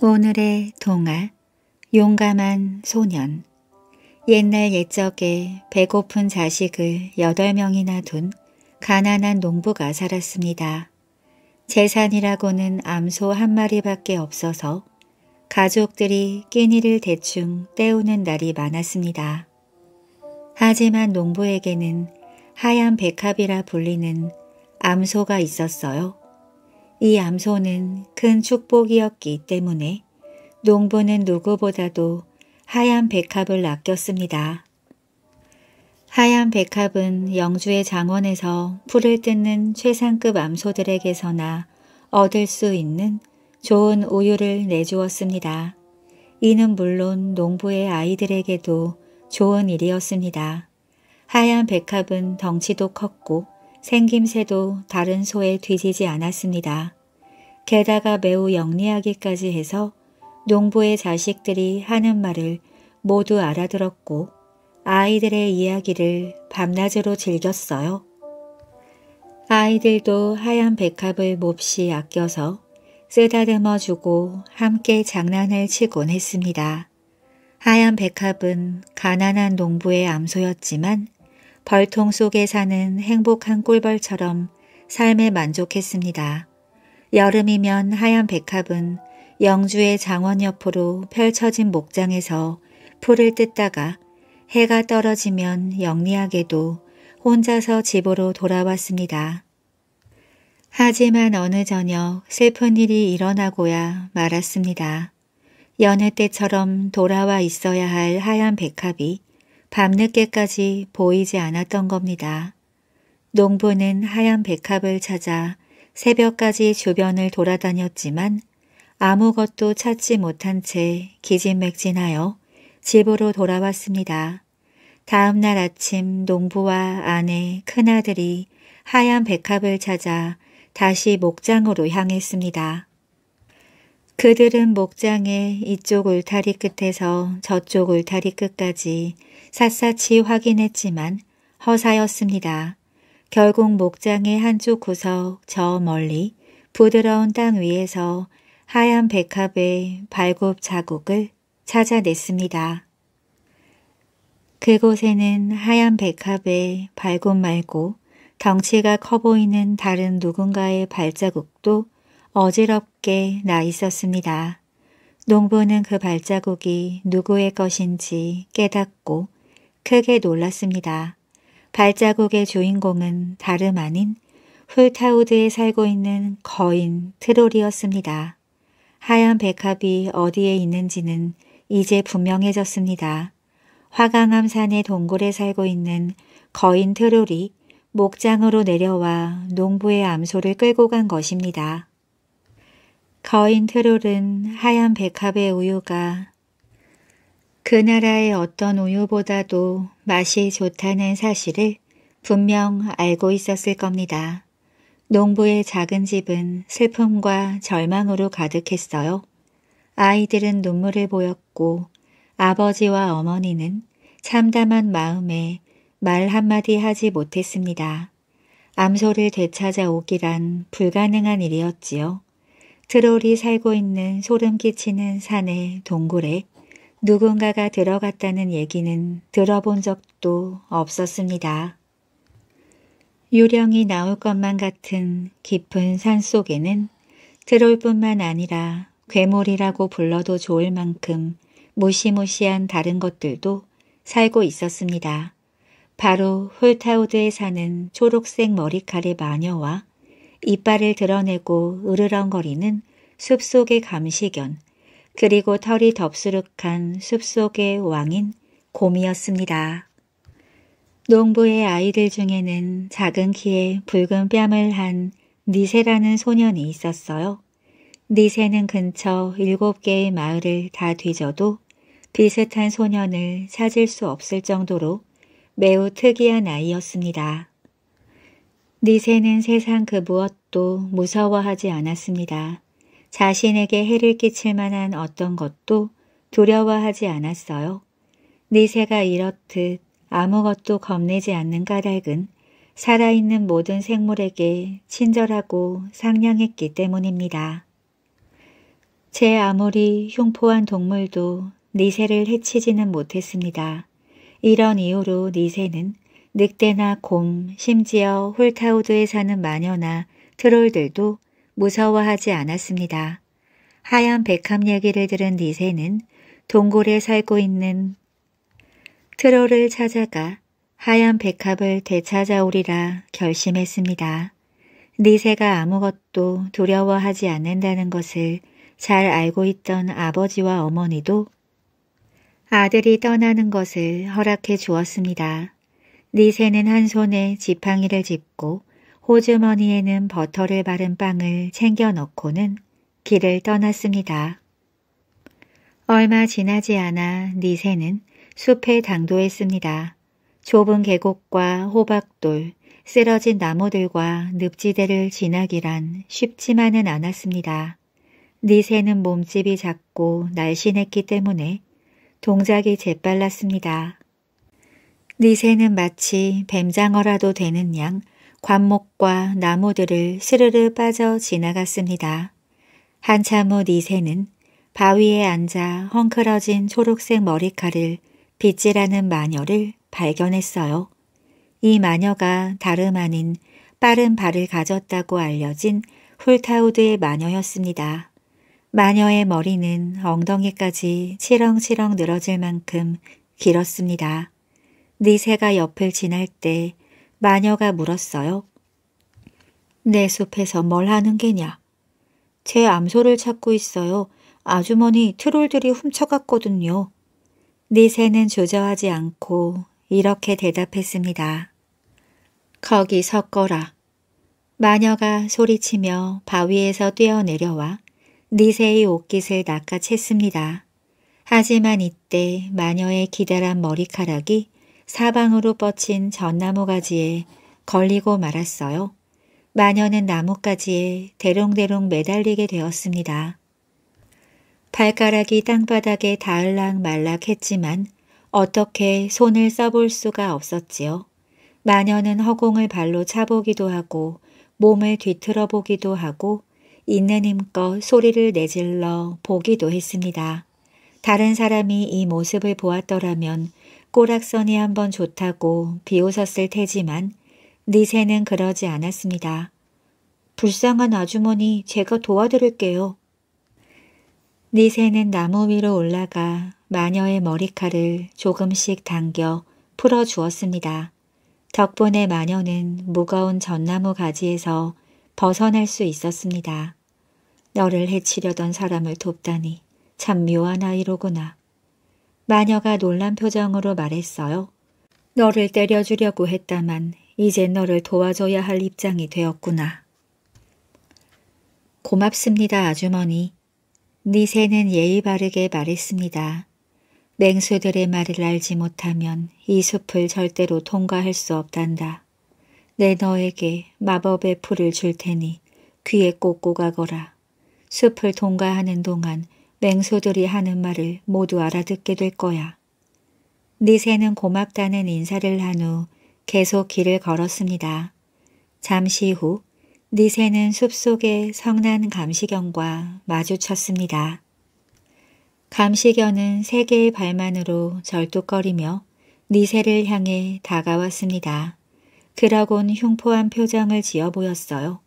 오늘의 동화 용감한 소년 옛날 옛적에 배고픈 자식을 8명이나 둔 가난한 농부가 살았습니다. 재산이라고는 암소 한 마리밖에 없어서 가족들이 끼니를 대충 때우는 날이 많았습니다. 하지만 농부에게는 하얀 백합이라 불리는 암소가 있었어요. 이 암소는 큰 축복이었기 때문에 농부는 누구보다도 하얀 백합을 아꼈습니다. 하얀 백합은 영주의 장원에서 풀을 뜯는 최상급 암소들에게서나 얻을 수 있는 좋은 우유를 내주었습니다. 이는 물론 농부의 아이들에게도 좋은 일이었습니다. 하얀 백합은 덩치도 컸고 생김새도 다른 소에 뒤지지 않았습니다. 게다가 매우 영리하기까지 해서 농부의 자식들이 하는 말을 모두 알아들었고 아이들의 이야기를 밤낮으로 즐겼어요. 아이들도 하얀 백합을 몹시 아껴서 쓰다듬어 주고 함께 장난을 치곤 했습니다. 하얀 백합은 가난한 농부의 암소였지만 벌통 속에 사는 행복한 꿀벌처럼 삶에 만족했습니다. 여름이면 하얀 백합은 영주의 장원 옆으로 펼쳐진 목장에서 풀을 뜯다가 해가 떨어지면 영리하게도 혼자서 집으로 돌아왔습니다. 하지만 어느 저녁 슬픈 일이 일어나고야 말았습니다. 여느 때처럼 돌아와 있어야 할 하얀 백합이 밤늦게까지 보이지 않았던 겁니다. 농부는 하얀 백합을 찾아 새벽까지 주변을 돌아다녔지만 아무것도 찾지 못한 채 기진맥진하여 집으로 돌아왔습니다. 다음 날 아침 농부와 아내, 큰아들이 하얀 백합을 찾아 다시 목장으로 향했습니다. 그들은 목장의 이쪽 울타리 끝에서 저쪽 울타리 끝까지 샅샅이 확인했지만 허사였습니다. 결국 목장의 한쪽 구석 저 멀리 부드러운 땅 위에서 하얀 백합의 발굽 자국을 찾아냈습니다. 그곳에는 하얀 백합의 발굽 말고 덩치가 커 보이는 다른 누군가의 발자국도 어지럽게 나 있었습니다. 농부는 그 발자국이 누구의 것인지 깨닫고 크게 놀랐습니다. 발자국의 주인공은 다름 아닌 훌타우드에 살고 있는 거인 트롤이었습니다. 하얀 백합이 어디에 있는지는 이제 분명해졌습니다. 화강암 산의 동굴에 살고 있는 거인 트롤이 목장으로 내려와 농부의 암소를 끌고 간 것입니다. 거인 트롤은 하얀 백합의 우유가 그 나라의 어떤 우유보다도 맛이 좋다는 사실을 분명 알고 있었을 겁니다. 농부의 작은 집은 슬픔과 절망으로 가득했어요. 아이들은 눈물을 보였고 아버지와 어머니는 참담한 마음에 말 한마디 하지 못했습니다. 암소를 되찾아오기란 불가능한 일이었지요. 트롤이 살고 있는 소름 끼치는 산의 동굴에 누군가가 들어갔다는 얘기는 들어본 적도 없었습니다. 유령이 나올 것만 같은 깊은 산 속에는 트롤뿐만 아니라 괴물이라고 불러도 좋을 만큼 무시무시한 다른 것들도 살고 있었습니다. 바로 홀타우드에 사는 초록색 머리칼의 마녀와 이빨을 드러내고 으르렁거리는 숲속의 감시견, 그리고 털이 덥수룩한 숲속의 왕인 곰이었습니다. 농부의 아이들 중에는 작은 키에 붉은 뺨을 한 니세라는 소년이 있었어요. 니세는 근처 일곱 개의 마을을 다 뒤져도 비슷한 소년을 찾을 수 없을 정도로 매우 특이한 아이였습니다. 니세는 세상 그 무엇도 무서워하지 않았습니다. 자신에게 해를 끼칠 만한 어떤 것도 두려워하지 않았어요. 니세가 이렇듯 아무것도 겁내지 않는 까닭은 살아있는 모든 생물에게 친절하고 상냥했기 때문입니다. 제 아무리 흉포한 동물도 니세를 해치지는 못했습니다. 이런 이유로 니세는 늑대나 곰, 심지어 홀타우드에 사는 마녀나 트롤들도 무서워하지 않았습니다. 하얀 백합 얘기를 들은 니세는 동굴에 살고 있는 트롤을 찾아가 하얀 백합을 되찾아오리라 결심했습니다. 니세가 아무것도 두려워하지 않는다는 것을 잘 알고 있던 아버지와 어머니도 아들이 떠나는 것을 허락해 주었습니다. 니세는한 네 손에 지팡이를 짚고 호주머니에는 버터를 바른 빵을 챙겨 넣고는 길을 떠났습니다. 얼마 지나지 않아 니세는 네 숲에 당도했습니다. 좁은 계곡과 호박돌, 쓰러진 나무들과 늪지대를 지나기란 쉽지만은 않았습니다. 니세는 네 몸집이 작고 날씬했기 때문에 동작이 재빨랐습니다. 니 새는 마치 뱀장어라도 되는 양 관목과 나무들을 스르르 빠져 지나갔습니다. 한참 후니새는 바위에 앉아 헝클어진 초록색 머리칼을 빗질하는 마녀를 발견했어요. 이 마녀가 다름 아닌 빠른 발을 가졌다고 알려진 훌타우드의 마녀였습니다. 마녀의 머리는 엉덩이까지 치렁치렁 늘어질 만큼 길었습니다. 니 네 새가 옆을 지날 때 마녀가 물었어요. 내 숲에서 뭘 하는 게냐? 제 암소를 찾고 있어요. 아주머니 트롤들이 훔쳐갔거든요. 니 네 새는 조져하지 않고 이렇게 대답했습니다. 거기 섞어라. 마녀가 소리치며 바위에서 뛰어내려와 니세의 네 옷깃을 낚아챘습니다. 하지만 이때 마녀의 기다란 머리카락이 사방으로 뻗친 전나무 가지에 걸리고 말았어요. 마녀는 나뭇가지에 대롱대롱 매달리게 되었습니다. 발가락이 땅바닥에 닿을락 말락했지만 어떻게 손을 써볼 수가 없었지요. 마녀는 허공을 발로 차보기도 하고 몸을 뒤틀어 보기도 하고 있는 힘껏 소리를 내질러 보기도 했습니다. 다른 사람이 이 모습을 보았더라면 꼬락선이 한번 좋다고 비웃었을 테지만 니새는 그러지 않았습니다. 불쌍한 아주머니 제가 도와드릴게요. 니새는 나무 위로 올라가 마녀의 머리칼을 조금씩 당겨 풀어주었습니다. 덕분에 마녀는 무거운 전나무 가지에서 벗어날 수 있었습니다. 너를 해치려던 사람을 돕다니 참 묘한 아이로구나. 마녀가 놀란 표정으로 말했어요. 너를 때려주려고 했다만 이제 너를 도와줘야 할 입장이 되었구나. 고맙습니다, 아주머니. 니새는 네 예의 바르게 말했습니다. 냉수들의 말을 알지 못하면 이 숲을 절대로 통과할 수 없단다. 내 너에게 마법의 풀을 줄 테니 귀에 꽂고 가거라. 숲을 통과하는 동안 맹소들이 하는 말을 모두 알아듣게 될 거야. 니 새는 고맙다는 인사를 한 후 계속 길을 걸었습니다. 잠시 후 니새는 숲속의 성난 감시견과 마주쳤습니다. 감시견은 세 개의 발만으로 절뚝거리며 니새를 향해 다가왔습니다. 그러곤 흉포한 표정을 지어 보였어요.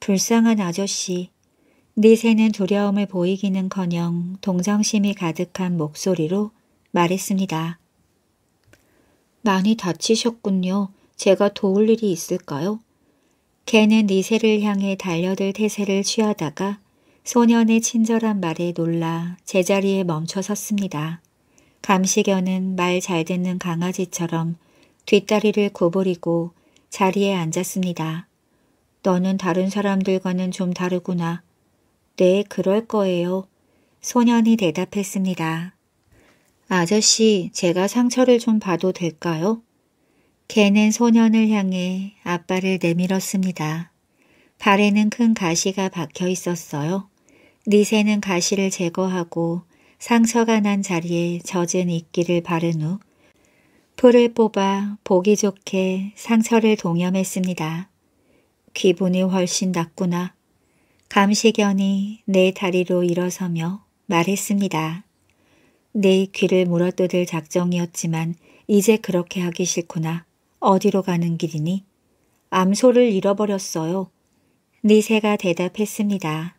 불쌍한 아저씨, 니세는 네 두려움을 보이기는커녕 동정심이 가득한 목소리로 말했습니다. 많이 다치셨군요. 제가 도울 일이 있을까요? 개는 니세를 네 향해 달려들 태세를 취하다가 소년의 친절한 말에 놀라 제자리에 멈춰 섰습니다. 감시견은 말 잘 듣는 강아지처럼 뒷다리를 구부리고 자리에 앉았습니다. 너는 다른 사람들과는 좀 다르구나. 네, 그럴 거예요. 소년이 대답했습니다. 아저씨, 제가 상처를 좀 봐도 될까요? 개는 소년을 향해 아빠를 내밀었습니다. 발에는 큰 가시가 박혀 있었어요. 니세는 가시를 제거하고 상처가 난 자리에 젖은 이끼를 바른 후 풀을 뽑아 보기 좋게 상처를 동염했습니다. 기분이 훨씬 낫구나. 감시견이 내 다리로 일어서며 말했습니다. 내 귀를 물어뜯을 작정이었지만 이제 그렇게 하기 싫구나. 어디로 가는 길이니? 암소를 잃어버렸어요. 니세가 대답했습니다.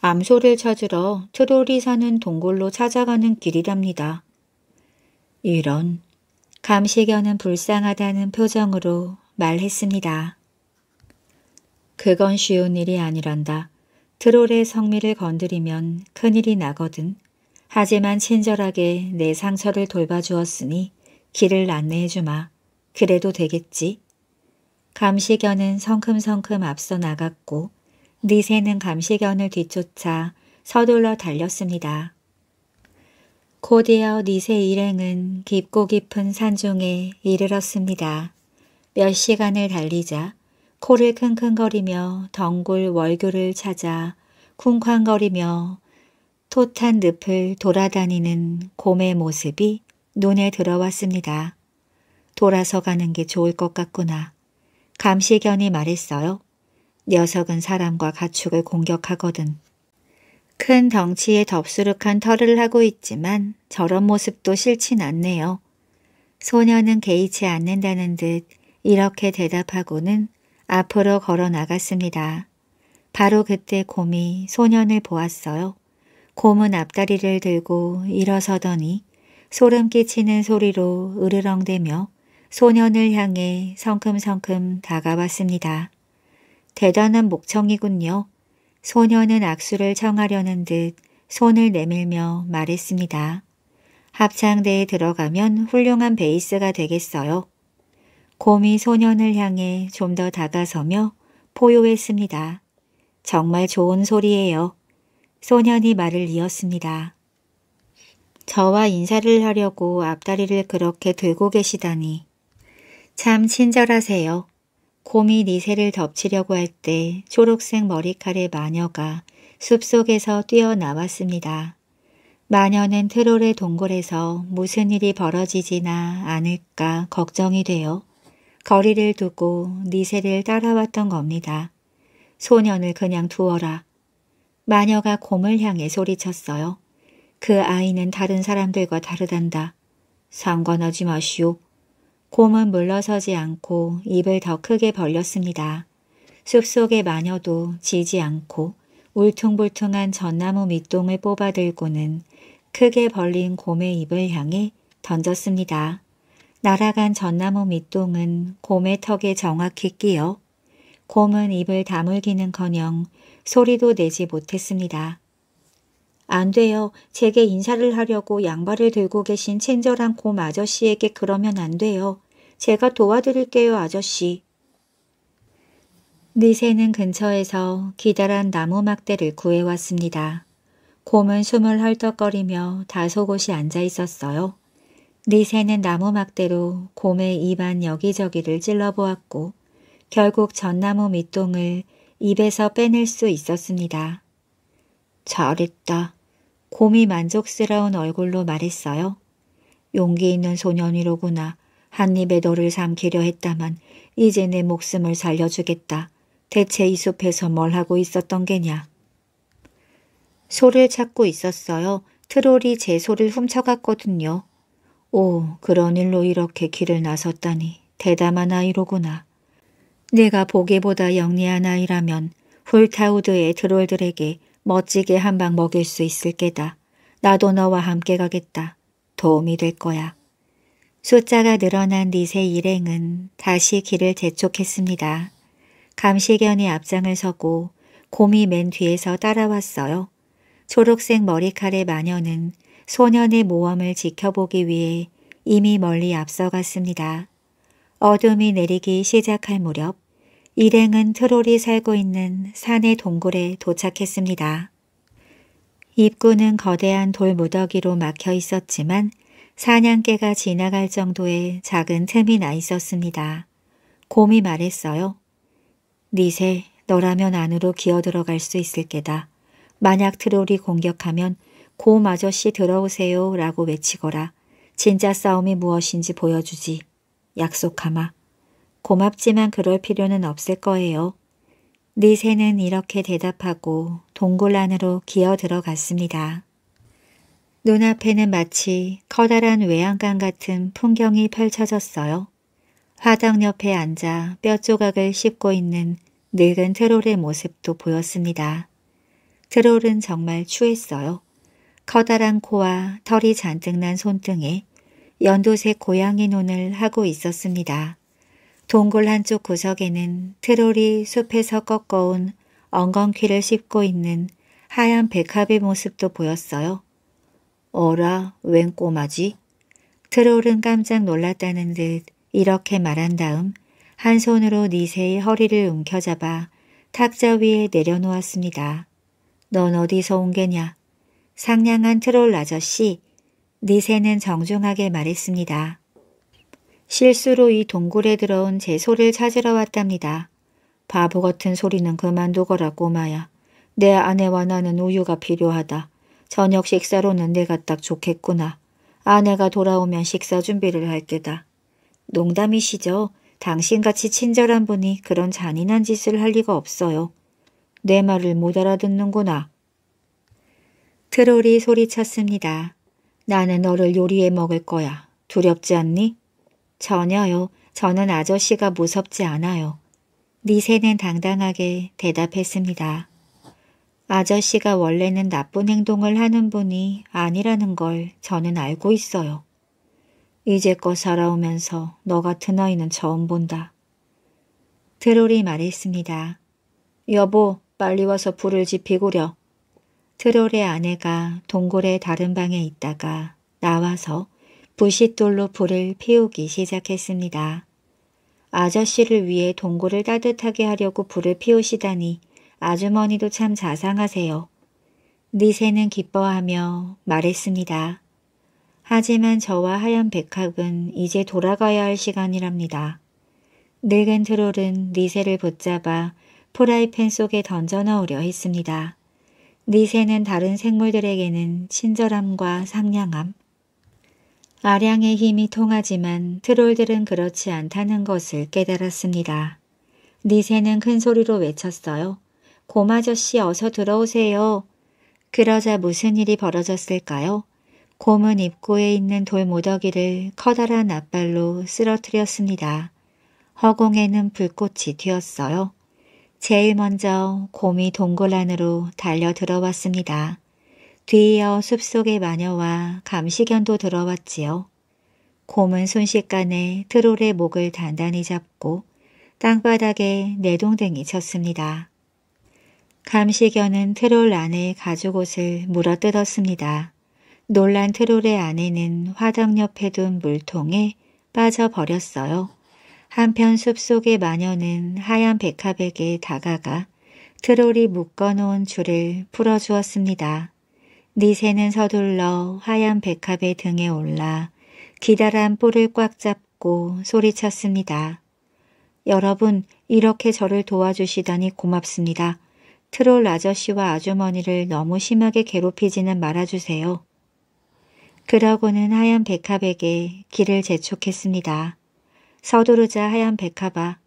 암소를 찾으러 트롤이 사는 동굴로 찾아가는 길이랍니다. 이런 감시견은 불쌍하다는 표정으로 말했습니다. 그건 쉬운 일이 아니란다. 트롤의 성미를 건드리면 큰일이 나거든. 하지만 친절하게 내 상처를 돌봐주었으니 길을 안내해주마. 그래도 되겠지? 감시견은 성큼성큼 앞서 나갔고 니새는 감시견을 뒤쫓아 서둘러 달렸습니다. 곧이어 니세 일행은 깊고 깊은 산중에 이르렀습니다. 몇 시간을 달리자 코를 킁킁거리며 덩굴 월교를 찾아 쿵쾅거리며 토탄 늪을 돌아다니는 곰의 모습이 눈에 들어왔습니다. 돌아서 가는 게 좋을 것 같구나. 감시견이 말했어요. 녀석은 사람과 가축을 공격하거든. 큰 덩치에 덥수룩한 털을 하고 있지만 저런 모습도 싫진 않네요. 소녀는 개의치 않는다는 듯 이렇게 대답하고는 앞으로 걸어 나갔습니다. 바로 그때 곰이 소년을 보았어요. 곰은 앞다리를 들고 일어서더니 소름 끼치는 소리로 으르렁대며 소년을 향해 성큼성큼 다가왔습니다. 대단한 목청이군요. 소년은 악수를 청하려는 듯 손을 내밀며 말했습니다. 합창대에 들어가면 훌륭한 베이스가 되겠어요. 곰이 소년을 향해 좀 더 다가서며 포효했습니다. 정말 좋은 소리예요. 소년이 말을 이었습니다. 저와 인사를 하려고 앞다리를 그렇게 들고 계시다니. 참 친절하세요. 곰이 니세를 덮치려고 할 때 초록색 머리칼의 마녀가 숲속에서 뛰어나왔습니다. 마녀는 트롤의 동굴에서 무슨 일이 벌어지지나 않을까 걱정이 돼요. 거리를 두고 니세를 따라왔던 겁니다. 소년을 그냥 두어라. 마녀가 곰을 향해 소리쳤어요. 그 아이는 다른 사람들과 다르단다. 상관하지 마시오. 곰은 물러서지 않고 입을 더 크게 벌렸습니다. 숲속의 마녀도 지지 않고 울퉁불퉁한 전나무 밑동을 뽑아들고는 크게 벌린 곰의 입을 향해 던졌습니다. 날아간 전나무 밑동은 곰의 턱에 정확히 끼어 곰은 입을 다물기는커녕 소리도 내지 못했습니다. 안 돼요. 제게 인사를 하려고 양발을 들고 계신 친절한 곰 아저씨에게 그러면 안 돼요. 제가 도와드릴게요, 아저씨. 니새는 근처에서 기다란 나무 막대를 구해왔습니다. 곰은 숨을 헐떡거리며 다소곳이 앉아 있었어요. 리세는 네 나무 막대로 곰의 입안 여기저기를 찔러보았고 결국 전나무 밑동을 입에서 빼낼 수 있었습니다. 잘했다. 곰이 만족스러운 얼굴로 말했어요. 용기 있는 소년이로구나. 한 입에 너를 삼키려 했다만 이제 내 목숨을 살려주겠다. 대체 이 숲에서 뭘 하고 있었던 게냐. 소를 찾고 있었어요. 트롤이 제 소를 훔쳐갔거든요. 오, 그런 일로 이렇게 길을 나섰다니 대담한 아이로구나. 내가 보기보다 영리한 아이라면 훌타우드의 드롤들에게 멋지게 한 방 먹일 수 있을 게다. 나도 너와 함께 가겠다. 도움이 될 거야. 숫자가 늘어난 닛세 네 일행은 다시 길을 재촉했습니다. 감시견이 앞장을 서고 곰이 맨 뒤에서 따라왔어요. 초록색 머리칼의 마녀는 소년의 모험을 지켜보기 위해 이미 멀리 앞서갔습니다. 어둠이 내리기 시작할 무렵 일행은 트롤이 살고 있는 산의 동굴에 도착했습니다. 입구는 거대한 돌 무더기로 막혀 있었지만 사냥개가 지나갈 정도의 작은 틈이 나 있었습니다. 곰이 말했어요. 니세, 너라면 안으로 기어들어갈 수 있을 게다. 만약 트롤이 공격하면 곰 아저씨 들어오세요 라고 외치거라. 진짜 싸움이 무엇인지 보여주지. 약속하마. 고맙지만 그럴 필요는 없을 거예요. 니 네 새는 이렇게 대답하고 동굴 안으로 기어 들어갔습니다. 눈앞에는 마치 커다란 외양간 같은 풍경이 펼쳐졌어요. 화덕 옆에 앉아 뼈조각을 씹고 있는 늙은 트롤의 모습도 보였습니다. 트롤은 정말 추했어요. 커다란 코와 털이 잔뜩 난 손등에 연두색 고양이 눈을 하고 있었습니다. 동굴 한쪽 구석에는 트롤이 숲에서 꺾어온 엉겅퀴를 씹고 있는 하얀 백합의 모습도 보였어요. 어라, 웬 꼬마지? 트롤은 깜짝 놀랐다는 듯 이렇게 말한 다음 한 손으로 니세의 허리를 움켜잡아 탁자 위에 내려놓았습니다. 넌 어디서 온 게냐? 상냥한 트롤 아저씨, 니새는 정중하게 말했습니다. 실수로 이 동굴에 들어온 제 소를 찾으러 왔답니다. 바보 같은 소리는 그만두거라 꼬마야. 내 아내와 나는 우유가 필요하다. 저녁 식사로는 내가 딱 좋겠구나. 아내가 돌아오면 식사 준비를 할 게다. 농담이시죠? 당신같이 친절한 분이 그런 잔인한 짓을 할 리가 없어요. 내 말을 못 알아듣는구나. 트롤이 소리쳤습니다. 나는 너를 요리해 먹을 거야. 두렵지 않니? 전혀요. 저는 아저씨가 무섭지 않아요. 니세는 당당하게 대답했습니다. 아저씨가 원래는 나쁜 행동을 하는 분이 아니라는 걸 저는 알고 있어요. 이제껏 살아오면서 너 같은 아이는 처음 본다. 트롤이 말했습니다. 여보, 빨리 와서 불을 지피구려. 트롤의 아내가 동굴의 다른 방에 있다가 나와서 부싯돌로 불을 피우기 시작했습니다. 아저씨를 위해 동굴을 따뜻하게 하려고 불을 피우시다니 아주머니도 참 자상하세요. 니새는 기뻐하며 말했습니다. 하지만 저와 하얀 백합은 이제 돌아가야 할 시간이랍니다. 늙은 트롤은 니새를 붙잡아 프라이팬 속에 던져 넣으려 했습니다. 니 새는 다른 생물들에게는 친절함과 상냥함, 아량의 힘이 통하지만 트롤들은 그렇지 않다는 것을 깨달았습니다. 니새는 큰 소리로 외쳤어요. 곰아저씨 어서 들어오세요. 그러자 무슨 일이 벌어졌을까요? 곰은 입구에 있는 돌모더기를 커다란 앞발로 쓰러뜨렸습니다. 허공에는 불꽃이 튀었어요. 제일 먼저 곰이 동굴 안으로 달려 들어왔습니다. 뒤이어 숲속의 마녀와 감시견도 들어왔지요. 곰은 순식간에 트롤의 목을 단단히 잡고 땅바닥에 내동댕이 쳤습니다. 감시견은 트롤 안에 가죽옷을 물어뜯었습니다. 놀란 트롤의 아내는 화덕 옆에 둔 물통에 빠져버렸어요. 한편 숲속의 마녀는 하얀 백합에게 다가가 트롤이 묶어놓은 줄을 풀어주었습니다. 니새는 서둘러 하얀 백합의 등에 올라 기다란 뿔을 꽉 잡고 소리쳤습니다. 여러분 이렇게 저를 도와주시다니 고맙습니다. 트롤 아저씨와 아주머니를 너무 심하게 괴롭히지는 말아주세요. 그러고는 하얀 백합에게 길을 재촉했습니다. 서두르자 하얀 백합아.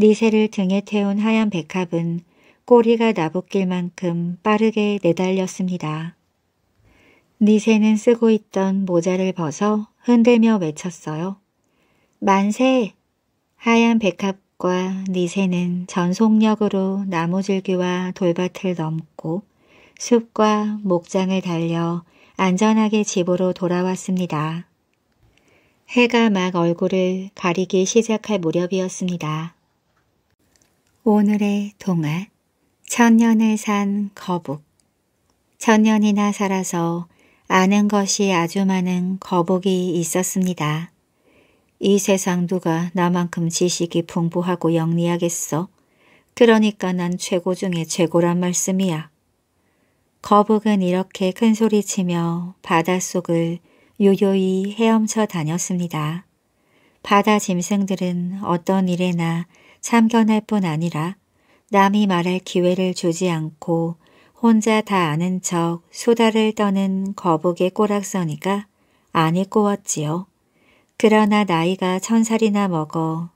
니 네 새를 등에 태운 하얀 백합은 꼬리가 나부길 만큼 빠르게 내달렸습니다. 니새는 네 쓰고 있던 모자를 벗어 흔들며 외쳤어요. 만세! 하얀 백합과 니새는 네 전속력으로 나무줄기와 돌밭을 넘고 숲과 목장을 달려 안전하게 집으로 돌아왔습니다. 해가 막 얼굴을 가리기 시작할 무렵이었습니다. 오늘의 동화 천년을 산 거북 천년이나 살아서 아는 것이 아주 많은 거북이 있었습니다. 이 세상 누가 나만큼 지식이 풍부하고 영리하겠어? 그러니까 난 최고 중에 최고란 말씀이야. 거북은 이렇게 큰소리치며 바닷속을 요요히 헤엄쳐 다녔습니다. 바다 짐승들은 어떤 일에나 참견할 뿐 아니라 남이 말할 기회를 주지 않고 혼자 다 아는 척 수다를 떠는 거북의 꼬락서니가 안이 꼬웠지요. 그러나 나이가 천살이나 먹어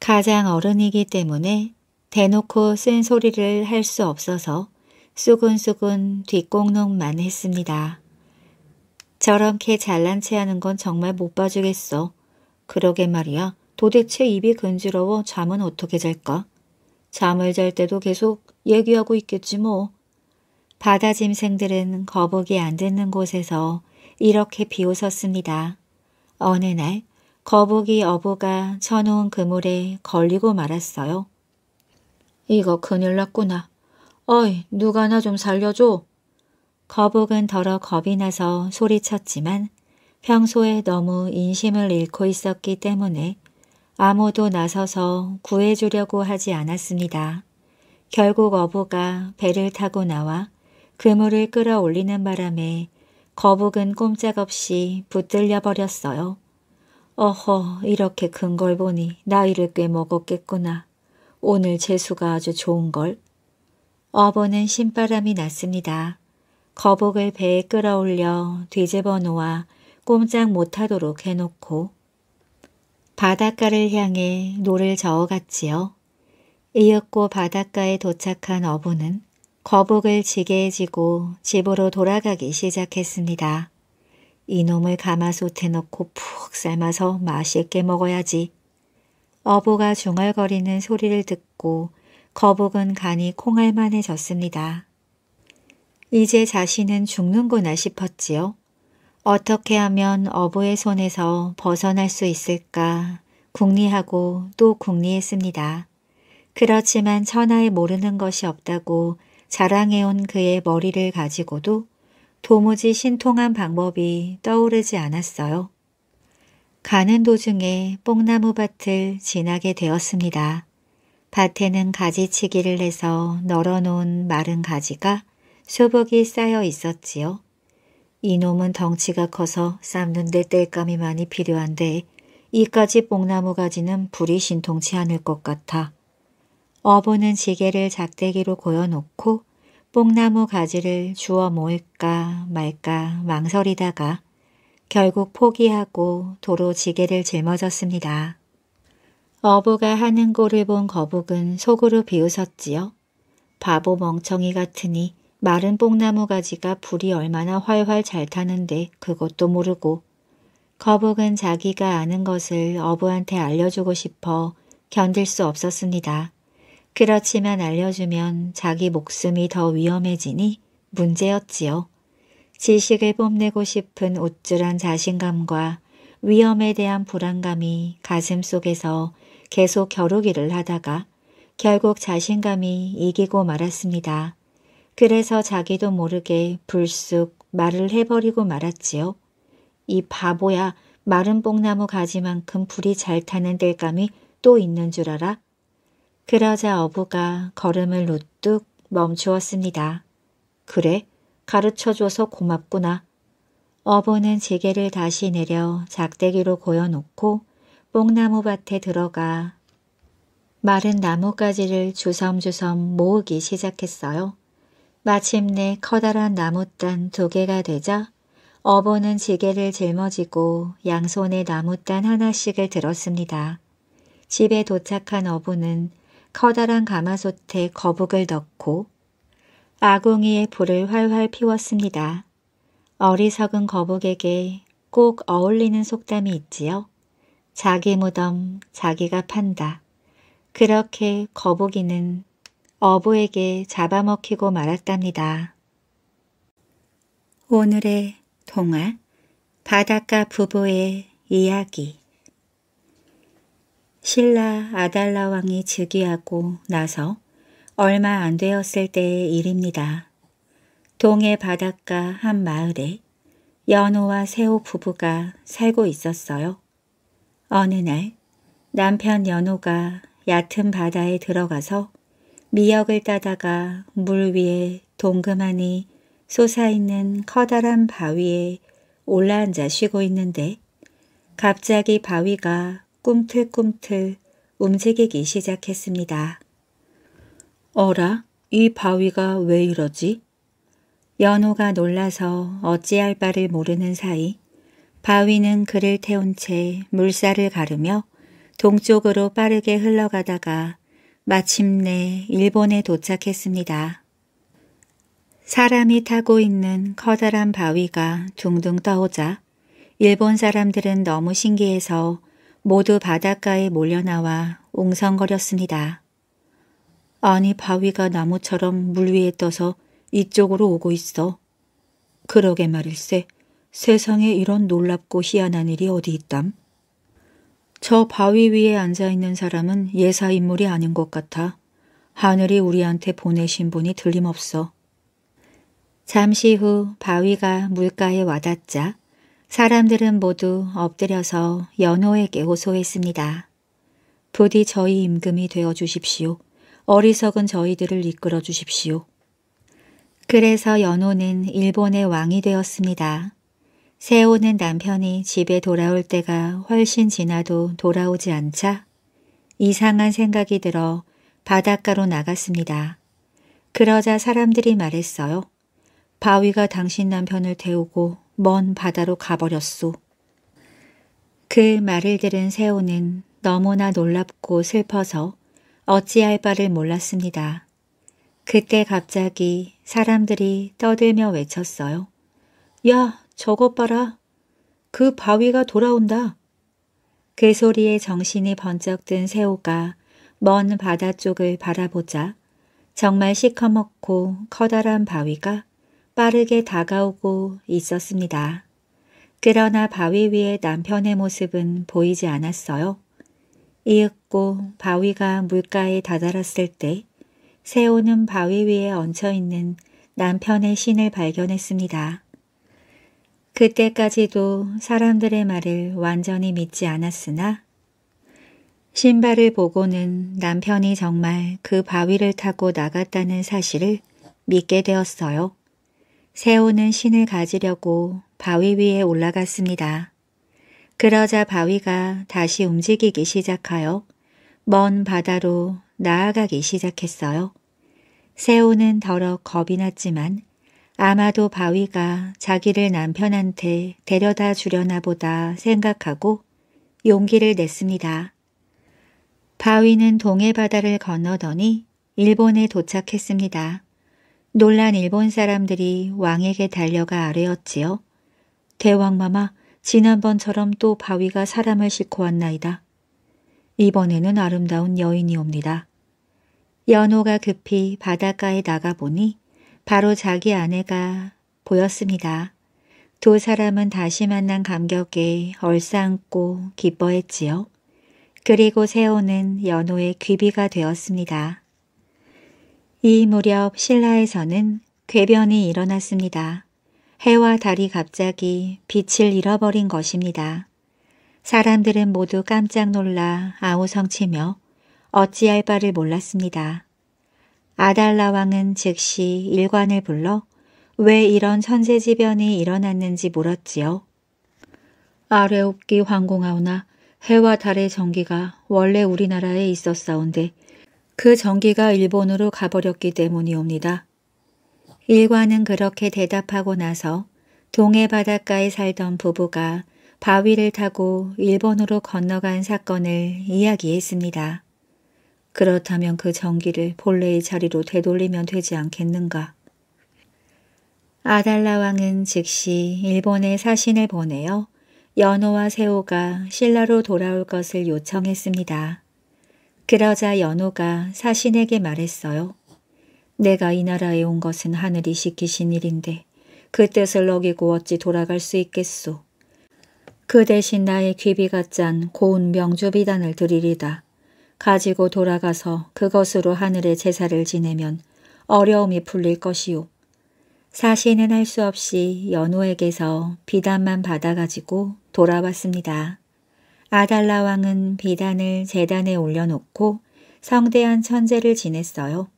가장 어른이기 때문에 대놓고 쓴소리를 할 수 없어서 쑥은쑥은 뒷공농만 했습니다. 저렇게 잘난 체하는 건 정말 못 봐주겠어. 그러게 말이야. 도대체 입이 근지러워 잠은 어떻게 잘까? 잠을 잘 때도 계속 얘기하고 있겠지 뭐. 바다 짐승들은 거북이 안 듣는 곳에서 이렇게 비웃었습니다. 어느 날 거북이 어부가 쳐놓은 그물에 걸리고 말았어요. 이거 큰일 났구나. 어이 누가 나 좀 살려줘. 거북은 더러 겁이 나서 소리쳤지만 평소에 너무 인심을 잃고 있었기 때문에 아무도 나서서 구해주려고 하지 않았습니다. 결국 어부가 배를 타고 나와 그물을 끌어올리는 바람에 거북은 꼼짝없이 붙들려 버렸어요. 어허 이렇게 큰 걸 보니 나이를 꽤 먹었겠구나. 오늘 재수가 아주 좋은걸. 어부는 신바람이 났습니다. 거북을 배에 끌어올려 뒤집어 놓아 꼼짝 못하도록 해놓고 바닷가를 향해 노를 저어갔지요. 이윽고 바닷가에 도착한 어부는 거북을 지게 해 지고 집으로 돌아가기 시작했습니다. 이놈을 가마솥에 넣고 푹 삶아서 맛있게 먹어야지. 어부가 중얼거리는 소리를 듣고 거북은 간이 콩알만해졌습니다. 이제 자신은 죽는구나 싶었지요. 어떻게 하면 어부의 손에서 벗어날 수 있을까 궁리하고 또 궁리했습니다. 그렇지만 천하에 모르는 것이 없다고 자랑해온 그의 머리를 가지고도 도무지 신통한 방법이 떠오르지 않았어요. 가는 도중에 뽕나무 밭을 지나게 되었습니다. 밭에는 가지치기를 해서 널어놓은 마른 가지가 소복이 쌓여 있었지요. 이놈은 덩치가 커서 삶는데 땔감이 많이 필요한데 이까지 뽕나무 가지는 불이 신통치 않을 것 같아. 어부는 지게를 작대기로 고여놓고 뽕나무 가지를 주워 모을까 말까 망설이다가 결국 포기하고 도로 지게를 짊어졌습니다. 어부가 하는 꼴을 본 거북은 속으로 비웃었지요. 바보 멍청이 같으니 마른 뽕나무 가지가 불이 얼마나 활활 잘 타는데 그것도 모르고 거북은 자기가 아는 것을 어부한테 알려주고 싶어 견딜 수 없었습니다. 그렇지만 알려주면 자기 목숨이 더 위험해지니 문제였지요. 지식을 뽐내고 싶은 우쭐한 자신감과 위험에 대한 불안감이 가슴 속에서 계속 겨루기를 하다가 결국 자신감이 이기고 말았습니다. 그래서 자기도 모르게 불쑥 말을 해버리고 말았지요. 이 바보야 마른 뽕나무 가지만큼 불이 잘 타는 땔감이 또 있는 줄 알아? 그러자 어부가 걸음을 우뚝 멈추었습니다. 그래, 가르쳐줘서 고맙구나. 어부는 지게를 다시 내려 작대기로 고여놓고 뽕나무 밭에 들어가 마른 나뭇가지를 주섬주섬 모으기 시작했어요. 마침내 커다란 나무단 두 개가 되자 어보는 지게를 짊어지고 양손에 나무단 하나씩을 들었습니다. 집에 도착한 어부는 커다란 가마솥에 거북을 넣고 아궁이에 불을 활활 피웠습니다. 어리석은 거북에게 꼭 어울리는 속담이 있지요. 자기 무덤 자기가 판다. 그렇게 거북이는 어부에게 잡아먹히고 말았답니다. 오늘의 동화 바닷가 부부의 이야기 신라 아달라 왕이 즉위하고 나서 얼마 안 되었을 때의 일입니다. 동해 바닷가 한 마을에 연호와 세호 부부가 살고 있었어요. 어느 날 남편 연호가 얕은 바다에 들어가서 미역을 따다가 물 위에 동그만히 솟아있는 커다란 바위에 올라앉아 쉬고 있는데 갑자기 바위가 꿈틀꿈틀 움직이기 시작했습니다. 어라? 이 바위가 왜 이러지? 연호가 놀라서 어찌할 바를 모르는 사이 바위는 그를 태운 채 물살을 가르며 동쪽으로 빠르게 흘러가다가 마침내 일본에 도착했습니다. 사람이 타고 있는 커다란 바위가 둥둥 떠오자 일본 사람들은 너무 신기해서 모두 바닷가에 몰려나와 웅성거렸습니다. 아니 바위가 나무처럼 물 위에 떠서 이쪽으로 오고 있어. 그러게 말일세 세상에 이런 놀랍고 희한한 일이 어디 있담. 저 바위 위에 앉아있는 사람은 예사 인물이 아닌 것 같아. 하늘이 우리한테 보내신 분이 들림없어. 잠시 후 바위가 물가에 와닿자 사람들은 모두 엎드려서 연호에게 호소했습니다. 부디 저희 임금이 되어 주십시오. 어리석은 저희들을 이끌어 주십시오. 그래서 연호는 일본의 왕이 되었습니다. 세호는 남편이 집에 돌아올 때가 훨씬 지나도 돌아오지 않자 이상한 생각이 들어 바닷가로 나갔습니다. 그러자 사람들이 말했어요. 바위가 당신 남편을 태우고 먼 바다로 가버렸소. 그 말을 들은 세호는 너무나 놀랍고 슬퍼서 어찌할 바를 몰랐습니다. 그때 갑자기 사람들이 떠들며 외쳤어요. 야, 저것 봐라. 그 바위가 돌아온다. 그 소리에 정신이 번쩍 든 새우가 먼 바다 쪽을 바라보자 정말 시커멓고 커다란 바위가 빠르게 다가오고 있었습니다. 그러나 바위 위에 남편의 모습은 보이지 않았어요. 이윽고 바위가 물가에 다다랐을 때 새우는 바위 위에 얹혀있는 남편의 신을 발견했습니다. 그때까지도 사람들의 말을 완전히 믿지 않았으나 신발을 보고는 남편이 정말 그 바위를 타고 나갔다는 사실을 믿게 되었어요. 새우는 신을 가지려고 바위 위에 올라갔습니다. 그러자 바위가 다시 움직이기 시작하여 먼 바다로 나아가기 시작했어요. 새우는 더러 겁이 났지만 아마도 바위가 자기를 남편한테 데려다 주려나 보다 생각하고 용기를 냈습니다. 바위는 동해 바다를 건너더니 일본에 도착했습니다. 놀란 일본 사람들이 왕에게 달려가 아뢰었지요. 대왕마마, 지난번처럼 또 바위가 사람을 싣고 왔나이다. 이번에는 아름다운 여인이 옵니다. 연호가 급히 바닷가에 나가보니 바로 자기 아내가 보였습니다. 두 사람은 다시 만난 감격에 얼싸안고 기뻐했지요. 그리고 세호는 연호의 귀비가 되었습니다. 이 무렵 신라에서는 괴변이 일어났습니다. 해와 달이 갑자기 빛을 잃어버린 것입니다. 사람들은 모두 깜짝 놀라 아우성치며 어찌할 바를 몰랐습니다. 아달라 왕은 즉시 일관을 불러 왜 이런 천재지변이 일어났는지 물었지요. 아래옵기 황공하오나 해와 달의 전기가 원래 우리나라에 있었사온데 그 전기가 일본으로 가버렸기 때문이옵니다. 일관은 그렇게 대답하고 나서 동해 바닷가에 살던 부부가 바위를 타고 일본으로 건너간 사건을 이야기했습니다. 그렇다면 그 전기를 본래의 자리로 되돌리면 되지 않겠는가? 아달라 왕은 즉시 일본에 사신을 보내어 연호와 세호가 신라로 돌아올 것을 요청했습니다. 그러자 연호가 사신에게 말했어요. 내가 이 나라에 온 것은 하늘이 시키신 일인데 그 뜻을 어기고 어찌 돌아갈 수 있겠소. 그 대신 나의 귀비가 짠 고운 명주비단을 드리리다. 가지고 돌아가서 그것으로 하늘의 제사를 지내면 어려움이 풀릴 것이요. 사시는 할수 없이 연호에게서 비단만 받아가지고 돌아왔습니다. 아달라 왕은 비단을 재단에 올려놓고 성대한 천재를 지냈어요.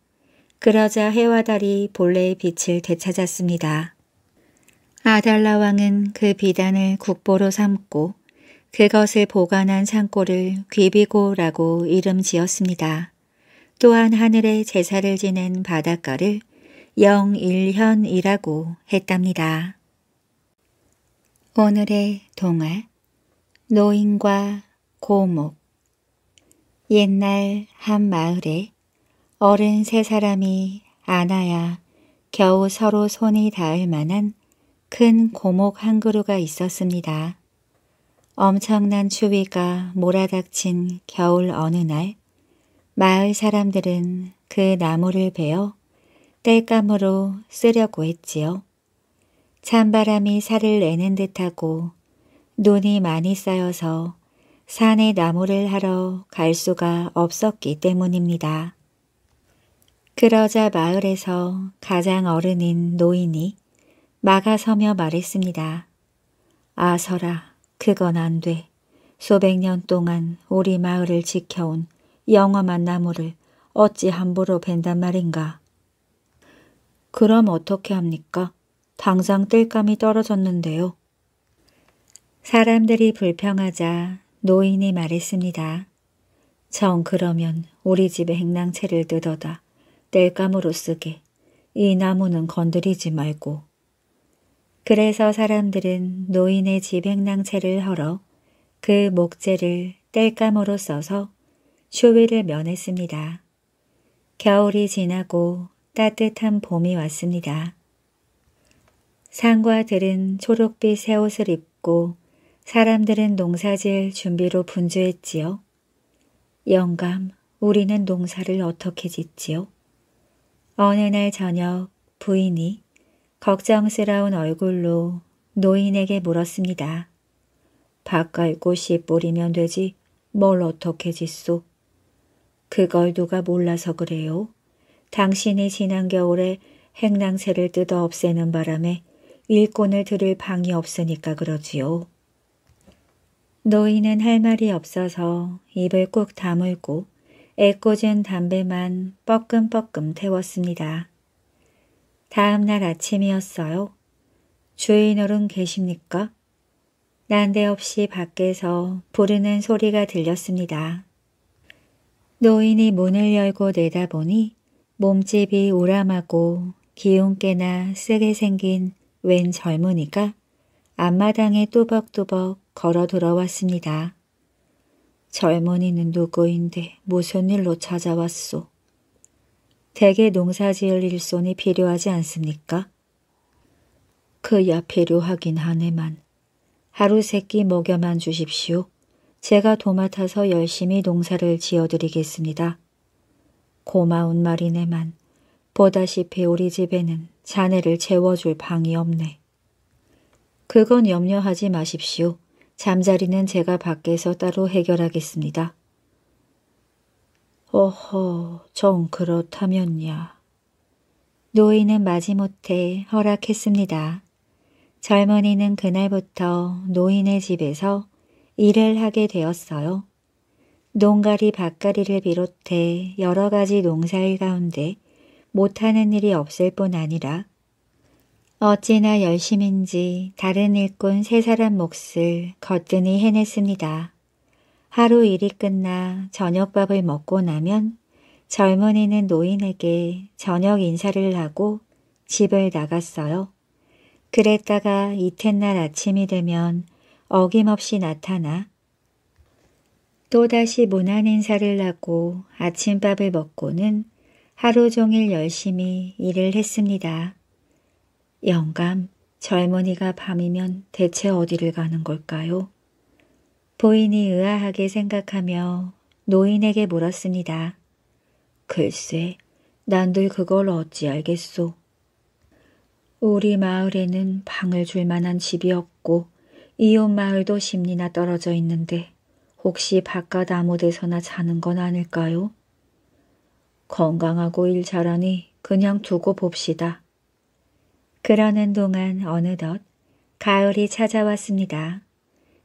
그러자 해와 달이 본래의 빛을 되찾았습니다. 아달라 왕은 그 비단을 국보로 삼고 그것을 보관한 창고를 귀비고라고 이름 지었습니다. 또한 하늘에 제사를 지낸 바닷가를 영일현이라고 했답니다. 오늘의 동화 노인과 고목 옛날 한 마을에 어른 세 사람이 안아야 겨우 서로 손이 닿을 만한 큰 고목 한 그루가 있었습니다. 엄청난 추위가 몰아닥친 겨울 어느 날 마을 사람들은 그 나무를 베어 땔감으로 쓰려고 했지요. 찬바람이 살을 내는 듯하고 눈이 많이 쌓여서 산에 나무를 하러 갈 수가 없었기 때문입니다. 그러자 마을에서 가장 어른인 노인이 막아서며 말했습니다. 아서라. 그건 안 돼. 수백 년 동안 우리 마을을 지켜온 영험한 나무를 어찌 함부로 벤단 말인가. 그럼 어떻게 합니까? 당장 뜰감이 떨어졌는데요. 사람들이 불평하자 노인이 말했습니다. 정 그러면 우리 집의 행랑채를 뜯어다 뗄감으로 쓰게. 이 나무는 건드리지 말고. 그래서 사람들은 노인의 집 행랑채를 헐어 그 목재를 땔감으로 써서 쇼위를 면했습니다. 겨울이 지나고 따뜻한 봄이 왔습니다. 상과 들은 초록빛 새 옷을 입고 사람들은 농사질 준비로 분주했지요. 영감, 우리는 농사를 어떻게 짓지요? 어느 날 저녁 부인이 걱정스러운 얼굴로 노인에게 물었습니다. 바갈꽃이 뿌리면 되지 뭘 어떻게 짓소? 그걸 누가 몰라서 그래요? 당신이 지난 겨울에 행랑새를 뜯어 없애는 바람에 일꾼을 들을 방이 없으니까 그러지요. 노인은 할 말이 없어서 입을 꾹 다물고 애꿎은 담배만 뻐끔뻐끔 태웠습니다. 다음 날 아침이었어요. 주인 어른 계십니까? 난데없이 밖에서 부르는 소리가 들렸습니다. 노인이 문을 열고 내다보니 몸집이 오람하고 기운깨나 쓰게 생긴 웬 젊은이가 앞마당에 뚜벅뚜벅 걸어 들어왔습니다. 젊은이는 누구인데 무슨 일로 찾아왔소? 대개 농사지을 일손이 필요하지 않습니까? 그야 필요하긴 하네만 하루 세끼 먹여만 주십시오. 제가 도맡아서 열심히 농사를 지어드리겠습니다. 고마운 말이네만 보다시피 우리 집에는 자네를 재워줄 방이 없네. 그건 염려하지 마십시오. 잠자리는 제가 밖에서 따로 해결하겠습니다. 오호, 정 그렇다면야. 노인은 마지못해 허락했습니다. 젊은이는 그날부터 노인의 집에서 일을 하게 되었어요. 농가리 밭가리를 비롯해 여러 가지 농사일 가운데 못하는 일이 없을 뿐 아니라 어찌나 열심인지 다른 일꾼 세 사람 몫을 거뜬히 해냈습니다. 하루 일이 끝나 저녁밥을 먹고 나면 젊은이는 노인에게 저녁 인사를 하고 집을 나갔어요. 그랬다가 이튿날 아침이 되면 어김없이 나타나 또다시 무난 인사를 하고 아침밥을 먹고는 하루 종일 열심히 일을 했습니다. 영감, 젊은이가 밤이면 대체 어디를 가는 걸까요? 보인이 의아하게 생각하며 노인에게 물었습니다. 글쎄, 난늘 그걸 어찌 알겠소. 우리 마을에는 방을 줄 만한 집이 없고 이웃 마을도 십리나 떨어져 있는데 혹시 바깥 아무 데서나 자는 건 아닐까요? 건강하고 일 잘하니 그냥 두고 봅시다. 그러는 동안 어느덧 가을이 찾아왔습니다.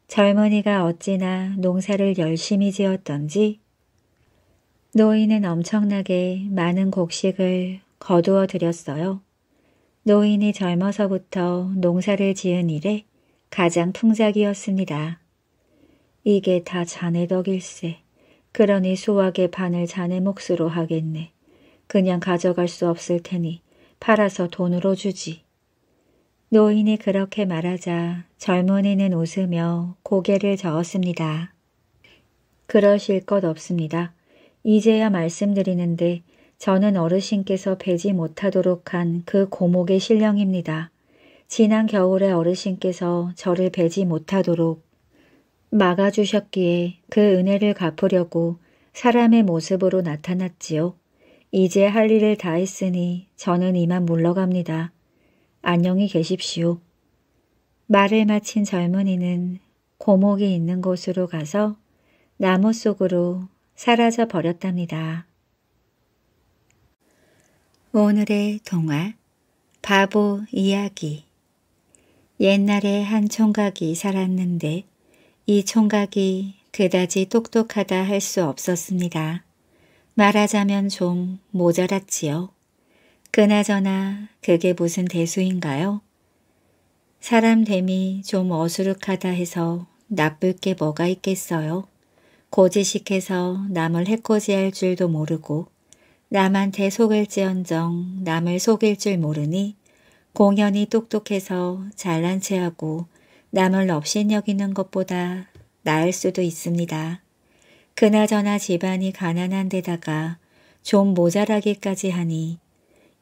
젊은이가 어찌나 농사를 열심히 지었던지 노인은 엄청나게 많은 곡식을 거두어 들였어요. 노인이 젊어서부터 농사를 지은 일에 가장 풍작이었습니다. 이게 다 자네 덕일세. 그러니 수확의 반을 자네 몫으로 하겠네. 그냥 가져갈 수 없을 테니 팔아서 돈으로 주지. 노인이 그렇게 말하자 젊은이는 웃으며 고개를 저었습니다. 그러실 것 없습니다. 이제야 말씀드리는데 저는 어르신께서 배지 못하도록 한 그 고목의 신령입니다. 지난 겨울에 어르신께서 저를 배지 못하도록 막아주셨기에 그 은혜를 갚으려고 사람의 모습으로 나타났지요. 이제 할 일을 다 했으니 저는 이만 물러갑니다. 안녕히 계십시오. 말을 마친 젊은이는 고목이 있는 곳으로 가서 나무 속으로 사라져 버렸답니다. 오늘의 동화 바보 이야기 옛날에 한 총각이 살았는데 이 총각이 그다지 똑똑하다 할 수 없었습니다. 말하자면 좀 모자랐지요. 그나저나 그게 무슨 대수인가요? 사람 됨이 좀 어수룩하다 해서 나쁠 게 뭐가 있겠어요? 고지식해서 남을 해코지할 줄도 모르고 남한테 속을지언정 남을 속일 줄 모르니 공연히 똑똑해서 잘난 체하고 남을 업신여기는 것보다 나을 수도 있습니다. 그나저나 집안이 가난한 데다가 좀 모자라기까지 하니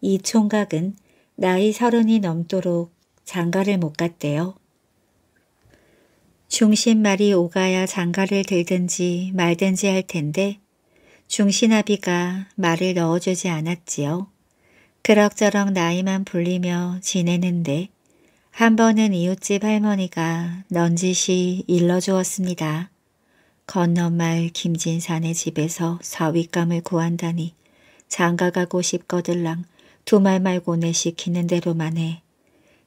이 총각은 나이 서른이 넘도록 장가를 못 갔대요. 중신말이 오가야 장가를 들든지 말든지 할 텐데 중신아비가 말을 넣어주지 않았지요. 그럭저럭 나이만 불리며 지내는데 한 번은 이웃집 할머니가 넌지시 일러주었습니다. 건너말 김진산의 집에서 사윗감을 구한다니 장가가고 싶거들랑 두말 말고 내 시키는 대로만 해.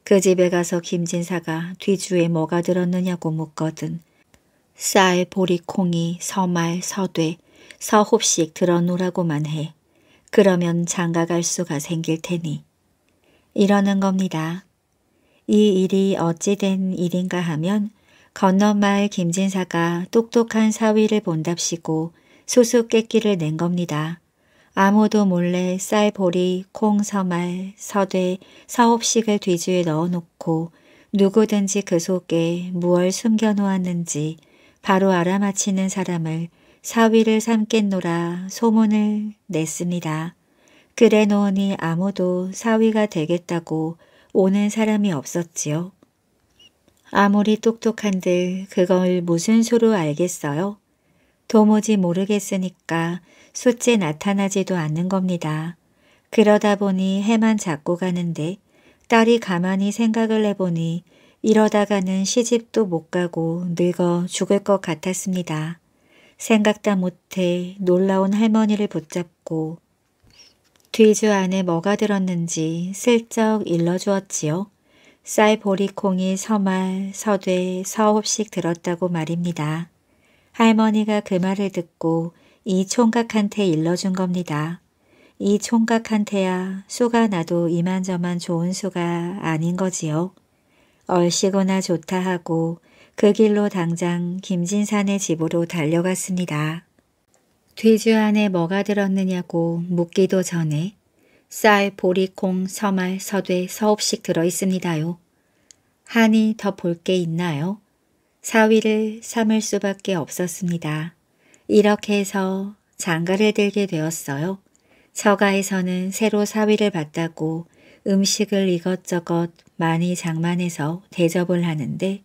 그 집에 가서 김진사가 뒤주에 뭐가 들었느냐고 묻거든. 쌀, 보리콩이 서말, 서되, 서홉씩 들어놓으라고만 해. 그러면 장가갈 수가 생길 테니. 이러는 겁니다. 이 일이 어찌 된 일인가 하면 건너마을 김진사가 똑똑한 사위를 본답시고 수수께끼를 낸 겁니다. 아무도 몰래 쌀보리, 콩서말, 서대, 사옵식을 뒤주에 넣어놓고 누구든지 그 속에 무얼 숨겨놓았는지 바로 알아맞히는 사람을 사위를 삼겠노라 소문을 냈습니다. 그래 놓으니 아무도 사위가 되겠다고 오는 사람이 없었지요. 아무리 똑똑한들 그걸 무슨 수로 알겠어요? 도무지 모르겠으니까 숫째 나타나지도 않는 겁니다. 그러다 보니 해만 잡고 가는데 딸이 가만히 생각을 해보니 이러다가는 시집도 못 가고 늙어 죽을 것 같았습니다. 생각다 못해 놀라운 할머니를 붙잡고 뒤주 안에 뭐가 들었는지 슬쩍 일러주었지요. 쌀 보리콩이 서말, 서되, 서홉씩 들었다고 말입니다. 할머니가 그 말을 듣고 이 총각한테 일러준 겁니다. 이 총각한테야 소가 나도 이만저만 좋은 소가 아닌 거지요. 얼씨구나 좋다 하고 그 길로 당장 김진산의 집으로 달려갔습니다. 뒤주 안에 뭐가 들었느냐고 묻기도 전에 쌀, 보리콩, 서말, 서대, 서읍씩 들어있습니다요. 한이 더 볼 게 있나요? 사위를 삼을 수밖에 없었습니다. 이렇게 해서 장가를 들게 되었어요. 처가에서는 새로 사위를 받다고 음식을 이것저것 많이 장만해서 대접을 하는데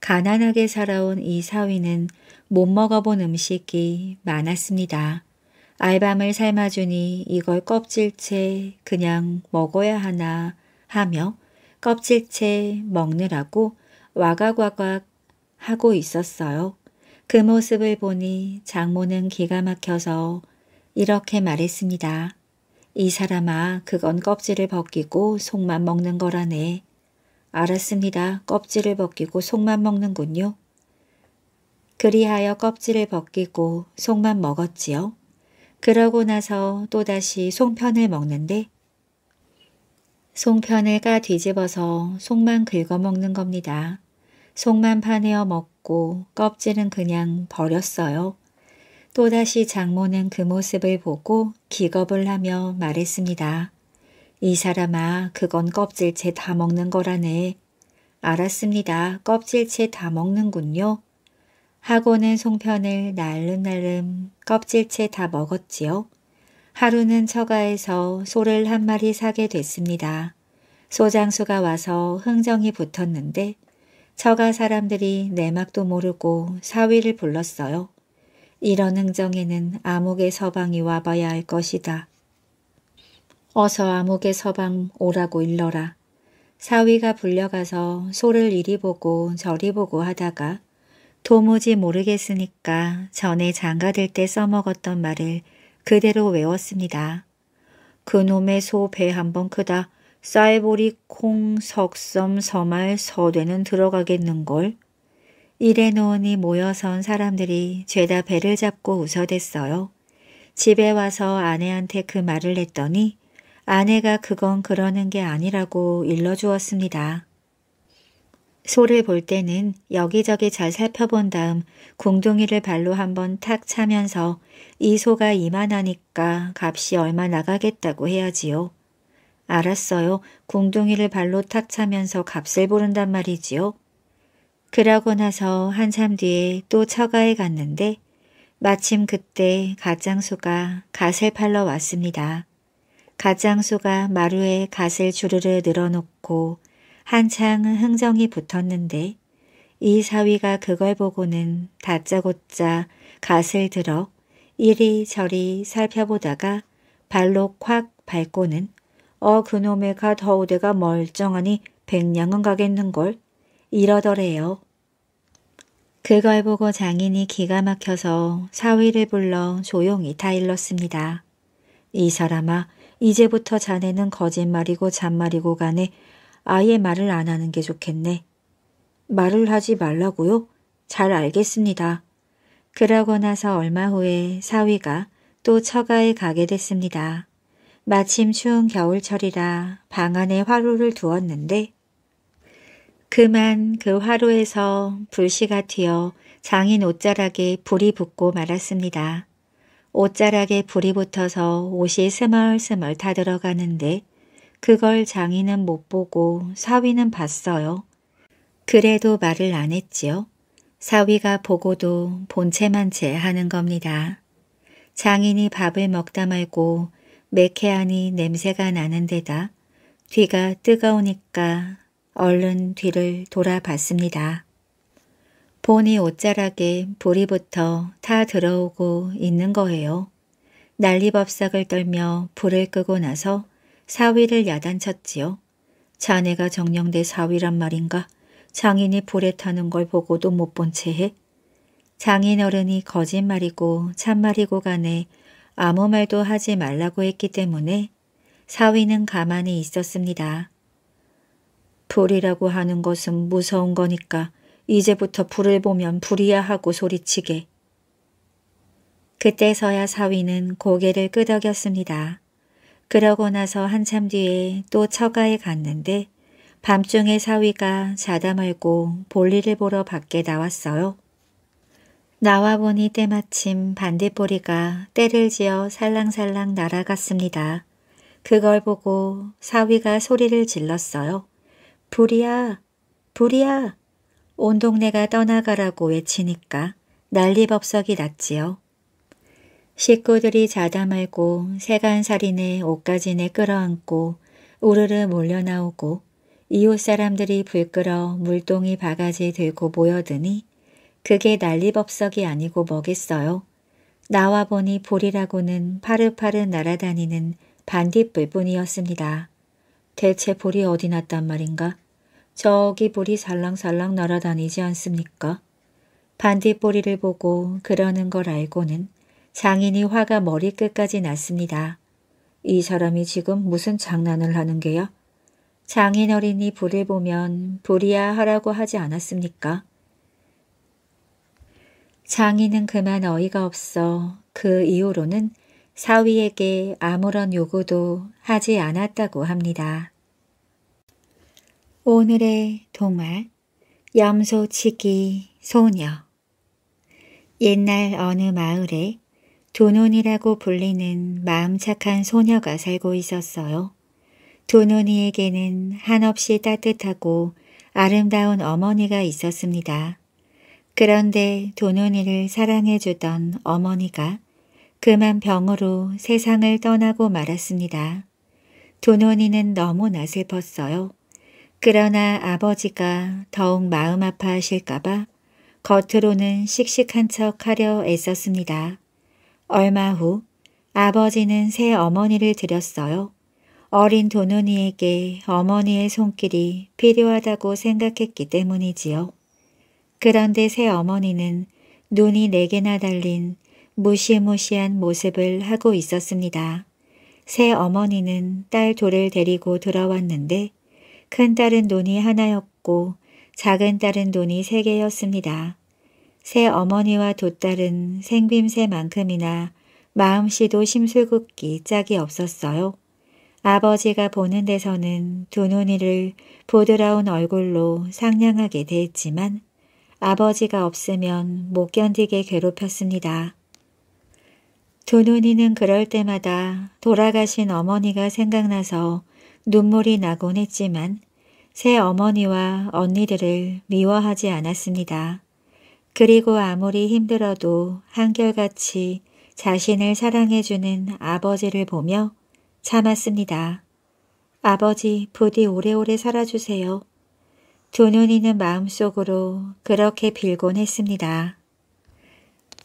가난하게 살아온 이 사위는 못 먹어본 음식이 많았습니다. 알밤을 삶아주니 이걸 껍질째 그냥 먹어야 하나 하며 껍질째 먹느라고 와가과각 하고 있었어요. 그 모습을 보니 장모는 기가 막혀서 이렇게 말했습니다. 이 사람아 그건 껍질을 벗기고 속만 먹는 거라네. 알았습니다. 껍질을 벗기고 속만 먹는군요. 그리하여 껍질을 벗기고 속만 먹었지요. 그러고 나서 또다시 송편을 먹는데 송편을 까 뒤집어서 속만 긁어먹는 겁니다. 속만 파내어 먹고 없고 껍질은 그냥 버렸어요. 또다시 장모는 그 모습을 보고 기겁을 하며 말했습니다. 이 사람아 그건 껍질째 다 먹는 거라네. 알았습니다. 껍질째 다 먹는군요. 하고는 송편을 날름날름 껍질째 다 먹었지요. 하루는 처가에서 소를 한 마리 사게 됐습니다. 소장수가 와서 흥정이 붙었는데 처가 사람들이 내막도 모르고 사위를 불렀어요. 이런 흥정에는 암흑의 서방이 와봐야 할 것이다. 어서 암흑의 서방 오라고 일러라. 사위가 불려가서 소를 이리 보고 저리 보고 하다가 도무지 모르겠으니까 전에 장가들 때 써먹었던 말을 그대로 외웠습니다. 그놈의 소 배 한 번 크다. 쌀보리 콩 석섬 서말 서대는 들어가겠는걸. 이래 놓으니 모여선 사람들이 죄다 배를 잡고 웃어댔어요. 집에 와서 아내한테 그 말을 했더니 아내가 그건 그러는 게 아니라고 일러주었습니다. 소를 볼 때는 여기저기 잘 살펴본 다음 궁둥이를 발로 한번 탁 차면서 이 소가 이만하니까 값이 얼마 나가겠다고 해야지요. 알았어요. 궁둥이를 발로 탁 차면서 값을 부른단 말이지요. 그러고 나서 한참 뒤에 또 처가에 갔는데 마침 그때 가장수가 갓을 팔러 왔습니다. 가장수가 마루에 갓을 주르르 늘어놓고 한창 흥정이 붙었는데 이 사위가 그걸 보고는 다짜고짜 갓을 들어 이리저리 살펴보다가 발로 콱 밟고는 어 그놈의 가 더우대가 멀쩡하니 백냥은 가겠는걸 이러더래요. 그걸 보고 장인이 기가 막혀서 사위를 불러 조용히 타일렀습니다. 이 사람아 이제부터 자네는 거짓말이고 잔말이고 간에 아예 말을 안 하는 게 좋겠네. 말을 하지 말라고요? 잘 알겠습니다. 그러고 나서 얼마 후에 사위가 또 처가에 가게 됐습니다. 마침 추운 겨울철이라 방 안에 화로를 두었는데 그만 그 화로에서 불씨가 튀어 장인 옷자락에 불이 붙고 말았습니다. 옷자락에 불이 붙어서 옷이 스멀스멀 타들어가는데 그걸 장인은 못 보고 사위는 봤어요. 그래도 말을 안 했지요. 사위가 보고도 본체만 채 하는 겁니다. 장인이 밥을 먹다 말고 매캐하니 냄새가 나는 데다 뒤가 뜨거우니까 얼른 뒤를 돌아봤습니다. 보니 옷자락에 불이 붙어 타 들어오고 있는 거예요. 난리법석을 떨며 불을 끄고 나서 사위를 야단쳤지요. 자네가 정령대 사위란 말인가? 장인이 불에 타는 걸 보고도 못 본 채 해? 장인 어른이 거짓말이고 참말이고 간에 아무 말도 하지 말라고 했기 때문에 사위는 가만히 있었습니다. 불이라고 하는 것은 무서운 거니까 이제부터 불을 보면 불이야 하고 소리치게. 그때서야 사위는 고개를 끄덕였습니다. 그러고 나서 한참 뒤에 또 처가에 갔는데 밤중에 사위가 자다 말고 볼일을 보러 밖에 나왔어요. 나와보니 때마침 반딧불이가 때를 지어 살랑살랑 날아갔습니다. 그걸 보고 사위가 소리를 질렀어요. 불이야! 불이야! 온 동네가 떠나가라고 외치니까 난리법석이 났지요. 식구들이 자다 말고 세간살인의 옷가진에 끌어안고 우르르 몰려나오고 이웃 사람들이 불 끌어 물동이 바가지 들고 모여드니 그게 난리법석이 아니고 뭐겠어요. 나와 보니 보리라고는 파릇파릇 날아다니는 반딧불 뿐이었습니다. 대체 보리 어디 났단 말인가? 저기 보리 살랑살랑 날아다니지 않습니까? 반딧불이를 보고 그러는 걸 알고는 장인이 화가 머리끝까지 났습니다. 이 사람이 지금 무슨 장난을 하는 게야? 장인 어린이 불을 보면 불이야 하라고 하지 않았습니까? 장인은 그만 어이가 없어 그 이후로는 사위에게 아무런 요구도 하지 않았다고 합니다. 오늘의 동화 염소치기 소녀 옛날 어느 마을에 도논이라고 불리는 마음 착한 소녀가 살고 있었어요. 도논이에게는 한없이 따뜻하고 아름다운 어머니가 있었습니다. 그런데 도논이를 사랑해주던 어머니가 그만 병으로 세상을 떠나고 말았습니다. 도논이는 너무나 슬펐어요. 그러나 아버지가 더욱 마음 아파하실까봐 겉으로는 씩씩한 척 하려 애썼습니다. 얼마 후 아버지는 새 어머니를 들였어요. 어린 도논이에게 어머니의 손길이 필요하다고 생각했기 때문이지요. 그런데 새 어머니는 눈이 네 개나 달린 무시무시한 모습을 하고 있었습니다. 새 어머니는 딸돌을 데리고 들어왔는데 큰딸은 눈이 하나였고 작은 딸은 눈이 세 개였습니다. 새 어머니와 두 딸은 생김새만큼이나 마음씨도 심술궂기 짝이 없었어요. 아버지가 보는 데서는 두 눈이를 부드러운 얼굴로 상냥하게 대했지만 아버지가 없으면 못 견디게 괴롭혔습니다. 두눈이는 그럴 때마다 돌아가신 어머니가 생각나서 눈물이 나곤 했지만 새 어머니와 언니들을 미워하지 않았습니다. 그리고 아무리 힘들어도 한결같이 자신을 사랑해주는 아버지를 보며 참았습니다. 아버지 부디 오래오래 살아주세요. 조눈이는 마음속으로 그렇게 빌곤 했습니다.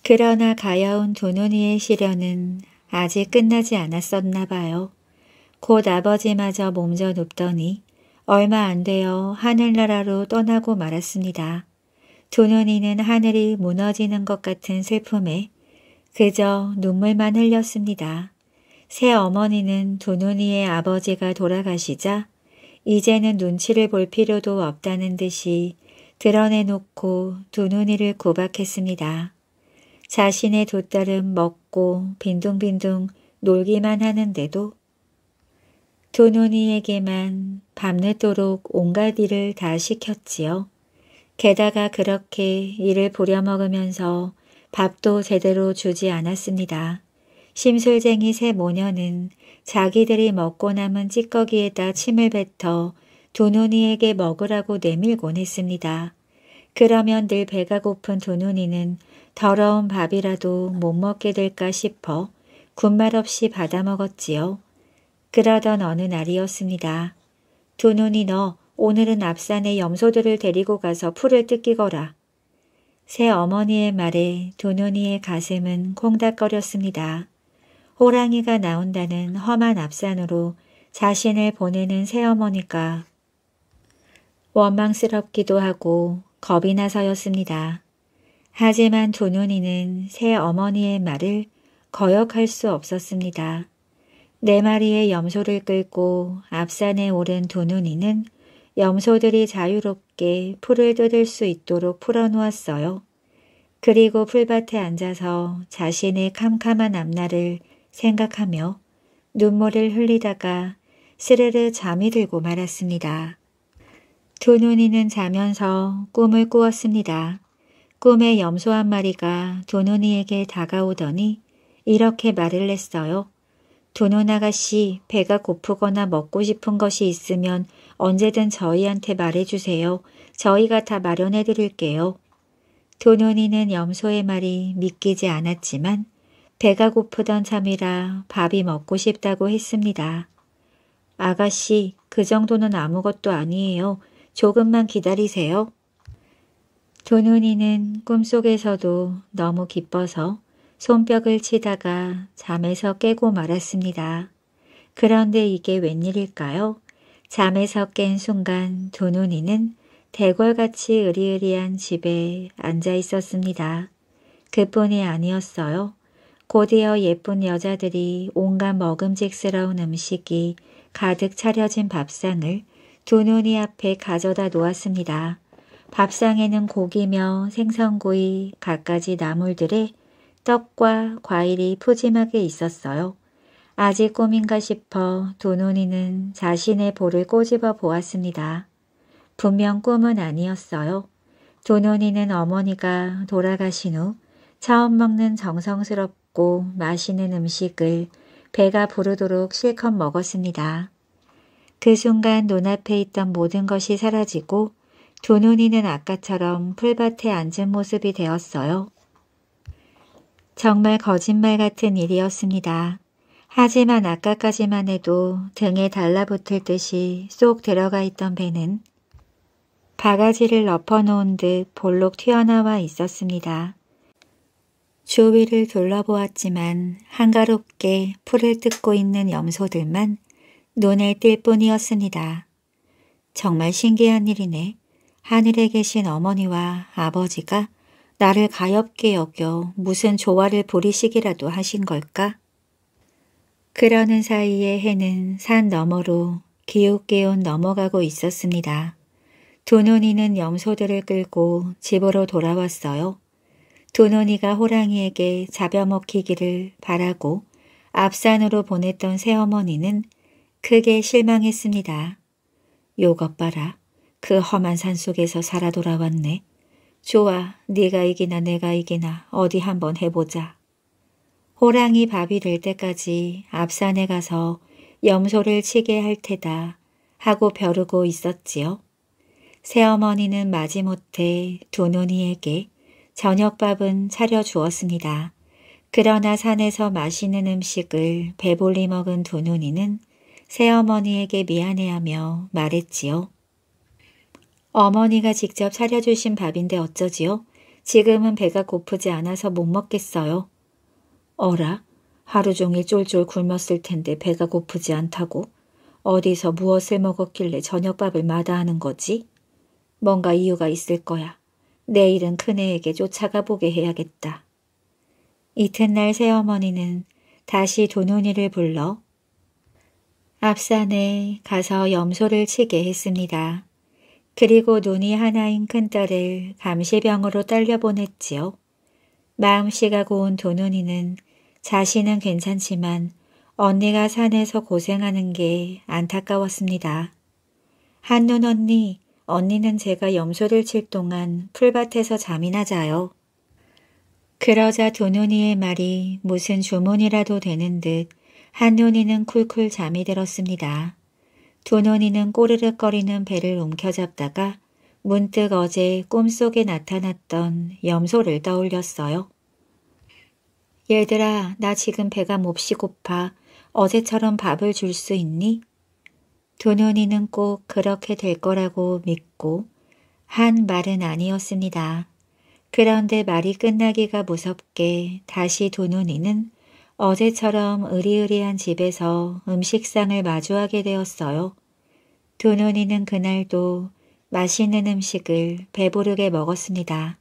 그러나 가여운도눈이의 시련은 아직 끝나지 않았었나 봐요. 곧 아버지마저 몸져 눕더니 얼마 안 되어 하늘나라로 떠나고 말았습니다. 도눈이는 하늘이 무너지는 것 같은 슬픔에 그저 눈물만 흘렸습니다. 새 어머니는 도눈이의 아버지가 돌아가시자 이제는 눈치를 볼 필요도 없다는 듯이 드러내놓고 두 눈이를 구박했습니다. 자신의 두다은 먹고 빈둥빈둥 놀기만 하는데도 두 눈이에게만 밤늦도록 온갖 일을 다 시켰지요. 게다가 그렇게 일을 부려먹으면서 밥도 제대로 주지 않았습니다. 심술쟁이 세 모녀는 자기들이 먹고 남은 찌꺼기에다 침을 뱉어 도눈이에게 먹으라고 내밀곤 했습니다. 그러면 늘 배가 고픈 도눈이는 더러운 밥이라도 못 먹게 될까 싶어 군말 없이 받아 먹었지요. 그러던 어느 날이었습니다. 도눈이 너 오늘은 앞산에 염소들을 데리고 가서 풀을 뜯기거라. 새 어머니의 말에 도눈이의 가슴은 콩닥거렸습니다. 호랑이가 나온다는 험한 앞산으로 자신을 보내는 새어머니가 원망스럽기도 하고 겁이 나서였습니다. 하지만 두 눈이는 새 어머니의 말을 거역할 수 없었습니다. 네 마리의 염소를 끌고 앞산에 오른 두 눈이는 염소들이 자유롭게 풀을 뜯을 수 있도록 풀어놓았어요. 그리고 풀밭에 앉아서 자신의 캄캄한 앞날을 생각하며 눈물을 흘리다가 스르르 잠이 들고 말았습니다. 두 눈이는 자면서 꿈을 꾸었습니다. 꿈에 염소 한 마리가 두 눈이에게 다가오더니 이렇게 말을 했어요. 두 눈 아가씨 배가 고프거나 먹고 싶은 것이 있으면 언제든 저희한테 말해주세요. 저희가 다 마련해드릴게요. 두눈이는 염소의 말이 믿기지 않았지만 배가 고프던 참이라 밥이 먹고 싶다고 했습니다. 아가씨, 그 정도는 아무것도 아니에요. 조금만 기다리세요. 도눈이는 꿈속에서도 너무 기뻐서 손뼉을 치다가 잠에서 깨고 말았습니다. 그런데 이게 웬일일까요? 잠에서 깬 순간 도눈이는 대궐같이 으리으리한 집에 앉아 있었습니다. 그뿐이 아니었어요. 곧이어 예쁜 여자들이 온갖 먹음직스러운 음식이 가득 차려진 밥상을 두 눈이 앞에 가져다 놓았습니다. 밥상에는 고기며 생선구이, 갖가지 나물들에 떡과 과일이 푸짐하게 있었어요. 아직 꿈인가 싶어 도논이는 자신의 볼을 꼬집어 보았습니다. 분명 꿈은 아니었어요. 도논이는 어머니가 돌아가신 후 처음 먹는 정성스럽고 먹고 마시는 음식을 배가 부르도록 실컷 먹었습니다. 그 순간 눈앞에 있던 모든 것이 사라지고 두 눈이는 아까처럼 풀밭에 앉은 모습이 되었어요. 정말 거짓말 같은 일이었습니다. 하지만 아까까지만 해도 등에 달라붙을 듯이 쏙 들어가 있던 배는 바가지를 엎어놓은 듯 볼록 튀어나와 있었습니다. 주위를 둘러보았지만 한가롭게 풀을 뜯고 있는 염소들만 눈에 띌 뿐이었습니다. 정말 신기한 일이네. 하늘에 계신 어머니와 아버지가 나를 가엽게 여겨 무슨 조화를 부리시기라도 하신 걸까? 그러는 사이에 해는 산 너머로 기웃기웃 넘어가고 있었습니다. 두 눈이는 염소들을 끌고 집으로 돌아왔어요. 두논이가 호랑이에게 잡아먹히기를 바라고 앞산으로 보냈던 새어머니는 크게 실망했습니다. 요것 봐라. 그 험한 산속에서 살아 돌아왔네. 좋아, 네가 이기나 내가 이기나 어디 한번 해보자. 호랑이 밥이 될 때까지 앞산에 가서 염소를 치게 할 테다 하고 벼르고 있었지요. 새어머니는 마지못해 두눈이에게 저녁밥은 차려주었습니다. 그러나 산에서 맛있는 음식을 배불리 먹은 두 눈이는 새어머니에게 미안해하며 말했지요. 어머니가 직접 차려주신 밥인데 어쩌지요? 지금은 배가 고프지 않아서 못 먹겠어요. 어라? 하루 종일 쫄쫄 굶었을 텐데 배가 고프지 않다고? 어디서 무엇을 먹었길래 저녁밥을 마다하는 거지? 뭔가 이유가 있을 거야. 내일은 큰애에게 쫓아가 보게 해야겠다. 이튿날 새어머니는 다시 도논이를 불러 앞산에 가서 염소를 치게 했습니다. 그리고 눈이 하나인 큰딸을 감시병으로 딸려보냈지요. 마음씨가 고운 도눈이는 자신은 괜찮지만 언니가 산에서 고생하는 게 안타까웠습니다. 한눈 언니, 언니는 제가 염소를 칠 동안 풀밭에서 잠이나 자요. 그러자 두논이의 말이 무슨 주문이라도 되는 듯 한논이는 쿨쿨 잠이 들었습니다. 두논이는 꼬르륵거리는 배를 움켜잡다가 문득 어제 꿈속에 나타났던 염소를 떠올렸어요. 얘들아, 나 지금 배가 몹시 고파. 어제처럼 밥을 줄 수 있니? 도논이는 꼭 그렇게 될 거라고 믿고 한 말은 아니었습니다. 그런데 말이 끝나기가 무섭게 다시 도논이는 어제처럼 으리으리한 집에서 음식상을 마주하게 되었어요. 도논이는 그날도 맛있는 음식을 배부르게 먹었습니다.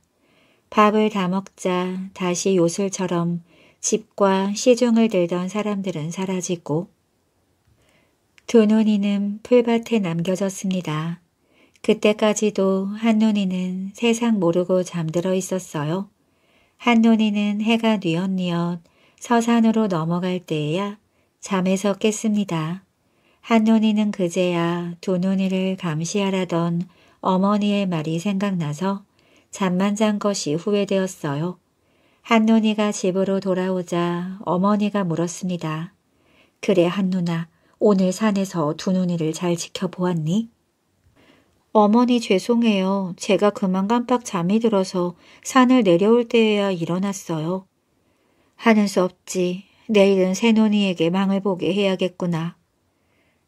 밥을 다 먹자 다시 요술처럼 집과 시중을 들던 사람들은 사라지고 두눈이는 풀밭에 남겨졌습니다. 그때까지도 한눈이는 세상 모르고 잠들어 있었어요. 한눈이는 해가 뉘엿뉘엿 서산으로 넘어갈 때에야 잠에서 깼습니다. 한눈이는 그제야 두눈이를 감시하라던 어머니의 말이 생각나서 잠만 잔 것이 후회되었어요. 한눈이가 집으로 돌아오자 어머니가 물었습니다. 그래 한누나 오늘 산에서 두눈이를 잘 지켜보았니? 어머니 죄송해요. 제가 그만 깜빡 잠이 들어서 산을 내려올 때에야 일어났어요. 하는 수 없지. 내일은 새눈이에게 망을 보게 해야겠구나.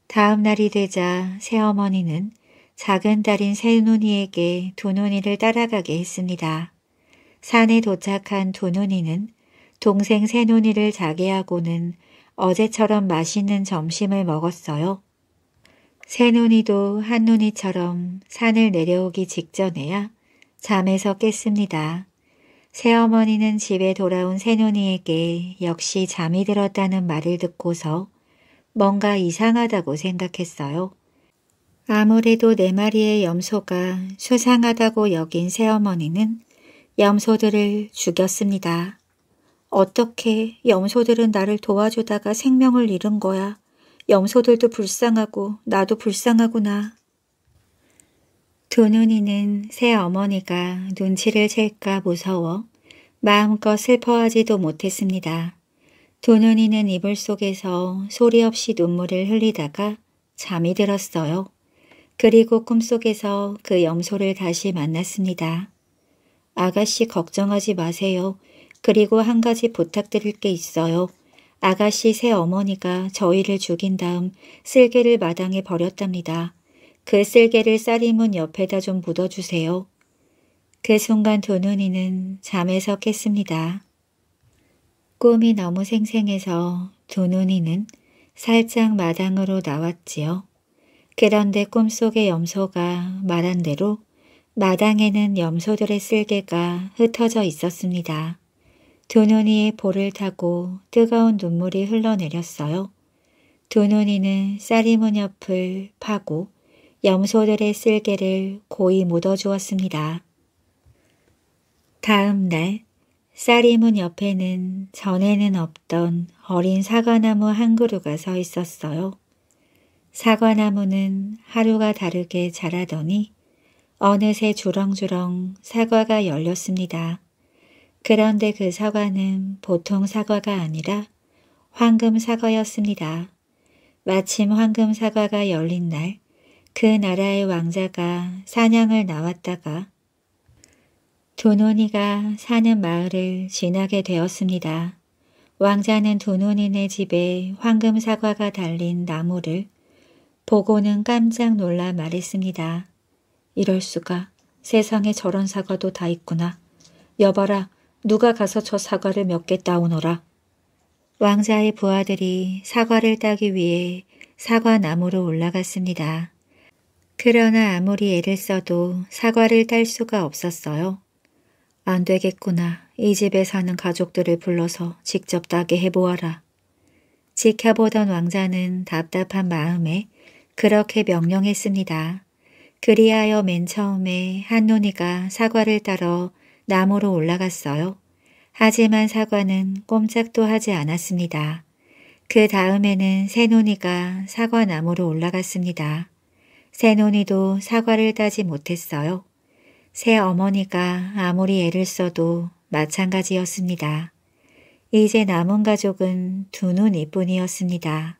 다음 날이 되자 새어머니는 작은 딸인 새눈이에게 두눈이를 따라가게 했습니다. 산에 도착한 두눈이는 동생 새눈이를 자게 하고는 어제처럼 맛있는 점심을 먹었어요. 새눈이도 한눈이처럼 산을 내려오기 직전에야 잠에서 깼습니다. 새어머니는 집에 돌아온 새눈이에게 역시 잠이 들었다는 말을 듣고서 뭔가 이상하다고 생각했어요. 아무래도 네 마리의 염소가 수상하다고 여긴 새어머니는 염소들을 죽였습니다. 어떻게 염소들은 나를 도와주다가 생명을 잃은 거야. 염소들도 불쌍하고 나도 불쌍하구나. 두눈이는새 어머니가 눈치를 챌까 무서워 마음껏 슬퍼하지도 못했습니다. 두눈이는 이불 속에서 소리 없이 눈물을 흘리다가 잠이 들었어요. 그리고 꿈속에서 그 염소를 다시 만났습니다. 아가씨 걱정하지 마세요. 그리고 한 가지 부탁드릴 게 있어요. 아가씨 새 어머니가 저희를 죽인 다음 쓸개를 마당에 버렸답니다. 그 쓸개를 쌀이문 옆에다 좀 묻어주세요. 그 순간 두 눈이는 잠에서 깼습니다. 꿈이 너무 생생해서 두 눈이는 살짝 마당으로 나왔지요. 그런데 꿈속의 염소가 말한 대로 마당에는 염소들의 쓸개가 흩어져 있었습니다. 두 눈이 볼을 타고 뜨거운 눈물이 흘러내렸어요. 두 눈이는 쌀이문 옆을 파고 염소들의 쓸개를 고이 묻어주었습니다. 다음 날 쌀이문 옆에는 전에는 없던 어린 사과나무 한 그루가 서 있었어요. 사과나무는 하루가 다르게 자라더니 어느새 주렁주렁 사과가 열렸습니다. 그런데 그 사과는 보통 사과가 아니라 황금 사과였습니다. 마침 황금 사과가 열린 날 그 나라의 왕자가 사냥을 나왔다가 도논이가 사는 마을을 지나게 되었습니다. 왕자는 도논이네 집에 황금 사과가 달린 나무를 보고는 깜짝 놀라 말했습니다. 이럴 수가 세상에 저런 사과도 다 있구나. 여봐라 누가 가서 저 사과를 몇 개 따오너라. 왕자의 부하들이 사과를 따기 위해 사과나무로 올라갔습니다. 그러나 아무리 애를 써도 사과를 딸 수가 없었어요. 안 되겠구나. 이 집에 사는 가족들을 불러서 직접 따게 해보아라. 지켜보던 왕자는 답답한 마음에 그렇게 명령했습니다. 그리하여 맨 처음에 한눈이가 사과를 따러 나무로 올라갔어요. 하지만 사과는 꼼짝도 하지 않았습니다. 그 다음에는 새노니가 사과나무로 올라갔습니다. 새노니도 사과를 따지 못했어요. 새 어머니가 아무리 애를 써도 마찬가지였습니다. 이제 남은 가족은 두 눈이뿐이었습니다.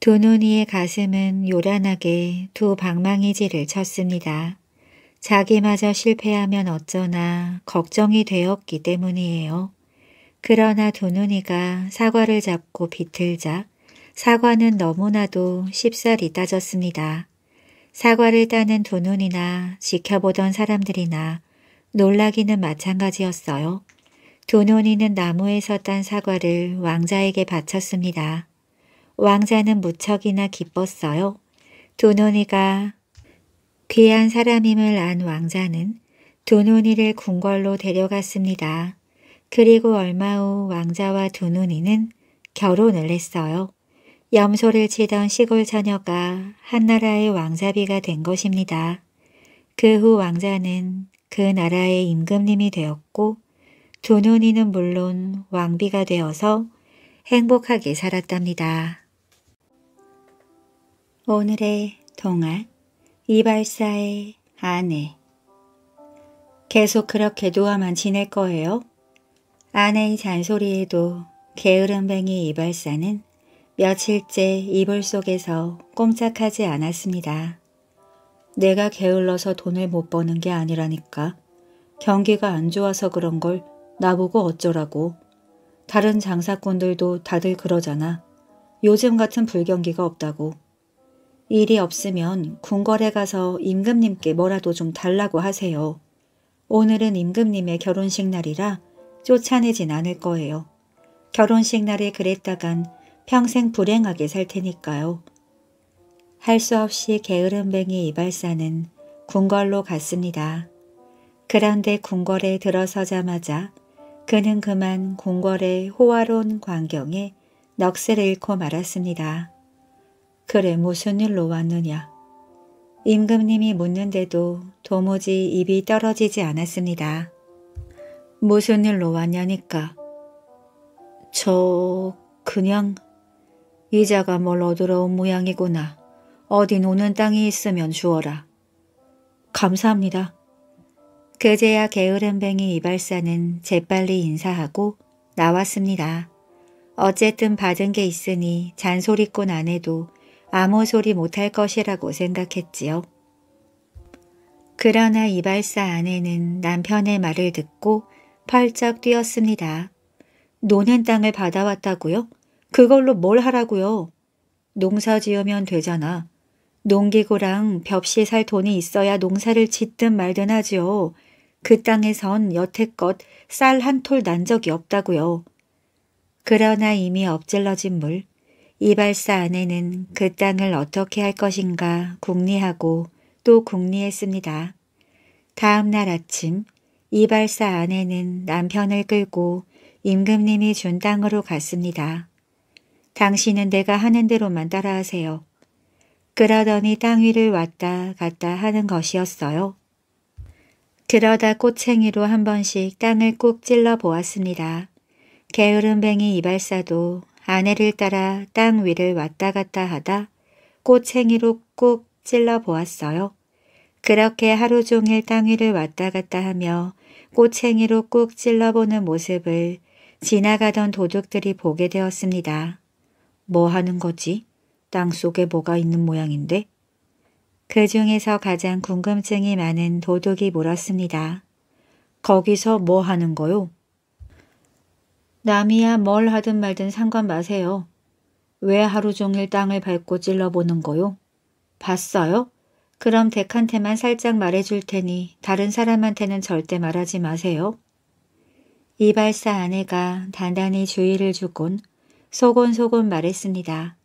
두 눈이의 가슴은 요란하게 두 방망이질을 쳤습니다. 자기마저 실패하면 어쩌나 걱정이 되었기 때문이에요. 그러나 두 눈이가 사과를 잡고 비틀자 사과는 너무나도 쉽사리 따졌습니다. 사과를 따는 두 눈이나 지켜보던 사람들이나 놀라기는 마찬가지였어요. 두 눈이는 나무에서 딴 사과를 왕자에게 바쳤습니다. 왕자는 무척이나 기뻤어요. 두 눈이가 귀한 사람임을 안 왕자는 두눈이를 궁궐로 데려갔습니다. 그리고 얼마 후 왕자와 두눈이는 결혼을 했어요. 염소를 치던 시골 처녀가 한나라의 왕자비가 된 것입니다. 그 후 왕자는 그 나라의 임금님이 되었고 두눈이는 물론 왕비가 되어서 행복하게 살았답니다. 오늘의 동안 이발사의 아내 계속 그렇게 누워만 지낼 거예요? 아내의 잔소리에도 게으름뱅이 이발사는 며칠째 이불 속에서 꼼짝하지 않았습니다. 내가 게을러서 돈을 못 버는 게 아니라니까. 경기가 안 좋아서 그런 걸 나보고 어쩌라고. 다른 장사꾼들도 다들 그러잖아. 요즘 같은 불경기가 없다고. 일이 없으면 궁궐에 가서 임금님께 뭐라도 좀 달라고 하세요. 오늘은 임금님의 결혼식 날이라 쫓아내진 않을 거예요. 결혼식 날에 그랬다간 평생 불행하게 살 테니까요. 할 수 없이 게으름뱅이 이발사는 궁궐로 갔습니다. 그런데 궁궐에 들어서자마자 그는 그만 궁궐의 호화로운 광경에 넋을 잃고 말았습니다. 그래 무슨 일로 왔느냐. 임금님이 묻는데도 도무지 입이 떨어지지 않았습니다. 무슨 일로 왔냐니까. 저... 그냥... 이자가 뭘 얻으러 온 모양이구나. 어디 노는 땅이 있으면 주어라. 감사합니다. 그제야 게으름뱅이 이발사는 재빨리 인사하고 나왔습니다. 어쨌든 받은 게 있으니 잔소리꾼 안 해도 아무 소리 못할 것이라고 생각했지요. 그러나 이발사 아내는 남편의 말을 듣고 팔짝 뛰었습니다. 노는 땅을 받아왔다고요? 그걸로 뭘 하라고요? 농사 지으면 되잖아. 농기구랑 벽시 살 돈이 있어야 농사를 짓든 말든 하지요. 그 땅에선 여태껏 쌀 한 톨 난 적이 없다고요. 그러나 이미 엎질러진 물, 이발사 아내는 그 땅을 어떻게 할 것인가 궁리하고 또 궁리했습니다. 다음 날 아침 이발사 아내는 남편을 끌고 임금님이 준 땅으로 갔습니다. 당신은 내가 하는 대로만 따라하세요. 그러더니 땅 위를 왔다 갔다 하는 것이었어요. 그러다 꽃챙이로한 번씩 땅을 꾹 찔러 보았습니다. 게으름뱅이 이발사도 아내를 따라 땅 위를 왔다 갔다 하다 꼬챙이로 꾹 찔러 보았어요. 그렇게 하루 종일 땅 위를 왔다 갔다 하며 꼬챙이로 꾹 찔러보는 모습을 지나가던 도둑들이 보게 되었습니다. 뭐 하는 거지? 땅 속에 뭐가 있는 모양인데? 그 중에서 가장 궁금증이 많은 도둑이 물었습니다. 거기서 뭐 하는 거요? 남이야 뭘 하든 말든 상관 마세요. 왜 하루 종일 땅을 밟고 찔러보는 거요? 봤어요? 그럼 덱한테만 살짝 말해줄 테니 다른 사람한테는 절대 말하지 마세요. 이발사 아내가 단단히 주의를 주곤 소곤소곤 말했습니다.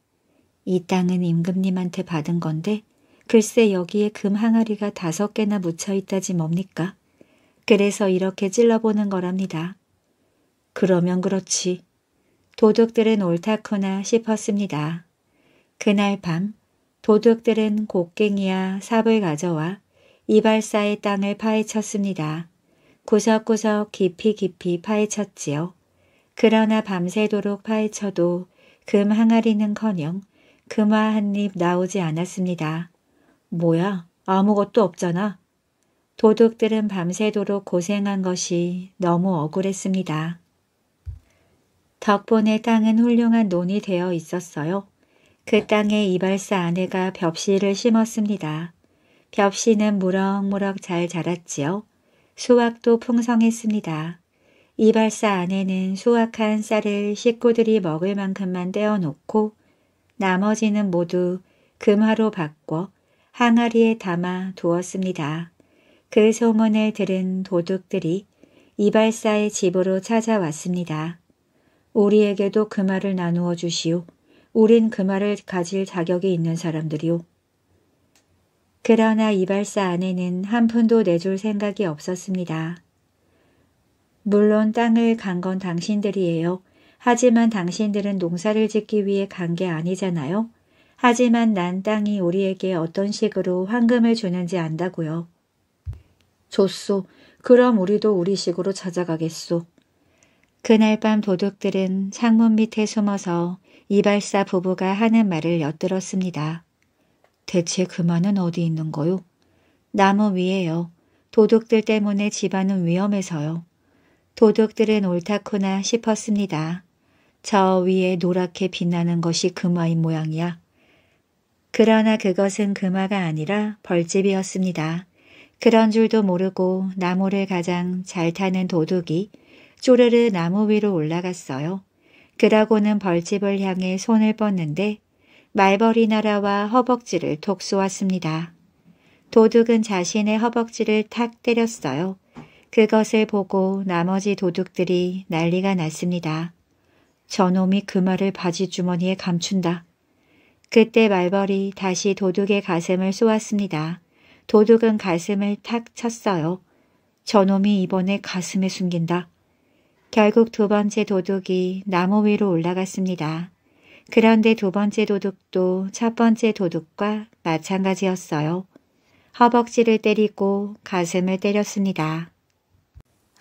이 땅은 임금님한테 받은 건데 글쎄 여기에 금 항아리가 다섯 개나 묻혀 있다지 뭡니까? 그래서 이렇게 찔러보는 거랍니다. 그러면 그렇지. 도둑들은 옳다구나 싶었습니다. 그날 밤 도둑들은 곡괭이와 삽을 가져와 이발사의 땅을 파헤쳤습니다. 구석구석 깊이 깊이 파헤쳤지요. 그러나 밤새도록 파헤쳐도 금 항아리는커녕 금화 한입 나오지 않았습니다. 뭐야 아무것도 없잖아. 도둑들은 밤새도록 고생한 것이 너무 억울했습니다. 덕분에 땅은 훌륭한 논이 되어 있었어요. 그 땅에 이발사 아내가 벽시를 심었습니다. 벽시는 무럭무럭 잘 자랐지요. 수확도 풍성했습니다. 이발사 아내는 수확한 쌀을 식구들이 먹을 만큼만 떼어놓고 나머지는 모두 금화로 바꿔 항아리에 담아 두었습니다. 그 소문을 들은 도둑들이 이발사의 집으로 찾아왔습니다. 우리에게도 그 말을 나누어 주시오. 우린 그 말을 가질 자격이 있는 사람들이오. 그러나 이발사 안에는한 푼도 내줄 생각이 없었습니다. 물론 땅을 간 건 당신들이에요. 하지만 당신들은 농사를 짓기 위해 간 게 아니잖아요. 하지만 난 땅이 우리에게 어떤 식으로 황금을 주는지 안다고요. 좋소. 그럼 우리도 우리 식으로 찾아가겠소. 그날 밤 도둑들은 창문 밑에 숨어서 이발사 부부가 하는 말을 엿들었습니다. 대체 그만은 어디 있는 거요? 나무 위에요. 도둑들 때문에 집안은 위험해서요. 도둑들은 옳다코나 싶었습니다. 저 위에 노랗게 빛나는 것이 금화인 모양이야. 그러나 그것은 금화가 아니라 벌집이었습니다. 그런 줄도 모르고 나무를 가장 잘 타는 도둑이 쪼르르 나무 위로 올라갔어요. 그라고는 벌집을 향해 손을 뻗는데 말벌이 날아와 허벅지를 톡 쏘았습니다. 도둑은 자신의 허벅지를 탁 때렸어요. 그것을 보고 나머지 도둑들이 난리가 났습니다. 저놈이 그 말을 바지 주머니에 감춘다. 그때 말벌이 다시 도둑의 가슴을 쏘았습니다. 도둑은 가슴을 탁 쳤어요. 저놈이 이번에 가슴에 숨긴다. 결국 두 번째 도둑이 나무 위로 올라갔습니다. 그런데 두 번째 도둑도 첫 번째 도둑과 마찬가지였어요. 허벅지를 때리고 가슴을 때렸습니다.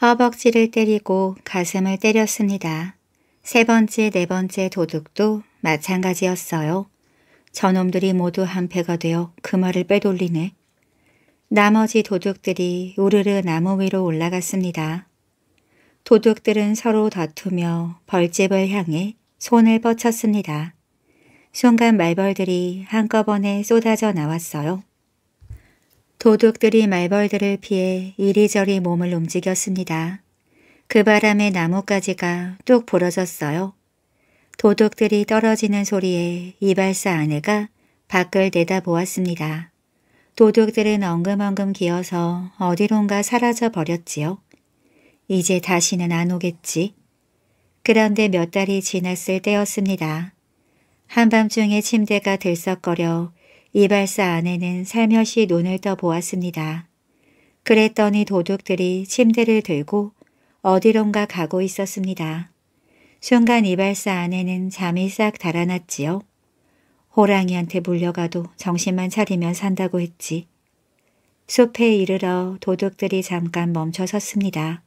허벅지를 때리고 가슴을 때렸습니다. 세 번째, 네 번째 도둑도 마찬가지였어요. 저놈들이 모두 한패가 되어 그말을 빼돌리네. 나머지 도둑들이 우르르 나무 위로 올라갔습니다. 도둑들은 서로 다투며 벌집을 향해 손을 뻗쳤습니다. 순간 말벌들이 한꺼번에 쏟아져 나왔어요. 도둑들이 말벌들을 피해 이리저리 몸을 움직였습니다. 그 바람에 나뭇가지가 뚝 부러졌어요. 도둑들이 떨어지는 소리에 이발사 아내가 밖을 내다보았습니다. 도둑들은 엉금엉금 기어서 어디론가 사라져 버렸지요. 이제 다시는 안 오겠지. 그런데 몇 달이 지났을 때였습니다. 한밤중에 침대가 들썩거려 이발사 아내는 살며시 눈을 떠보았습니다. 그랬더니 도둑들이 침대를 들고 어디론가 가고 있었습니다. 순간 이발사 아내는 잠이 싹 달아났지요. 호랑이한테 물려가도 정신만 차리면 산다고 했지. 숲에 이르러 도둑들이 잠깐 멈춰섰습니다.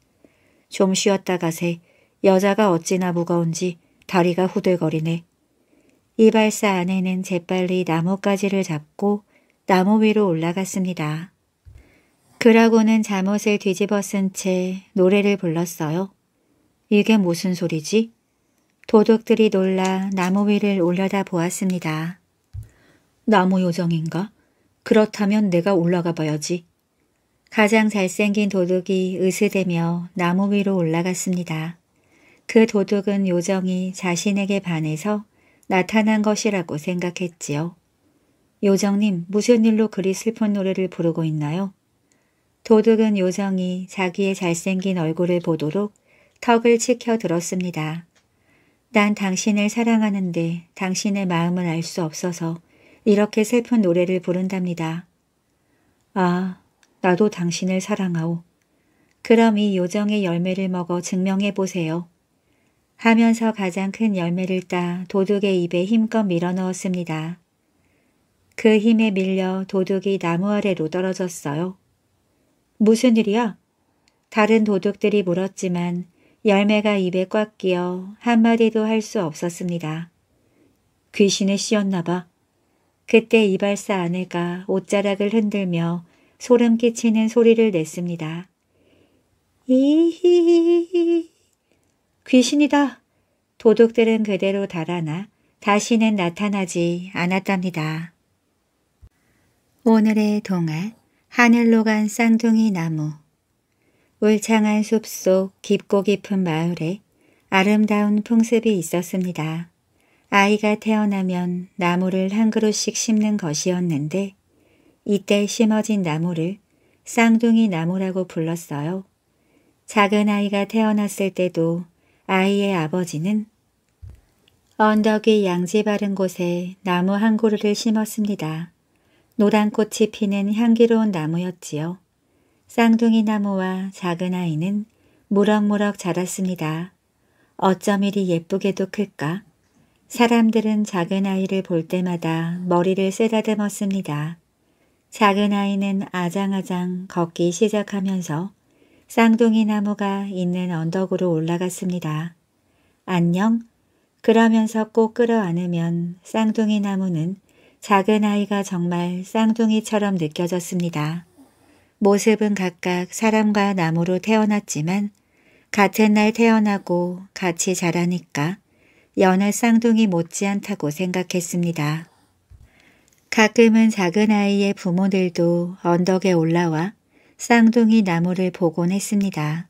좀 쉬었다 가세. 여자가 어찌나 무거운지 다리가 후들거리네. 이발사 안에는 재빨리 나뭇가지를 잡고 나무 위로 올라갔습니다. 그러고는 잠옷을 뒤집어 쓴채 노래를 불렀어요. 이게 무슨 소리지? 도둑들이 놀라 나무 위를 올려다 보았습니다. 나무 요정인가? 그렇다면 내가 올라가 봐야지. 가장 잘생긴 도둑이 으스대며 나무 위로 올라갔습니다. 그 도둑은 요정이 자신에게 반해서 나타난 것이라고 생각했지요. 요정님 무슨 일로 그리 슬픈 노래를 부르고 있나요? 도둑은 요정이 자기의 잘생긴 얼굴을 보도록 턱을 치켜 들었습니다. 난 당신을 사랑하는데 당신의 마음을 알 수 없어서 이렇게 슬픈 노래를 부른답니다. 아, 나도 당신을 사랑하오. 그럼 이 요정의 열매를 먹어 증명해 보세요. 하면서 가장 큰 열매를 따 도둑의 입에 힘껏 밀어넣었습니다. 그 힘에 밀려 도둑이 나무 아래로 떨어졌어요. 무슨 일이야? 다른 도둑들이 물었지만 열매가 입에 꽉 끼어 한마디도 할 수 없었습니다. 귀신에 씌었나 봐. 그때 이발사 아내가 옷자락을 흔들며 소름 끼치는 소리를 냈습니다. 이히히히 귀신이다. 도둑들은 그대로 달아나 다시는 나타나지 않았답니다. 오늘의 동안 하늘로 간 쌍둥이 나무 울창한 숲 속 깊고 깊은 마을에 아름다운 풍습이 있었습니다. 아이가 태어나면 나무를 한 그루씩 심는 것이었는데 이때 심어진 나무를 쌍둥이 나무라고 불렀어요. 작은 아이가 태어났을 때도 아이의 아버지는 언덕 위 양지 바른 곳에 나무 한 그루를 심었습니다. 노란 꽃이 피는 향기로운 나무였지요. 쌍둥이 나무와 작은 아이는 무럭무럭 자랐습니다. 어쩜 이리 예쁘게도 클까? 사람들은 작은 아이를 볼 때마다 머리를 쓰다듬었습니다. 작은 아이는 아장아장 걷기 시작하면서 쌍둥이 나무가 있는 언덕으로 올라갔습니다. 안녕? 그러면서 꼭 끌어안으면 쌍둥이 나무는 작은 아이가 정말 쌍둥이처럼 느껴졌습니다. 모습은 각각 사람과 나무로 태어났지만 같은 날 태어나고 같이 자라니까 연애 쌍둥이 못지않다고 생각했습니다. 가끔은 작은 아이의 부모들도 언덕에 올라와 쌍둥이 나무를 보곤 했습니다.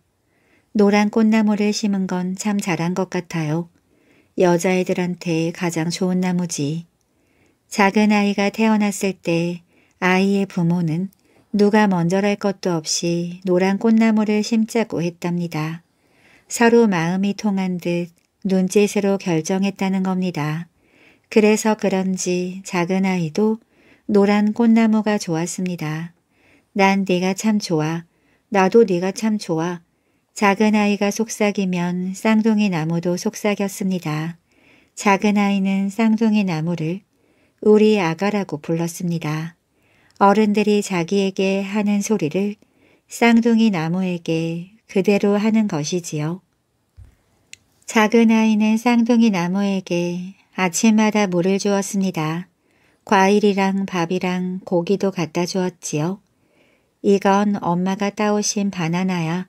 노란 꽃나무를 심은 건 참 잘한 것 같아요. 여자애들한테 가장 좋은 나무지. 작은 아이가 태어났을 때 아이의 부모는 누가 먼저랄 것도 없이 노란 꽃나무를 심자고 했답니다. 서로 마음이 통한 듯 눈짓으로 결정했다는 겁니다. 그래서 그런지 작은 아이도 노란 꽃나무가 좋았습니다. 난 네가 참 좋아. 나도 네가 참 좋아. 작은 아이가 속삭이면 쌍둥이 나무도 속삭였습니다. 작은 아이는 쌍둥이 나무를 우리 아가라고 불렀습니다. 어른들이 자기에게 하는 소리를 쌍둥이 나무에게 그대로 하는 것이지요. 작은 아이는 쌍둥이 나무에게 아침마다 물을 주었습니다. 과일이랑 밥이랑 고기도 갖다 주었지요. 이건 엄마가 따오신 바나나야.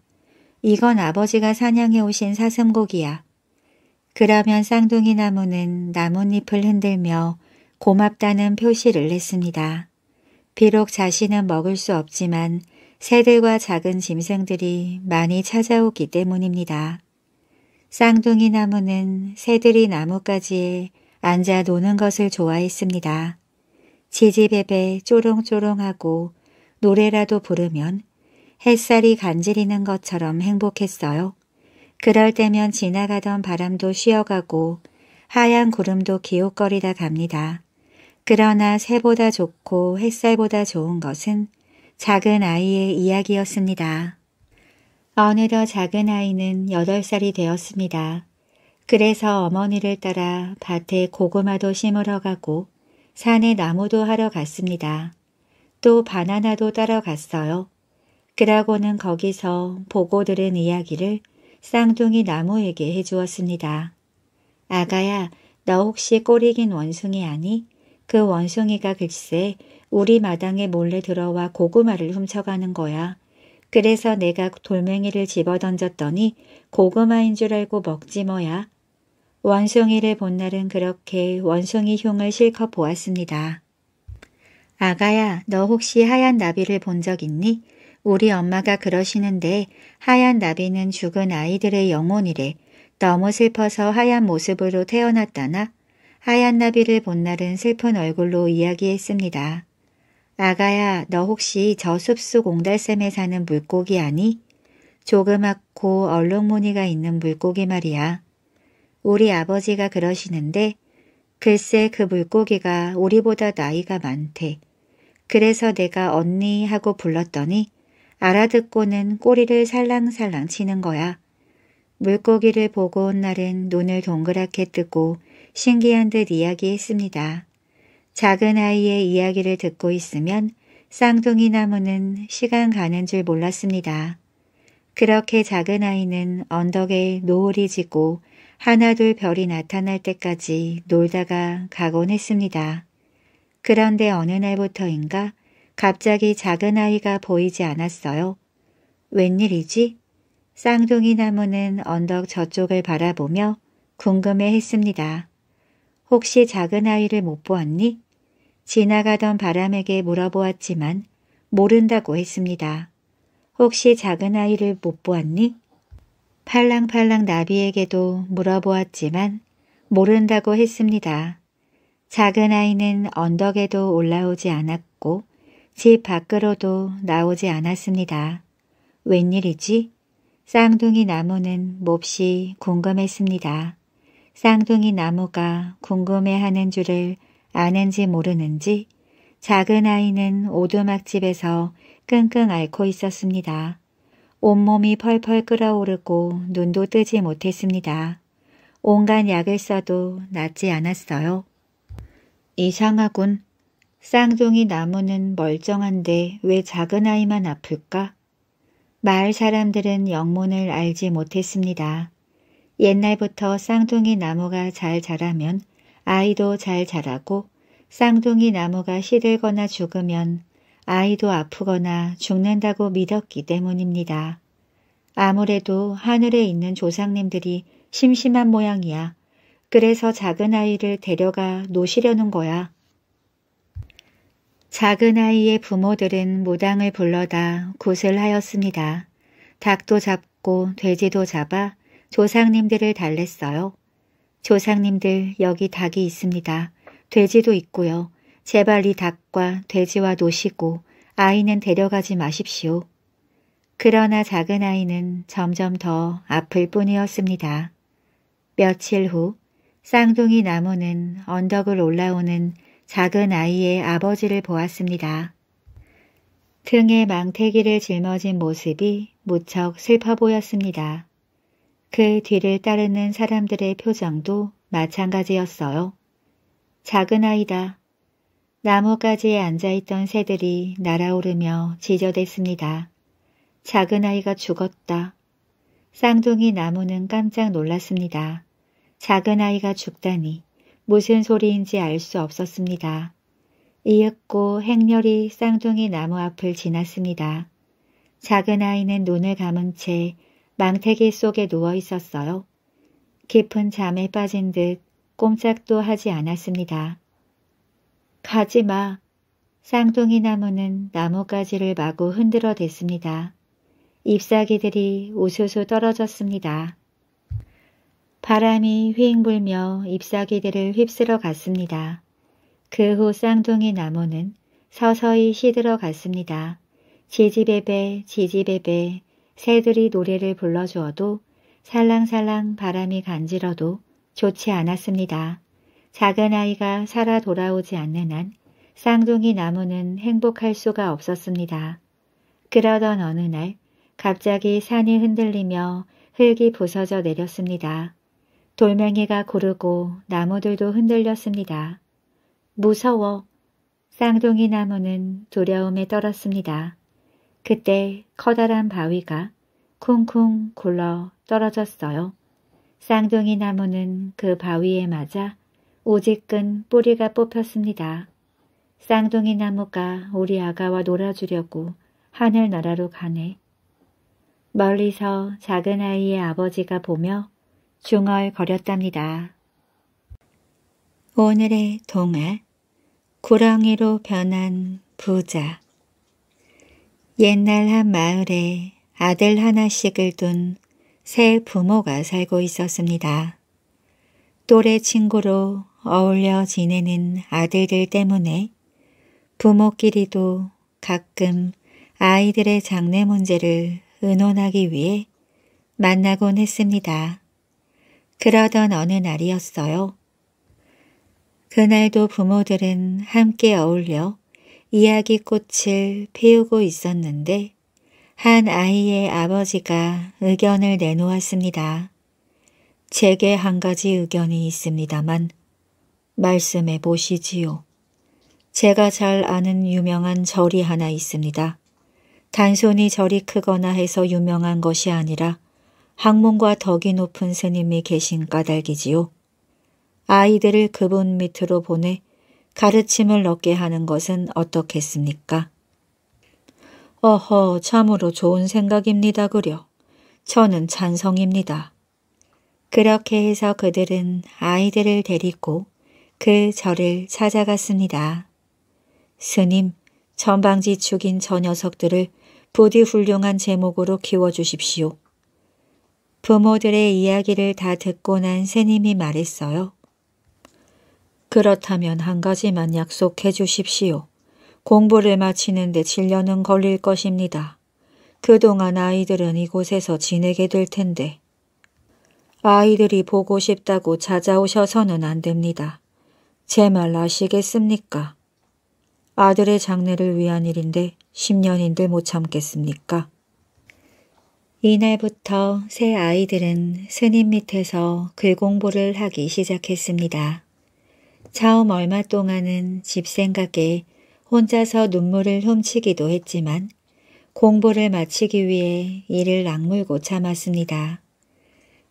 이건 아버지가 사냥해 오신 사슴고기야. 그러면 쌍둥이 나무는 나뭇잎을 흔들며 고맙다는 표시를 했습니다. 비록 자신은 먹을 수 없지만 새들과 작은 짐승들이 많이 찾아오기 때문입니다. 쌍둥이 나무는 새들이 나뭇가지에 앉아 노는 것을 좋아했습니다. 지지배배 쪼롱쪼롱하고 노래라도 부르면 햇살이 간지리는 것처럼 행복했어요. 그럴 때면 지나가던 바람도 쉬어가고 하얀 구름도 기웃거리다 갑니다. 그러나 새보다 좋고 햇살보다 좋은 것은 작은 아이의 이야기였습니다. 어느덧 작은 아이는 여덟 살이 되었습니다. 그래서 어머니를 따라 밭에 고구마도 심으러 가고 산에 나무도 하러 갔습니다. 또 바나나도 따러 갔어요. 그러고는 거기서 보고 들은 이야기를 쌍둥이 나무에게 해주었습니다. 아가야, 너 혹시 꼬리 긴 원숭이 아니? 그 원숭이가 글쎄 우리 마당에 몰래 들어와 고구마를 훔쳐가는 거야. 그래서 내가 돌멩이를 집어던졌더니 고구마인 줄 알고 먹지 뭐야. 원숭이를 본 날은 그렇게 원숭이 흉을 실컷 보았습니다. 아가야, 너 혹시 하얀 나비를 본 적 있니? 우리 엄마가 그러시는데 하얀 나비는 죽은 아이들의 영혼이래. 너무 슬퍼서 하얀 모습으로 태어났다나? 하얀 나비를 본 날은 슬픈 얼굴로 이야기했습니다. 아가야, 너 혹시 저 숲속 옹달샘에 사는 물고기 아니? 조그맣고 얼룩무늬가 있는 물고기 말이야. 우리 아버지가 그러시는데 글쎄 그 물고기가 우리보다 나이가 많대. 그래서 내가 언니 하고 불렀더니 알아듣고는 꼬리를 살랑살랑 치는 거야. 물고기를 보고 온 날은 눈을 동그랗게 뜨고 신기한 듯 이야기했습니다. 작은 아이의 이야기를 듣고 있으면 쌍둥이 나무는 시간 가는 줄 몰랐습니다. 그렇게 작은 아이는 언덕에 노을이 지고 하나둘 별이 나타날 때까지 놀다가 가곤 했습니다. 그런데 어느 날부터인가 갑자기 작은 아이가 보이지 않았어요. 웬일이지? 쌍둥이 나무는 언덕 저쪽을 바라보며 궁금해 했습니다. 혹시 작은 아이를 못 보았니? 지나가던 바람에게 물어보았지만 모른다고 했습니다. 혹시 작은 아이를 못 보았니? 팔랑팔랑 나비에게도 물어보았지만 모른다고 했습니다. 작은 아이는 언덕에도 올라오지 않았고 집 밖으로도 나오지 않았습니다. 웬일이지? 쌍둥이 나무는 몹시 궁금했습니다. 쌍둥이 나무가 궁금해하는 줄을 아는지 모르는지 작은 아이는 오두막집에서 끙끙 앓고 있었습니다. 온몸이 펄펄 끓어오르고 눈도 뜨지 못했습니다. 온갖 약을 써도 낫지 않았어요. 이상하군. 쌍둥이 나무는 멀쩡한데 왜 작은 아이만 아플까? 마을 사람들은 영문을 알지 못했습니다. 옛날부터 쌍둥이 나무가 잘 자라면 아이도 잘 자라고 쌍둥이 나무가 시들거나 죽으면 아이도 아프거나 죽는다고 믿었기 때문입니다. 아무래도 하늘에 있는 조상님들이 심심한 모양이야. 그래서 작은 아이를 데려가 노시려는 거야. 작은 아이의 부모들은 무당을 불러다 굿을 하였습니다. 닭도 잡고 돼지도 잡아 조상님들을 달랬어요. 조상님들 여기 닭이 있습니다. 돼지도 있고요. 제발 이 닭과 돼지와 노시고 아이는 데려가지 마십시오. 그러나 작은 아이는 점점 더 아플 뿐이었습니다. 며칠 후 쌍둥이 나무는 언덕을 올라오는 작은 아이의 아버지를 보았습니다. 등에 망태기를 짊어진 모습이 무척 슬퍼 보였습니다. 그 뒤를 따르는 사람들의 표정도 마찬가지였어요. 작은 아이다. 나뭇가지에 앉아있던 새들이 날아오르며 지저댔습니다. 작은 아이가 죽었다. 쌍둥이 나무는 깜짝 놀랐습니다. 작은 아이가 죽다니 무슨 소리인지 알 수 없었습니다. 이윽고 행렬이 쌍둥이 나무 앞을 지났습니다. 작은 아이는 눈을 감은 채 망태기 속에 누워 있었어요. 깊은 잠에 빠진 듯 꼼짝도 하지 않았습니다. 가지마. 쌍둥이 나무는 나뭇가지를 마구 흔들어 댔습니다. 잎사귀들이 우수수 떨어졌습니다. 바람이 휘잉 불며 잎사귀들을 휩쓸어 갔습니다. 그 후 쌍둥이 나무는 서서히 시들어 갔습니다. 지지배배 지지배배 새들이 노래를 불러주어도 살랑살랑 바람이 간지러도 좋지 않았습니다. 작은 아이가 살아 돌아오지 않는 한 쌍둥이 나무는 행복할 수가 없었습니다. 그러던 어느 날 갑자기 산이 흔들리며 흙이 부서져 내렸습니다. 돌멩이가 고르고 나무들도 흔들렸습니다. 무서워. 쌍둥이 나무는 두려움에 떨었습니다. 그때 커다란 바위가 쿵쿵 굴러 떨어졌어요. 쌍둥이 나무는 그 바위에 맞아 오직근 뿌리가 뽑혔습니다. 쌍둥이 나무가 우리 아가와 놀아주려고 하늘나라로 가네. 멀리서 작은 아이의 아버지가 보며 중얼거렸답니다. 오늘의 동화 구렁이로 변한 부자 옛날 한 마을에 아들 하나씩을 둔 세 부모가 살고 있었습니다. 또래 친구로 어울려 지내는 아들들 때문에 부모끼리도 가끔 아이들의 장래 문제를 의논하기 위해 만나곤 했습니다. 그러던 어느 날이었어요. 그날도 부모들은 함께 어울려 이야기꽃을 피우고 있었는데 한 아이의 아버지가 의견을 내놓았습니다. 제게 한 가지 의견이 있습니다만 말씀해 보시지요. 제가 잘 아는 유명한 절이 하나 있습니다. 단순히 절이 크거나 해서 유명한 것이 아니라 학문과 덕이 높은 스님이 계신 까닭이지요. 아이들을 그분 밑으로 보내 가르침을 얻게 하는 것은 어떻겠습니까? 어허 참으로 좋은 생각입니다 그려. 저는 찬성입니다. 그렇게 해서 그들은 아이들을 데리고 그 절을 찾아갔습니다. 스님, 전방지축인 저 녀석들을 부디 훌륭한 제목으로 키워주십시오. 부모들의 이야기를 다 듣고 난 스님이 말했어요. 그렇다면 한 가지만 약속해 주십시오. 공부를 마치는데 7년은 걸릴 것입니다. 그동안 아이들은 이곳에서 지내게 될 텐데. 아이들이 보고 싶다고 찾아오셔서는 안 됩니다. 제 말 아시겠습니까? 아들의 장례를 위한 일인데 10년인데 못 참겠습니까? 이날부터 새 아이들은 스님 밑에서 글공부를 하기 시작했습니다. 처음 얼마 동안은 집 생각에 혼자서 눈물을 훔치기도 했지만 공부를 마치기 위해 이를 악물고 참았습니다.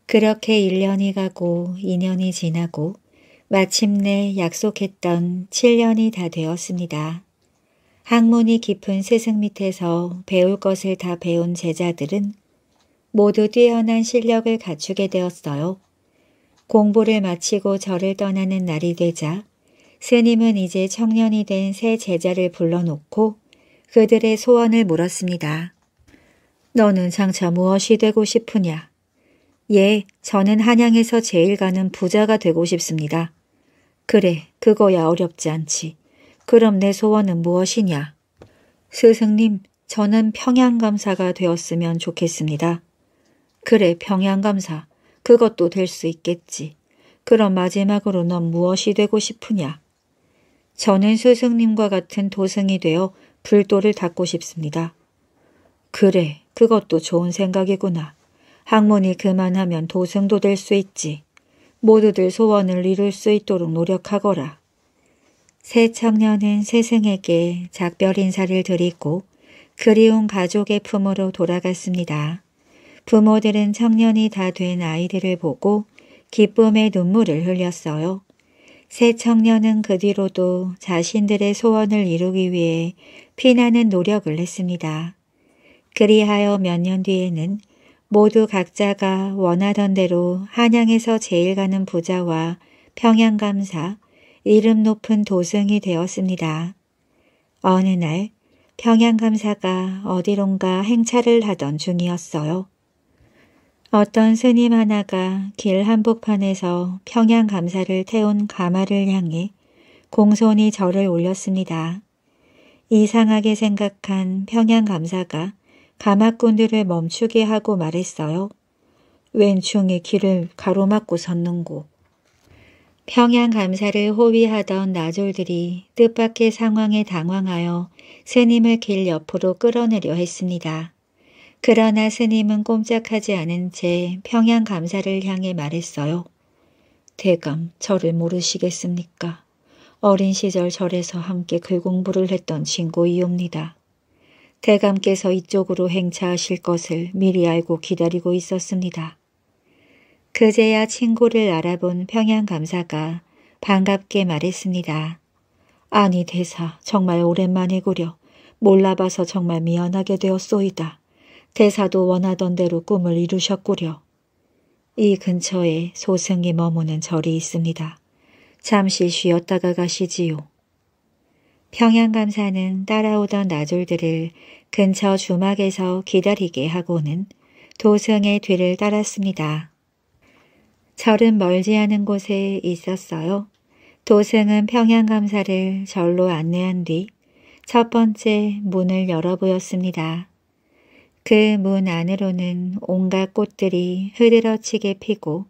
그렇게 1년이 가고 2년이 지나고 마침내 약속했던 7년이 다 되었습니다. 학문이 깊은 스승 밑에서 배울 것을 다 배운 제자들은 모두 뛰어난 실력을 갖추게 되었어요. 공부를 마치고 절을 떠나는 날이 되자 스님은 이제 청년이 된 새 제자를 불러놓고 그들의 소원을 물었습니다. 너는 장차 무엇이 되고 싶으냐? 예, 저는 한양에서 제일 가는 부자가 되고 싶습니다. 그래, 그거야 어렵지 않지. 그럼 내 소원은 무엇이냐? 스승님, 저는 평양감사가 되었으면 좋겠습니다. 그래, 평양감사. 그것도 될 수 있겠지. 그럼 마지막으로 넌 무엇이 되고 싶으냐? 저는 스승님과 같은 도승이 되어 불도를 닦고 싶습니다. 그래, 그것도 좋은 생각이구나. 학문이 그만하면 도승도 될 수 있지. 모두들 소원을 이룰 수 있도록 노력하거라. 새 청년은 스승에게 작별 인사를 드리고 그리운 가족의 품으로 돌아갔습니다. 부모들은 청년이 다 된 아이들을 보고 기쁨의 눈물을 흘렸어요. 새 청년은 그 뒤로도 자신들의 소원을 이루기 위해 피나는 노력을 했습니다. 그리하여 몇 년 뒤에는 모두 각자가 원하던 대로 한양에서 제일 가는 부자와 평양감사, 이름 높은 도승이 되었습니다. 어느 날 평양감사가 어디론가 행차를 하던 중이었어요. 어떤 스님 하나가 길 한복판에서 평양 감사를 태운 가마를 향해 공손히 절을 올렸습니다. 이상하게 생각한 평양 감사가 가마꾼들을 멈추게 하고 말했어요. 왼충이 길을 가로막고 섰는고. 평양 감사를 호위하던 나졸들이 뜻밖의 상황에 당황하여 스님을 길 옆으로 끌어내려 했습니다. 그러나 스님은 꼼짝하지 않은 채 평양 감사를 향해 말했어요. 대감 저를 모르시겠습니까? 어린 시절 절에서 함께 글공부를 했던 친구이옵니다. 대감께서 이쪽으로 행차하실 것을 미리 알고 기다리고 있었습니다. 그제야 친구를 알아본 평양 감사가 반갑게 말했습니다. 아니 대사 정말 오랜만이구려 몰라봐서 정말 미안하게 되었소이다. 대사도 원하던 대로 꿈을 이루셨구려. 이 근처에 소승이 머무는 절이 있습니다. 잠시 쉬었다가 가시지요. 평양감사는 따라오던 나졸들을 근처 주막에서 기다리게 하고는 도승의 뒤를 따랐습니다. 절은 멀지 않은 곳에 있었어요. 도승은 평양감사를 절로 안내한 뒤 첫 번째 문을 열어 보였습니다. 그문 안으로는 온갖 꽃들이 흐드러치게 피고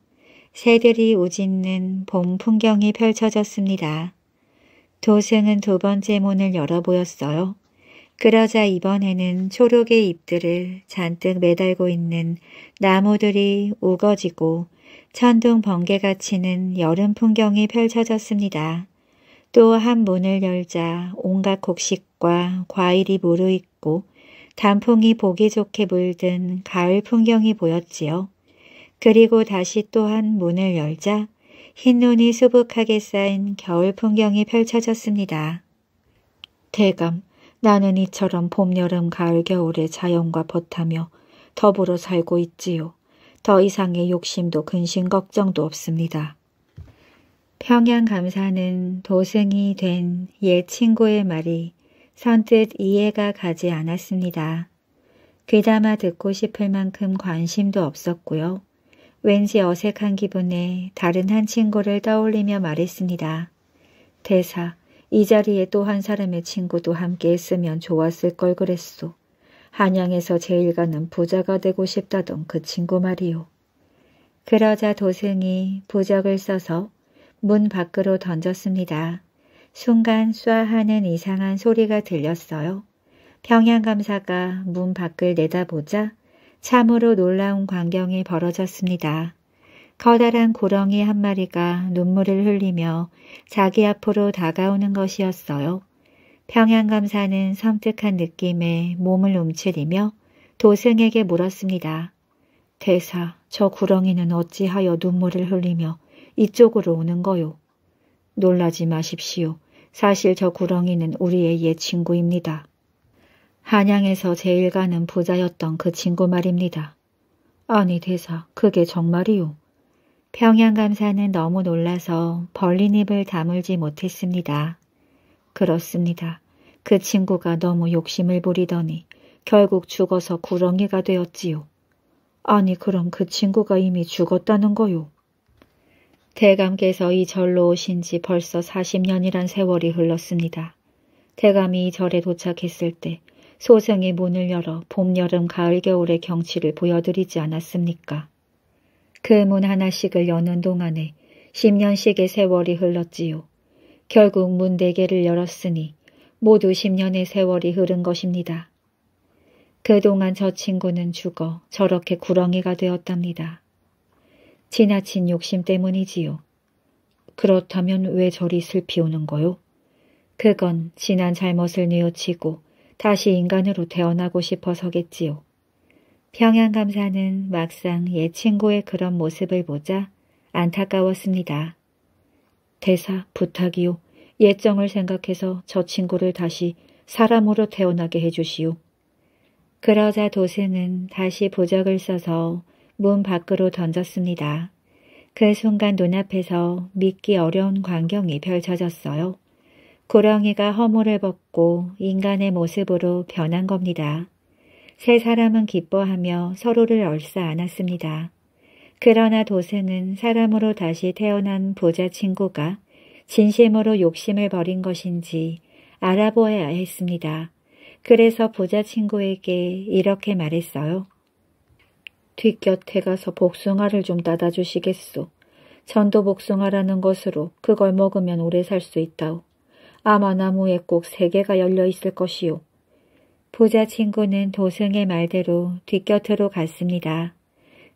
새들이 우짖는 봄 풍경이 펼쳐졌습니다. 도승은 두 번째 문을 열어보였어요. 그러자 이번에는 초록의 잎들을 잔뜩 매달고 있는 나무들이 우거지고 천둥 번개가 치는 여름 풍경이 펼쳐졌습니다. 또 한 문을 열자 온갖 곡식과 과일이 무르익고 단풍이 보기 좋게 물든 가을 풍경이 보였지요. 그리고 다시 또한 문을 열자 흰 눈이 수북하게 쌓인 겨울 풍경이 펼쳐졌습니다. 대감, 나는 이처럼 봄, 여름, 가을, 겨울의 자연과 버타며 더불어 살고 있지요. 더 이상의 욕심도 근심 걱정도 없습니다. 평양 감사는 도승이 된 옛 친구의 말이 선뜻 이해가 가지 않았습니다. 귀담아 듣고 싶을 만큼 관심도 없었고요. 왠지 어색한 기분에 다른 한 친구를 떠올리며 말했습니다. 대사, 이 자리에 또 한 사람의 친구도 함께 했으면 좋았을 걸 그랬소. 한양에서 제일가는 부자가 되고 싶다던 그 친구 말이오 그러자 도승이 부적을 써서 문 밖으로 던졌습니다. 순간 쏴하는 이상한 소리가 들렸어요. 평양감사가 문 밖을 내다보자 참으로 놀라운 광경이 벌어졌습니다. 커다란 고렁이 한 마리가 눈물을 흘리며 자기 앞으로 다가오는 것이었어요. 평양감사는 섬뜩한 느낌에 몸을 움츠리며 도승에게 물었습니다. 대사, 저 구렁이는 어찌하여 눈물을 흘리며 이쪽으로 오는 거요? 놀라지 마십시오. 사실 저 구렁이는 우리의 옛 친구입니다. 한양에서 제일 가는 부자였던 그 친구 말입니다. 아니 대사, 그게 정말이요. 평양 감사는 너무 놀라서 벌린 입을 다물지 못했습니다. 그렇습니다. 그 친구가 너무 욕심을 부리더니 결국 죽어서 구렁이가 되었지요. 아니 그럼 그 친구가 이미 죽었다는 거요. 대감께서 이 절로 오신 지 벌써 40년이란 세월이 흘렀습니다. 대감이 이 절에 도착했을 때 소생의 문을 열어 봄, 여름, 가을, 겨울의 경치를 보여드리지 않았습니까? 그 문 하나씩을 여는 동안에 10년씩의 세월이 흘렀지요. 결국 문 4개를 열었으니 모두 10년의 세월이 흐른 것입니다. 그동안 저 친구는 죽어 저렇게 구렁이가 되었답니다. 지나친 욕심 때문이지요. 그렇다면 왜 저리 슬피 우는 거요? 그건 지난 잘못을 뉘우치고 다시 인간으로 태어나고 싶어서겠지요. 평양감사는 막상 옛 친구의 그런 모습을 보자 안타까웠습니다. 대사 부탁이요. 예정을 생각해서 저 친구를 다시 사람으로 태어나게 해주시오. 그러자 도승은 다시 부적을 써서 문 밖으로 던졌습니다. 그 순간 눈앞에서 믿기 어려운 광경이 펼쳐졌어요. 고렁이가 허물을 벗고 인간의 모습으로 변한 겁니다. 세 사람은 기뻐하며 서로를 얼싸 안았습니다. 그러나 도생은 사람으로 다시 태어난 부자 친구가 진심으로 욕심을 버린 것인지 알아보아야 했습니다. 그래서 부자 친구에게 이렇게 말했어요. 뒷곁에 가서 복숭아를 좀 따다 주시겠소. 전도 복숭아라는 것으로 그걸 먹으면 오래 살 수 있다오. 아마나무에 꼭 세 개가 열려 있을 것이오. 부자 친구는 도승의 말대로 뒷곁으로 갔습니다.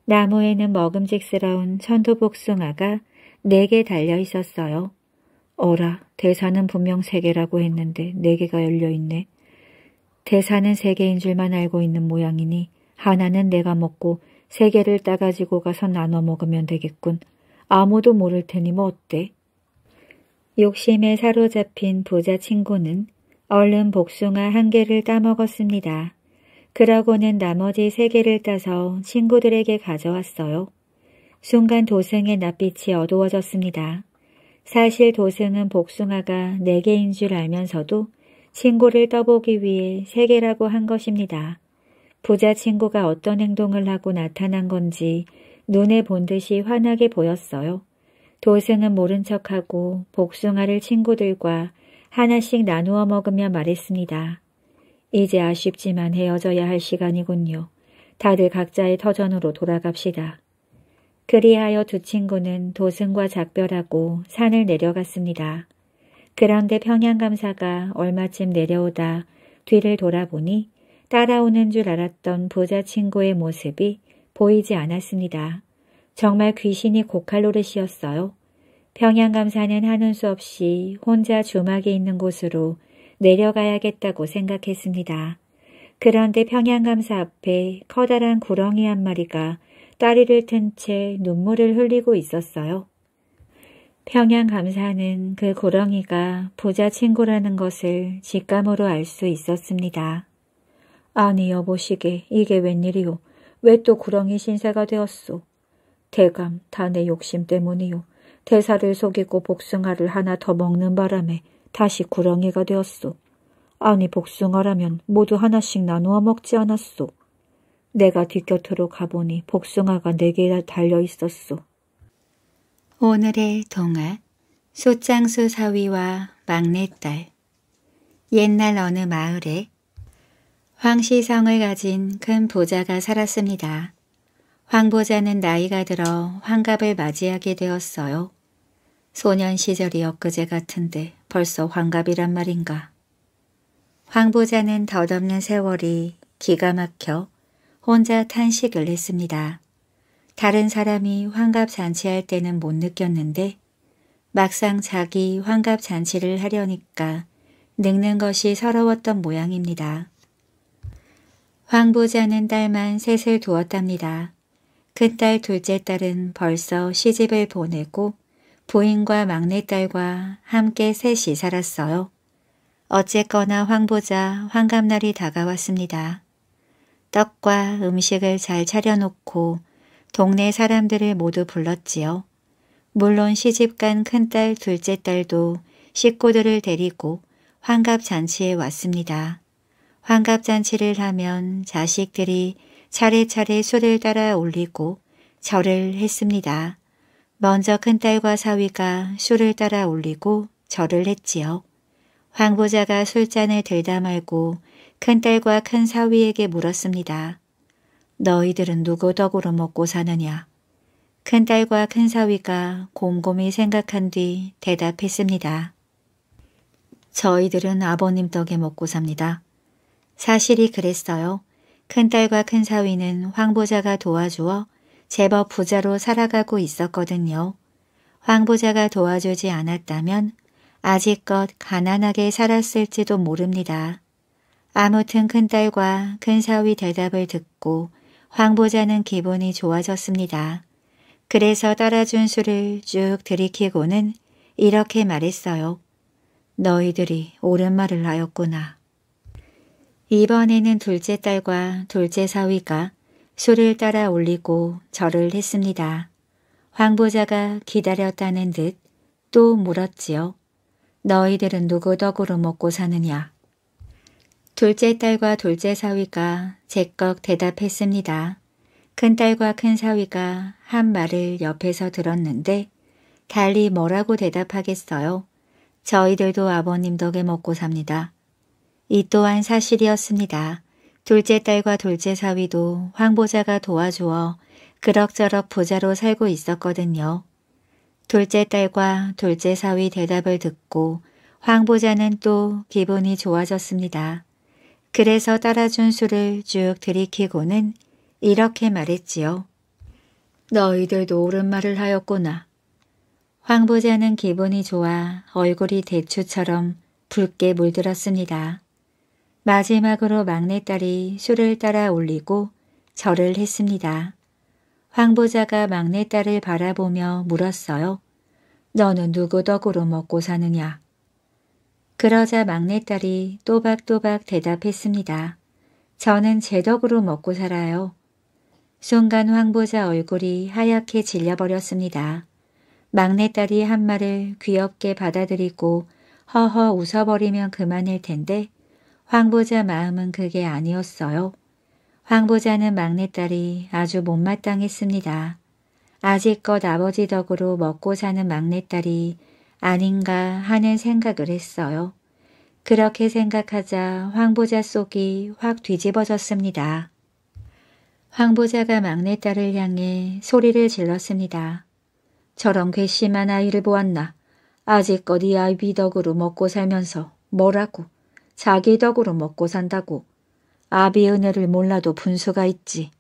나무에는 먹음직스러운 천도복숭아가 네 개 달려 있었어요. 어라, 대사는 분명 세 개라고 했는데 네 개가 열려 있네. 대사는 세 개인 줄만 알고 있는 모양이니 하나는 내가 먹고 세 개를 따가지고 가서 나눠 먹으면 되겠군. 아무도 모를 테니 뭐 어때? 욕심에 사로잡힌 부자 친구는 얼른 복숭아 한 개를 따먹었습니다. 그러고는 나머지 세 개를 따서 친구들에게 가져왔어요. 순간 도승의 낯빛이 어두워졌습니다. 사실 도승은 복숭아가 네 개인 줄 알면서도 친구를 떠보기 위해 세 개라고 한 것입니다. 부자 친구가 어떤 행동을 하고 나타난 건지 눈에 본 듯이 환하게 보였어요. 도승은 모른 척하고 복숭아를 친구들과 하나씩 나누어 먹으며 말했습니다. 이제 아쉽지만 헤어져야 할 시간이군요. 다들 각자의 터전으로 돌아갑시다. 그리하여 두 친구는 도승과 작별하고 산을 내려갔습니다. 그런데 평양감사가 얼마쯤 내려오다 뒤를 돌아보니 따라오는 줄 알았던 부자 친구의 모습이 보이지 않았습니다. 정말 귀신이 고칼로르시였어요. 평양감사는 하는 수 없이 혼자 주막에 있는 곳으로 내려가야겠다고 생각했습니다. 그런데 평양감사 앞에 커다란 구렁이 한 마리가 다리를 튼 채 눈물을 흘리고 있었어요. 평양감사는 그 구렁이가 부자 친구라는 것을 직감으로 알 수 있었습니다. 아니 여보시게 이게 웬일이오. 왜 또 구렁이 신세가 되었소. 대감 다 내 욕심 때문이오. 대사를 속이고 복숭아를 하나 더 먹는 바람에 다시 구렁이가 되었소. 아니 복숭아라면 모두 하나씩 나누어 먹지 않았소. 내가 뒷곁으로 가보니 복숭아가 네 개나 달려 있었소. 오늘의 동화 소장수 사위와 막내딸 옛날 어느 마을에 황시성을 가진 큰부자가 살았습니다. 황보자는 나이가 들어 환갑을 맞이하게 되었어요. 소년 시절이 엊그제 같은데 벌써 환갑이란 말인가. 황보자는 덧없는 세월이 기가 막혀 혼자 탄식을 했습니다. 다른 사람이 환갑 잔치할 때는 못 느꼈는데 막상 자기 환갑 잔치를 하려니까 늙는 것이 서러웠던 모양입니다. 황 부자는 딸만 셋을 두었답니다. 큰딸 둘째 딸은 벌써 시집을 보내고 부인과 막내딸과 함께 셋이 살았어요. 어쨌거나 황보자 환갑날이 다가왔습니다. 떡과 음식을 잘 차려놓고 동네 사람들을 모두 불렀지요. 물론 시집간 큰딸 둘째 딸도 식구들을 데리고 환갑잔치에 왔습니다. 환갑잔치를 하면 자식들이 차례차례 술을 따라 올리고 절을 했습니다. 먼저 큰딸과 사위가 술을 따라 올리고 절을 했지요. 황보자가 술잔을 들다 말고 큰딸과 큰 사위에게 물었습니다. 너희들은 누구 덕으로 먹고 사느냐? 큰딸과 큰 사위가 곰곰이 생각한 뒤 대답했습니다. 저희들은 아버님 덕에 먹고 삽니다. 사실이 그랬어요. 큰딸과 큰사위는 황보자가 도와주어 제법 부자로 살아가고 있었거든요. 황보자가 도와주지 않았다면 아직껏 가난하게 살았을지도 모릅니다. 아무튼 큰딸과 큰사위 대답을 듣고 황보자는 기분이 좋아졌습니다. 그래서 따라준 술을 쭉 들이키고는 이렇게 말했어요. 너희들이 옳은 말을 하였구나. 이번에는 둘째 딸과 둘째 사위가 소를 따라 올리고 절을 했습니다. 황보자가 기다렸다는 듯 또 물었지요. 너희들은 누구 덕으로 먹고 사느냐? 둘째 딸과 둘째 사위가 제꺽 대답했습니다. 큰딸과 큰사위가 한 말을 옆에서 들었는데 달리 뭐라고 대답하겠어요? 저희들도 아버님 덕에 먹고 삽니다. 이 또한 사실이었습니다. 둘째 딸과 둘째 사위도 황보자가 도와주어 그럭저럭 부자로 살고 있었거든요. 둘째 딸과 둘째 사위 대답을 듣고 황보자는 또 기분이 좋아졌습니다. 그래서 따라준 술을 쭉 들이키고는 이렇게 말했지요. 너희들도 옳은 말을 하였구나. 황보자는 기분이 좋아 얼굴이 대추처럼 붉게 물들었습니다. 마지막으로 막내딸이 술을 따라 올리고 절을 했습니다. 황보자가 막내딸을 바라보며 물었어요. 너는 누구 덕으로 먹고 사느냐? 그러자 막내딸이 또박또박 대답했습니다. 저는 제 덕으로 먹고 살아요. 순간 황보자 얼굴이 하얗게 질려버렸습니다. 막내딸이 한 말을 귀엽게 받아들이고 허허 웃어버리면 그만일 텐데 황보자 마음은 그게 아니었어요. 황보자는 막내딸이 아주 못마땅했습니다. 아직껏 아버지 덕으로 먹고 사는 막내딸이 아닌가 하는 생각을 했어요. 그렇게 생각하자 황보자 속이 확 뒤집어졌습니다. 황보자가 막내딸을 향해 소리를 질렀습니다. 저런 괘씸한 아이를 보았나. 아직껏 이 아이 비덕으로 먹고 살면서 뭐라고. 자기 덕으로 먹고 산다고. 아비 은혜를 몰라도 분수가 있지.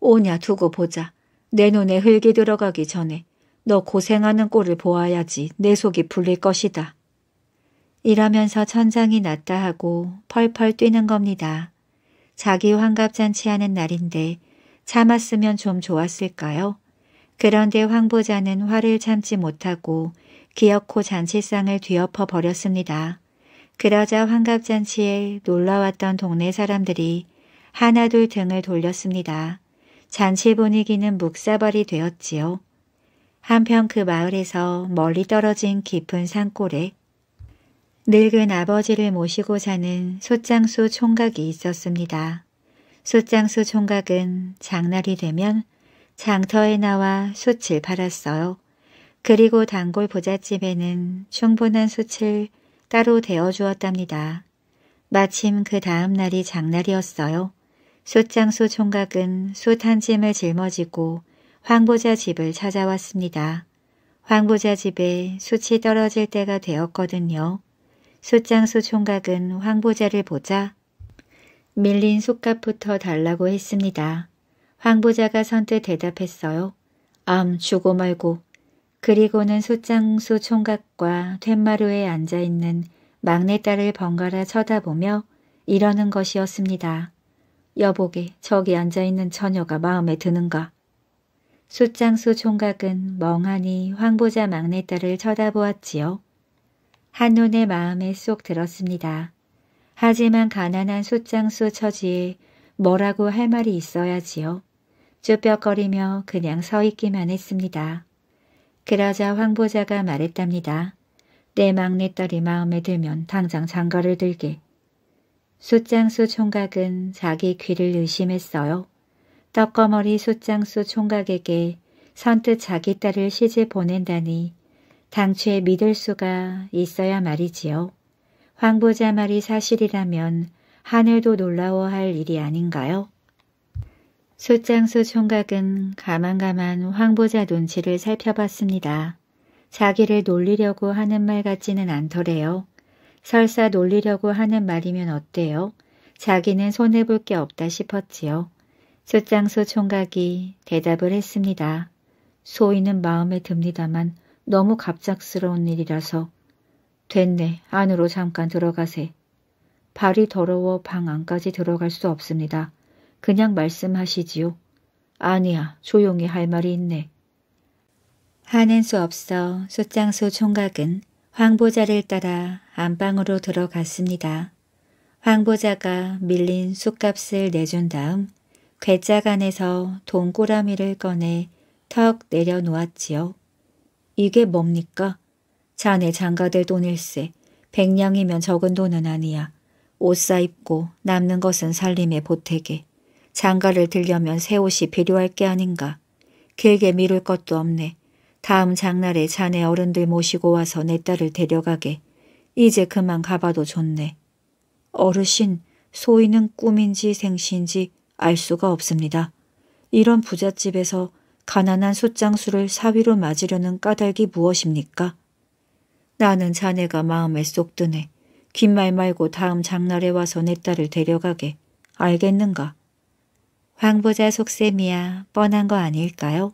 오냐 두고 보자. 내 눈에 흙이 들어가기 전에 너 고생하는 꼴을 보아야지 내 속이 풀릴 것이다. 이러면서 천장이 났다 하고 펄펄 뛰는 겁니다. 자기 환갑잔치 하는 날인데 참았으면 좀 좋았을까요? 그런데 황보자는 화를 참지 못하고 기어코 잔치상을 뒤엎어 버렸습니다. 그러자 환갑잔치에 놀러왔던 동네 사람들이 하나둘 등을 돌렸습니다. 잔치 분위기는 묵사벌이 되었지요. 한편 그 마을에서 멀리 떨어진 깊은 산골에 늙은 아버지를 모시고 사는 소장수 총각이 있었습니다. 소장수 총각은 장날이 되면 장터에 나와 숯을 팔았어요. 그리고 단골 부잣집에는 충분한 숯을 따로 데워 주었답니다. 마침 그 다음 날이 장날이었어요. 숫장소 총각은 솥한 짐을 짊어지고 황보자 집을 찾아왔습니다. 황보자 집에 솥이 떨어질 때가 되었거든요. 숫장소 총각은 황보자를 보자 밀린 솥값부터 달라고 했습니다. 황보자가 선뜻 대답했어요. 암, 주고 말고 그리고는 소장수 총각과 툇마루에 앉아있는 막내딸을 번갈아 쳐다보며 이러는 것이었습니다. 여보게 저기 앉아있는 처녀가 마음에 드는가. 숫장수 총각은 멍하니 황보자 막내딸을 쳐다보았지요. 한눈에 마음에 쏙 들었습니다. 하지만 가난한 숫장수 처지에 뭐라고 할 말이 있어야지요. 쭈뼛거리며 그냥 서 있기만 했습니다. 그러자 황보자가 말했답니다. 내 막내딸이 마음에 들면 당장 장가를 들게. 숫장수 총각은 자기 귀를 의심했어요. 떡거머리 숫장수 총각에게 선뜻 자기 딸을 시집 보낸다니 당초에 믿을 수가 있어야 말이지요. 황보자 말이 사실이라면 하늘도 놀라워할 일이 아닌가요? 숫장수 총각은 가만가만 황보자 눈치를 살펴봤습니다. 자기를 놀리려고 하는 말 같지는 않더래요. 설사 놀리려고 하는 말이면 어때요? 자기는 손해볼 게 없다 싶었지요. 숫장수 총각이 대답을 했습니다. 소인은 마음에 듭니다만 너무 갑작스러운 일이라서 됐네 안으로 잠깐 들어가세. 발이 더러워 방 안까지 들어갈 수 없습니다. 그냥 말씀하시지요. 아니야, 조용히 할 말이 있네. 하는 수 없어 소장수 총각은 황보자를 따라 안방으로 들어갔습니다. 황보자가 밀린 쑥값을 내준 다음 괴짝 안에서 돈꼬라미를 꺼내 턱 내려놓았지요. 이게 뭡니까? 자네 장가될 돈일세. 백냥이면 적은 돈은 아니야. 옷 사입고 남는 것은 살림의 보태게. 장가를 들려면 새 옷이 필요할 게 아닌가. 길게 미룰 것도 없네. 다음 장날에 자네 어른들 모시고 와서 내 딸을 데려가게. 이제 그만 가봐도 좋네. 어르신, 소인은 꿈인지 생신지 알 수가 없습니다. 이런 부잣집에서 가난한 숫장수를 사위로 맞으려는 까닭이 무엇입니까? 나는 자네가 마음에 쏙 드네. 긴 말 말고 다음 장날에 와서 내 딸을 데려가게. 알겠는가? 황보자 속셈이야 뻔한 거 아닐까요?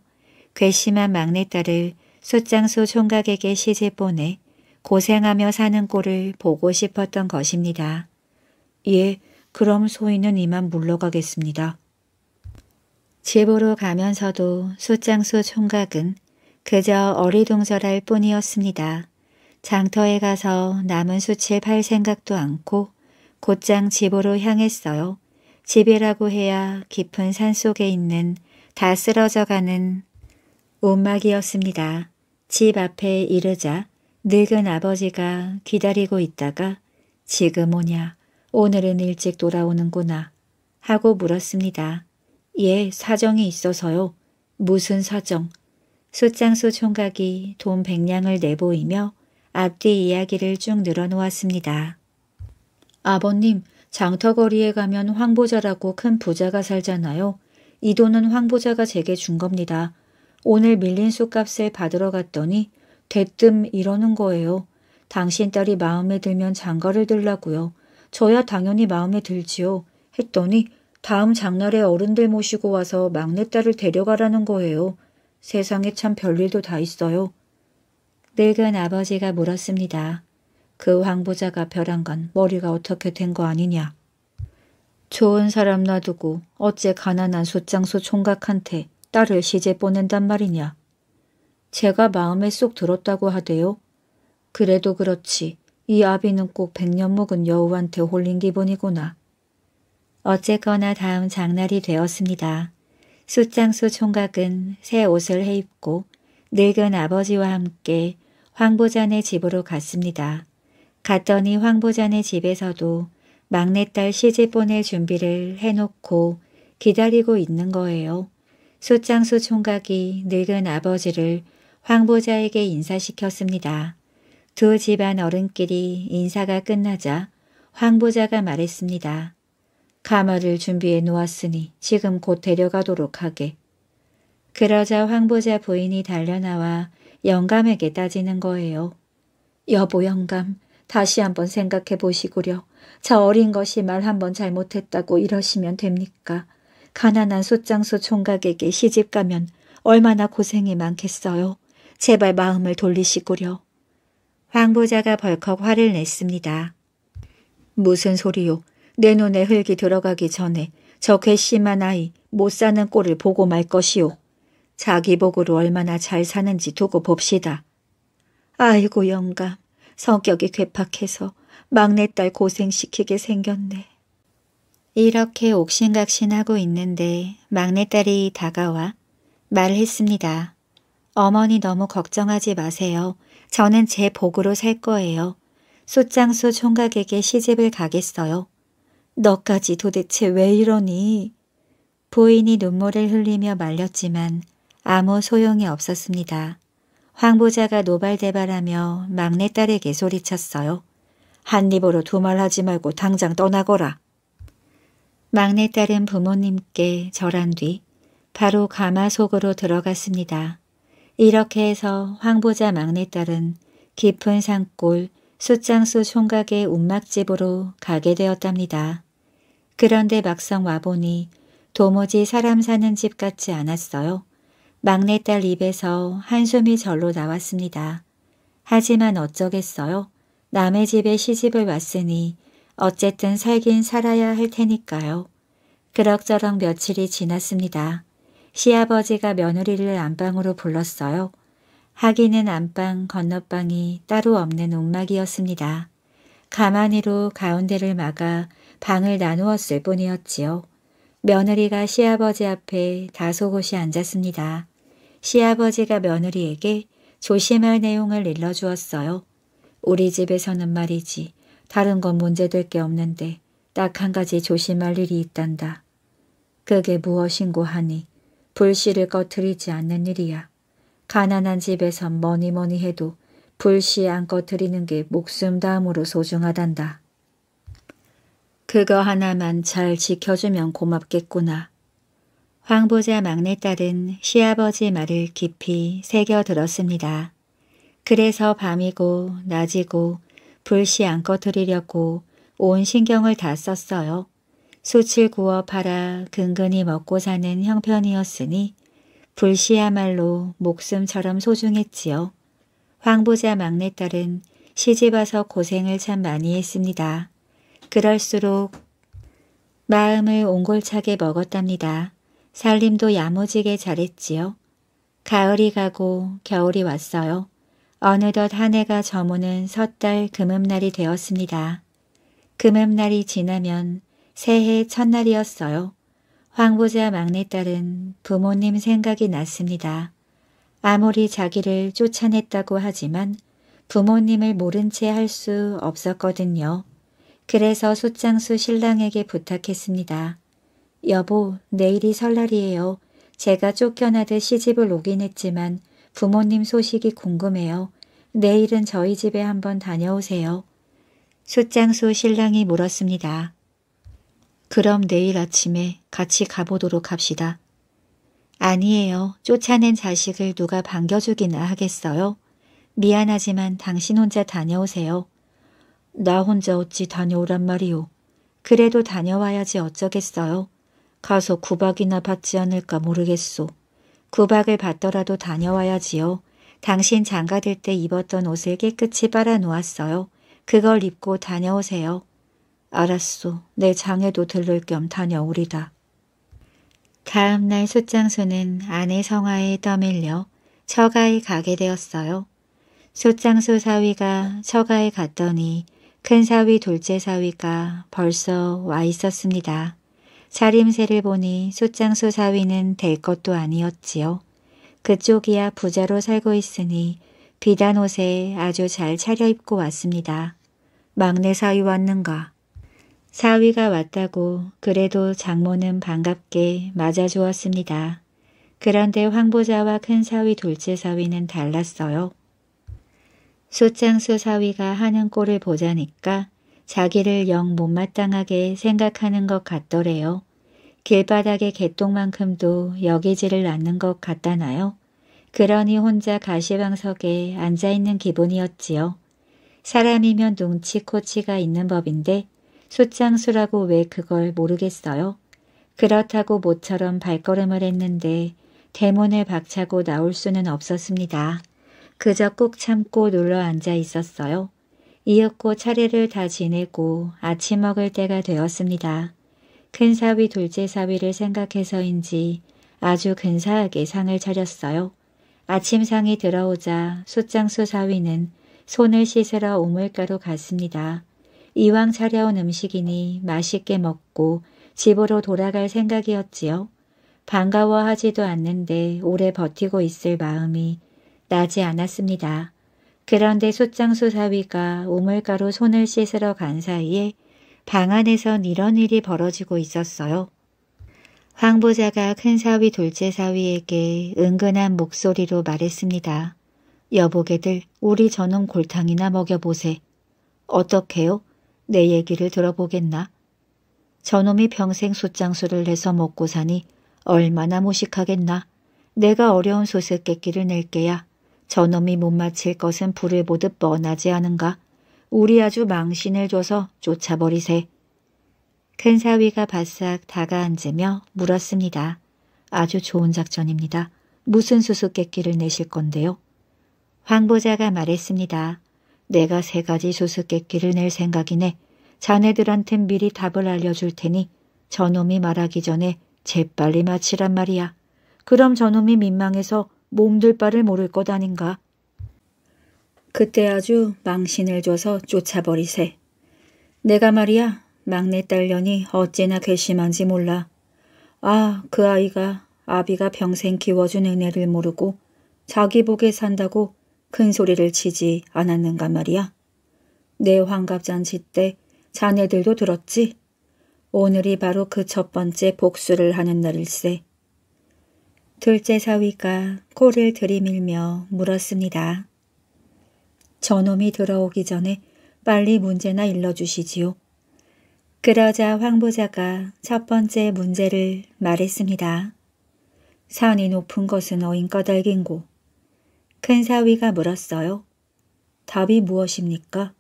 괘씸한 막내딸을 숫장수 총각에게 시집 보내 고생하며 사는 꼴을 보고 싶었던 것입니다. 예, 그럼 소인은 이만 물러가겠습니다. 집으로 가면서도 숫장수 총각은 그저 어리둥절할 뿐이었습니다. 장터에 가서 남은 숯을 팔 생각도 않고 곧장 집으로 향했어요. 집이라고 해야 깊은 산속에 있는 다 쓰러져가는 오막이었습니다. 집 앞에 이르자 늙은 아버지가 기다리고 있다가 지금 오냐 오늘은 일찍 돌아오는구나 하고 물었습니다. 예 사정이 있어서요. 무슨 사정? 숫장수 총각이 돈 백냥을 내보이며 앞뒤 이야기를 쭉 늘어놓았습니다. 아버님 장터거리에 가면 황보자라고 큰 부자가 살잖아요. 이 돈은 황보자가 제게 준 겁니다. 오늘 밀린 쑥값에 받으러 갔더니 대뜸 이러는 거예요. 당신 딸이 마음에 들면 장가를 들라고요. 저야 당연히 마음에 들지요. 했더니 다음 장날에 어른들 모시고 와서 막내딸을 데려가라는 거예요. 세상에 참 별일도 다 있어요. 늙은 아버지가 물었습니다. 그 황부자가 벼란 건 머리가 어떻게 된 거 아니냐. 좋은 사람 놔두고 어째 가난한 숫장수 총각한테 딸을 시집 보낸단 말이냐. 제가 마음에 쏙 들었다고 하대요. 그래도 그렇지 이 아비는 꼭 백년 묵은 여우한테 홀린 기분이구나. 어쨌거나 다음 장날이 되었습니다. 숫장수 총각은 새 옷을 해입고 늙은 아버지와 함께 황보자네 집으로 갔습니다. 갔더니 황보자네 집에서도 막내딸 시집 보낼 준비를 해놓고 기다리고 있는 거예요. 소장수 총각이 늙은 아버지를 황보자에게 인사시켰습니다. 두 집안 어른끼리 인사가 끝나자 황보자가 말했습니다. 가마를 준비해 놓았으니 지금 곧 데려가도록 하게. 그러자 황보자 부인이 달려나와 영감에게 따지는 거예요. 여보 영감, 다시 한번 생각해 보시구려. 저 어린 것이 말 한번 잘못했다고 이러시면 됩니까? 가난한 소장소 총각에게 시집 가면 얼마나 고생이 많겠어요. 제발 마음을 돌리시구려. 황보자가 벌컥 화를 냈습니다. 무슨 소리요. 내 눈에 흙이 들어가기 전에 저 괘씸한 아이 못 사는 꼴을 보고 말 것이오. 자기 복으로 얼마나 잘 사는지 두고 봅시다. 아이고 영감, 성격이 괴팍해서 막내딸 고생시키게 생겼네. 이렇게 옥신각신하고 있는데 막내딸이 다가와 말했습니다. 어머니 너무 걱정하지 마세요. 저는 제 복으로 살 거예요. 소장수 총각에게 시집을 가겠어요. 너까지 도대체 왜 이러니? 부인이 눈물을 흘리며 말렸지만 아무 소용이 없었습니다. 황보자가 노발대발하며 막내딸에게 소리쳤어요. 한 입으로 두말 하지 말고 당장 떠나거라. 막내딸은 부모님께 절한 뒤 바로 가마 속으로 들어갔습니다. 이렇게 해서 황보자 막내딸은 깊은 산골 숫장수 총각의 운막집으로 가게 되었답니다. 그런데 막상 와보니 도무지 사람 사는 집 같지 않았어요. 막내딸 입에서 한숨이 절로 나왔습니다. 하지만 어쩌겠어요. 남의 집에 시집을 왔으니 어쨌든 살긴 살아야 할 테니까요. 그럭저럭 며칠이 지났습니다. 시아버지가 며느리를 안방으로 불렀어요. 하기는 안방 건너방이 따로 없는 움막이었습니다. 가만히로 가운데를 막아 방을 나누었을 뿐이었지요. 며느리가 시아버지 앞에 다소곳이 앉았습니다. 시아버지가 며느리에게 조심할 내용을 일러주었어요. 우리 집에서는 말이지 다른 건 문제될 게 없는데 딱 한 가지 조심할 일이 있단다. 그게 무엇인고 하니 불씨를 꺼트리지 않는 일이야. 가난한 집에선 뭐니뭐니 뭐니 해도 불씨 안 꺼트리는 게 목숨 다음으로 소중하단다. 그거 하나만 잘 지켜주면 고맙겠구나. 황보자 막내딸은 시아버지의 말을 깊이 새겨 들었습니다. 그래서 밤이고 낮이고 불시 안 꺼트리려고 온 신경을 다 썼어요. 숯을 구워 팔아 근근히 먹고 사는 형편이었으니 불시야말로 목숨처럼 소중했지요. 황보자 막내딸은 시집와서 고생을 참 많이 했습니다. 그럴수록 마음을 옹골차게 먹었답니다. 살림도 야무지게 잘했지요. 가을이 가고 겨울이 왔어요. 어느덧 한 해가 저무는 섣달 금음날이 되었습니다. 금음날이 지나면 새해 첫날이었어요. 황보자 막내딸은 부모님 생각이 났습니다. 아무리 자기를 쫓아냈다고 하지만 부모님을 모른 채 할 수 없었거든요. 그래서 소장수 신랑에게 부탁했습니다. 여보, 내일이 설날이에요. 제가 쫓겨나듯 시집을 오긴 했지만 부모님 소식이 궁금해요. 내일은 저희 집에 한번 다녀오세요. 숫장수 신랑이 물었습니다. 그럼 내일 아침에 같이 가보도록 합시다. 아니에요. 쫓아낸 자식을 누가 반겨주기나 하겠어요? 미안하지만 당신 혼자 다녀오세요. 나 혼자 어찌 다녀오란 말이오. 그래도 다녀와야지 어쩌겠어요. 가서 구박이나 받지 않을까 모르겠소. 구박을 받더라도 다녀와야지요. 당신 장가들 때 입었던 옷을 깨끗이 빨아놓았어요. 그걸 입고 다녀오세요. 알았소. 내 장에도 들를 겸 다녀오리다. 다음날 소장수는 아내 성화에 떠밀려 처가에 가게 되었어요. 소장수 사위가 처가에 갔더니 큰 사위 둘째 사위가 벌써 와 있었습니다. 차림새를 보니 숫장수 사위는 될 것도 아니었지요. 그쪽이야 부자로 살고 있으니 비단 옷에 아주 잘 차려입고 왔습니다. 막내 사위 왔는가? 사위가 왔다고 그래도 장모는 반갑게 맞아주었습니다. 그런데 황보자와 큰 사위 둘째 사위는 달랐어요. 소장수 사위가 하는 꼴을 보자니까 자기를 영 못마땅하게 생각하는 것 같더래요. 길바닥의 개똥만큼도 여기지를 않는 것 같다나요? 그러니 혼자 가시방석에 앉아있는 기분이었지요. 사람이면 눈치 코치가 있는 법인데 숫장수라고 왜 그걸 모르겠어요? 그렇다고 모처럼 발걸음을 했는데 대문을 박차고 나올 수는 없었습니다. 그저 꾹 참고 눌러 앉아 있었어요. 이윽고 차례를 다 지내고 아침 먹을 때가 되었습니다. 큰 사위 둘째 사위를 생각해서인지 아주 근사하게 상을 차렸어요. 아침상이 들어오자 숫장수 사위는 손을 씻으러 우물가로 갔습니다. 이왕 차려온 음식이니 맛있게 먹고 집으로 돌아갈 생각이었지요. 반가워하지도 않는데 오래 버티고 있을 마음이 나지 않았습니다. 그런데 소장 수사위가 우물가로 손을 씻으러 간 사이에 방 안에선 이런 일이 벌어지고 있었어요. 황 부자가 큰 사위 둘째 사위에게 은근한 목소리로 말했습니다. 여보게들 우리 저놈 골탕이나 먹여보세. 어떻게요? 내 얘기를 들어보겠나? 저놈이 평생 숫장수를 해서 먹고 사니 얼마나 무식하겠나? 내가 어려운 소스 깨끼를 낼게야 저놈이 못 맞힐 것은 불을 보듯 뻔하지 않은가. 우리 아주 망신을 줘서 쫓아버리세. 큰 사위가 바싹 다가앉으며 물었습니다. 아주 좋은 작전입니다. 무슨 수수께끼를 내실 건데요? 황보자가 말했습니다. 내가 세 가지 수수께끼를 낼 생각이네. 자네들한텐 미리 답을 알려줄 테니 저놈이 말하기 전에 재빨리 마치란 말이야. 그럼 저놈이 민망해서 몸둘 바를 모를 것 아닌가. 그때 아주 망신을 줘서 쫓아버리세. 내가 말이야 막내딸 년이 어찌나 괘씸한지 몰라. 아, 그 아이가 아비가 평생 키워준 은혜를 모르고 자기 복에 산다고 큰 소리를 치지 않았는가 말이야. 내 환갑잔치 때 자네들도 들었지? 오늘이 바로 그 첫 번째 복수를 하는 날일세. 둘째 사위가 코를 들이밀며 물었습니다. 저놈이 들어오기 전에 빨리 문제나 일러주시지요. 그러자 황보자가 첫 번째 문제를 말했습니다. 산이 높은 것은 어인꺼달긴고. 큰 사위가 물었어요. 답이 무엇입니까?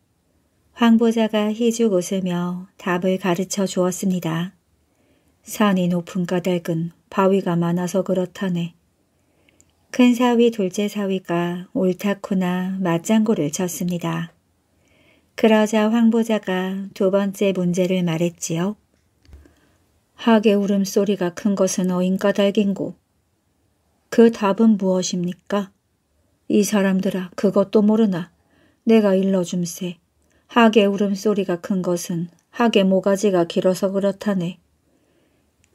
황보자가 희죽 웃으며 답을 가르쳐 주었습니다. 산이 높은 까닭은 바위가 많아서 그렇다네. 큰 사위 둘째 사위가 옳다쿠나 맞장구를 쳤습니다. 그러자 황보자가 두 번째 문제를 말했지요. 하계 울음소리가 큰 것은 어인가 달긴고. 그 답은 무엇입니까? 이 사람들아 그것도 모르나 내가 일러줌세. 하계 울음소리가 큰 것은 하계 모가지가 길어서 그렇다네.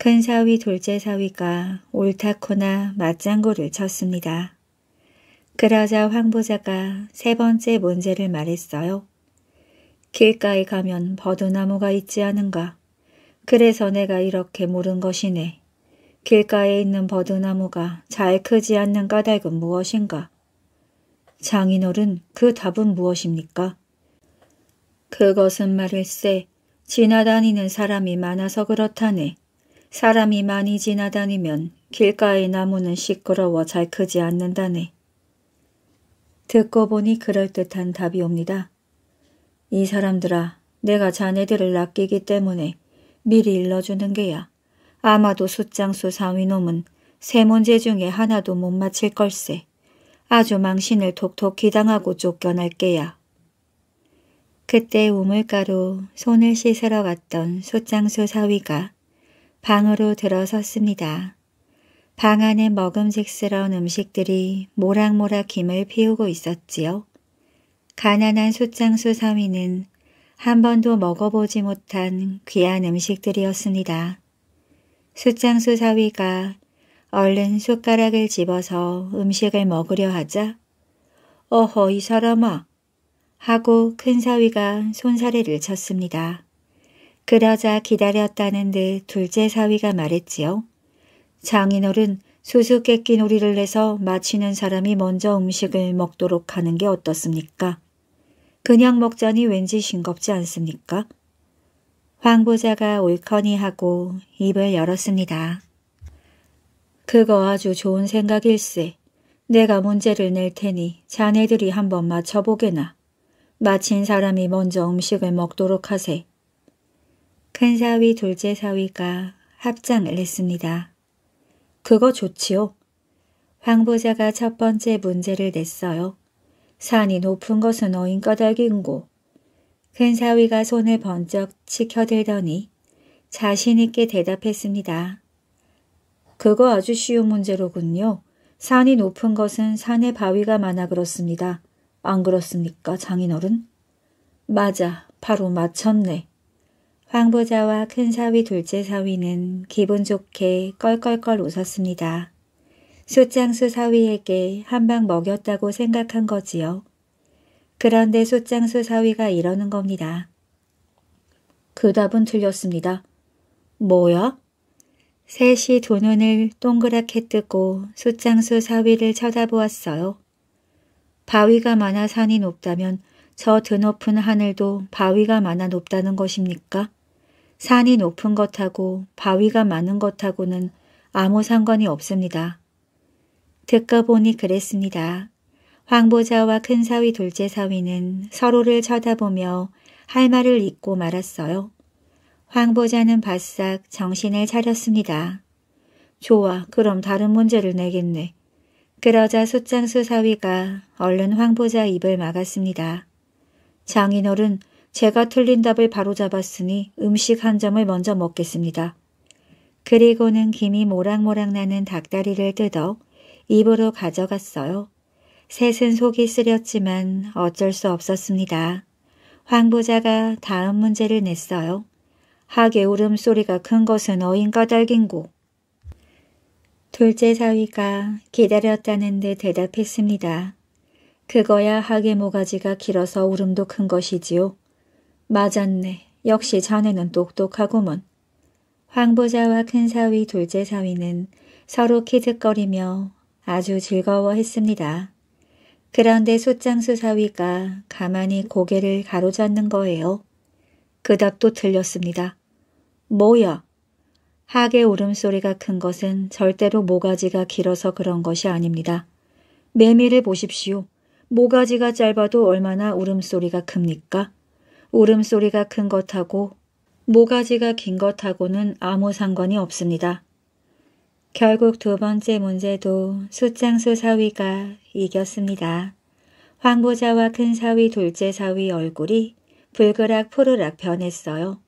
큰 사위 둘째 사위가 옳다코나 맞장구를 쳤습니다. 그러자 황보자가 세 번째 문제를 말했어요. 길가에 가면 버드나무가 있지 않은가. 그래서 내가 이렇게 물은 것이네. 길가에 있는 버드나무가 잘 크지 않는 까닭은 무엇인가? 장인어른 그 답은 무엇입니까? 그것은 말일세 지나다니는 사람이 많아서 그렇다네. 사람이 많이 지나다니면 길가의 나무는 시끄러워 잘 크지 않는다네. 듣고 보니 그럴듯한 답이 옵니다. 이 사람들아 내가 자네들을 낚이기 때문에 미리 일러주는 게야. 아마도 숫장수 사위놈은 세 문제 중에 하나도 못 맞힐 걸세. 아주 망신을 톡톡히 당하고 쫓겨날 게야. 그때 우물가로 손을 씻으러 갔던 숫장수 사위가 방으로 들어섰습니다. 방 안에 먹음직스러운 음식들이 모락모락 김을 피우고 있었지요. 가난한 숫장수 사위는 한 번도 먹어보지 못한 귀한 음식들이었습니다. 숫장수 사위가 얼른 숟가락을 집어서 음식을 먹으려 하자 어허 이 사람아 하고 큰 사위가 손사래를 쳤습니다. 그러자 기다렸다는 듯 둘째 사위가 말했지요. 장인어른 수수께끼 놀이를 해서 마치는 사람이 먼저 음식을 먹도록 하는 게 어떻습니까? 그냥 먹자니 왠지 싱겁지 않습니까? 황부자가 올커니 하고 입을 열었습니다. 그거 아주 좋은 생각일세. 내가 문제를 낼 테니 자네들이 한번 맞춰보게나. 마친 사람이 먼저 음식을 먹도록 하세. 큰 사위, 둘째 사위가 합장을 했습니다. 그거 좋지요. 황보자가 첫 번째 문제를 냈어요. 산이 높은 것은 어인까닥인고. 큰 사위가 손을 번쩍 치켜들더니 자신있게 대답했습니다. 그거 아주 쉬운 문제로군요. 산이 높은 것은 산에 바위가 많아 그렇습니다. 안 그렇습니까, 장인어른? 맞아, 바로 맞췄네. 황부자와 큰 사위 둘째 사위는 기분 좋게 껄껄껄 웃었습니다. 숫장수 사위에게 한 방 먹였다고 생각한 거지요. 그런데 숫장수 사위가 이러는 겁니다. 그 답은 틀렸습니다. 뭐야? 셋이 두 눈을 동그랗게 뜨고 숫장수 사위를 쳐다보았어요. 바위가 많아 산이 높다면 저 드높은 하늘도 바위가 많아 높다는 것입니까? 산이 높은 것하고 바위가 많은 것하고는 아무 상관이 없습니다. 듣고 보니 그랬습니다. 황보자와 큰사위 둘째 사위는 서로를 쳐다보며 할 말을 잊고 말았어요. 황보자는 바싹 정신을 차렸습니다. 좋아, 그럼 다른 문제를 내겠네. 그러자 숫장수 사위가 얼른 황보자 입을 막았습니다. 장인어른 제가 틀린 답을 바로잡았으니 음식 한 점을 먼저 먹겠습니다. 그리고는 김이 모락모락 나는 닭다리를 뜯어 입으로 가져갔어요. 셋은 속이 쓰렸지만 어쩔 수 없었습니다. 황 부자가 다음 문제를 냈어요. 하계 울음소리가 큰 것은 어인까닭인고 둘째 사위가 기다렸다는 듯 대답했습니다. 그거야 하계 모가지가 길어서 울음도 큰 것이지요. 맞았네. 역시 자네는 똑똑하구먼. 황부자와 큰사위 둘째사위는 서로 키득거리며 아주 즐거워했습니다. 그런데 소장수 사위가 가만히 고개를 가로잡는 거예요. 그 답도 틀렸습니다 뭐야? 하계 울음소리가 큰 것은 절대로 모가지가 길어서 그런 것이 아닙니다. 매미를 보십시오. 모가지가 짧아도 얼마나 울음소리가 큽니까? 울음소리가 큰 것하고 모가지가 긴 것하고는 아무 상관이 없습니다. 결국 두 번째 문제도 숫장수 사위가 이겼습니다. 황보자와 큰 사위 둘째 사위 얼굴이 불그락 푸르락 변했어요.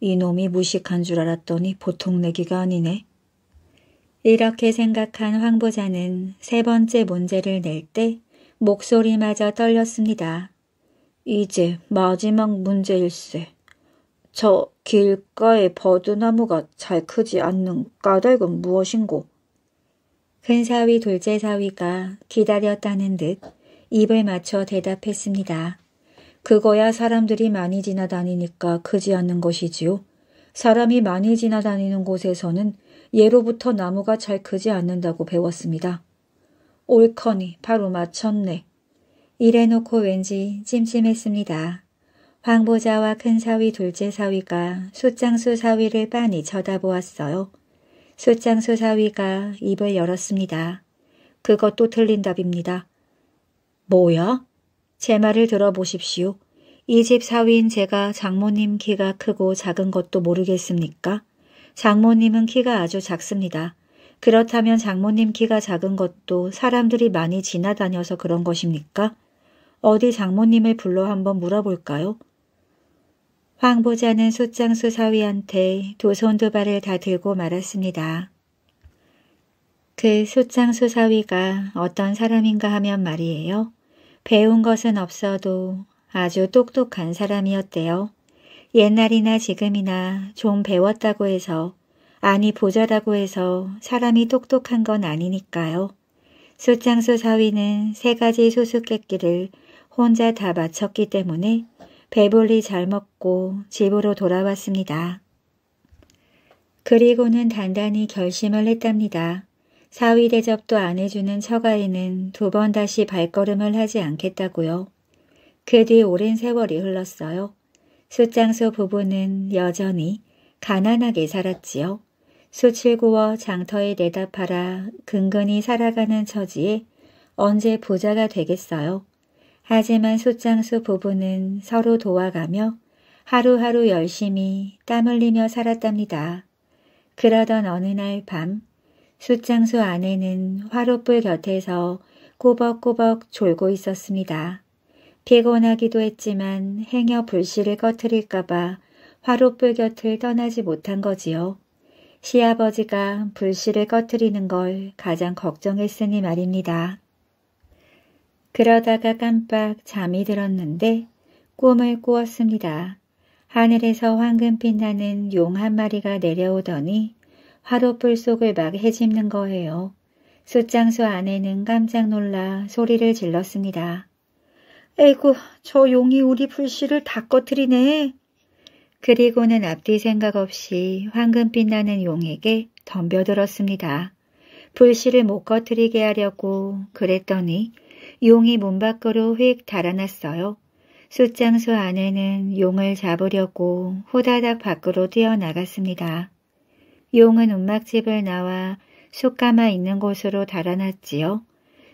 이놈이 무식한 줄 알았더니 보통 내기가 아니네. 이렇게 생각한 황보자는 세 번째 문제를 낼 때 목소리마저 떨렸습니다. 이제 마지막 문제일세. 저길가에 버드나무가 잘 크지 않는 까닭은 무엇인고? 큰 사위 둘째 사위가 기다렸다는 듯 입을 맞춰 대답했습니다. 그거야 사람들이 많이 지나다니니까 크지 않는 것이지요. 사람이 많이 지나다니는 곳에서는 예로부터 나무가 잘 크지 않는다고 배웠습니다. 옳거니 바로 맞췄네. 이래놓고 왠지 찜찜했습니다. 황보자와 큰 사위 둘째 사위가 숫장수 사위를 빤히 쳐다보았어요. 숫장수 사위가 입을 열었습니다. 그것도 틀린 답입니다. 뭐야? 제 말을 들어보십시오. 이 집 사위인 제가 장모님 키가 크고 작은 것도 모르겠습니까? 장모님은 키가 아주 작습니다. 그렇다면 장모님 키가 작은 것도 사람들이 많이 지나다녀서 그런 것입니까? 어디 장모님을 불러 한번 물어볼까요? 황 보자는 솥장수 사위한테 두 손 두 발을 다 들고 말았습니다. 그 솥장수 사위가 어떤 사람인가 하면 말이에요. 배운 것은 없어도 아주 똑똑한 사람이었대요. 옛날이나 지금이나 좀 배웠다고 해서 아니 보자라고 해서 사람이 똑똑한 건 아니니까요. 숫장수 사위는 세 가지 수수께끼를 혼자 다 마쳤기 때문에 배불리 잘 먹고 집으로 돌아왔습니다. 그리고는 단단히 결심을 했답니다. 사위 대접도 안 해주는 처가에는 두 번 다시 발걸음을 하지 않겠다고요. 그 뒤 오랜 세월이 흘렀어요. 숫장소 부부는 여전히 가난하게 살았지요. 수출 구워 장터에 내다 팔아 근근히 살아가는 처지에 언제 부자가 되겠어요. 하지만 솥장수 부부는 서로 도와가며 하루하루 열심히 땀 흘리며 살았답니다. 그러던 어느 날 밤, 숫장수 아내는 화롯불 곁에서 꼬벅꼬벅 졸고 있었습니다. 피곤하기도 했지만 행여 불씨를 꺼트릴까봐 화롯불 곁을 떠나지 못한 거지요. 시아버지가 불씨를 꺼트리는 걸 가장 걱정했으니 말입니다. 그러다가 깜빡 잠이 들었는데 꿈을 꾸었습니다. 하늘에서 황금 빛나는 용 한 마리가 내려오더니 화롯불 속을 막 헤집는 거예요. 숫장수 아내는 깜짝 놀라 소리를 질렀습니다. 에이구, 저 용이 우리 불씨를 다 꺼트리네. 그리고는 앞뒤 생각 없이 황금빛 나는 용에게 덤벼들었습니다. 불씨를 못 꺼트리게 하려고 그랬더니 용이 문 밖으로 휙 달아났어요. 숫장수 안에는 용을 잡으려고 후다닥 밖으로 뛰어나갔습니다. 용은 움막집을 나와 숯가마 있는 곳으로 달아났지요.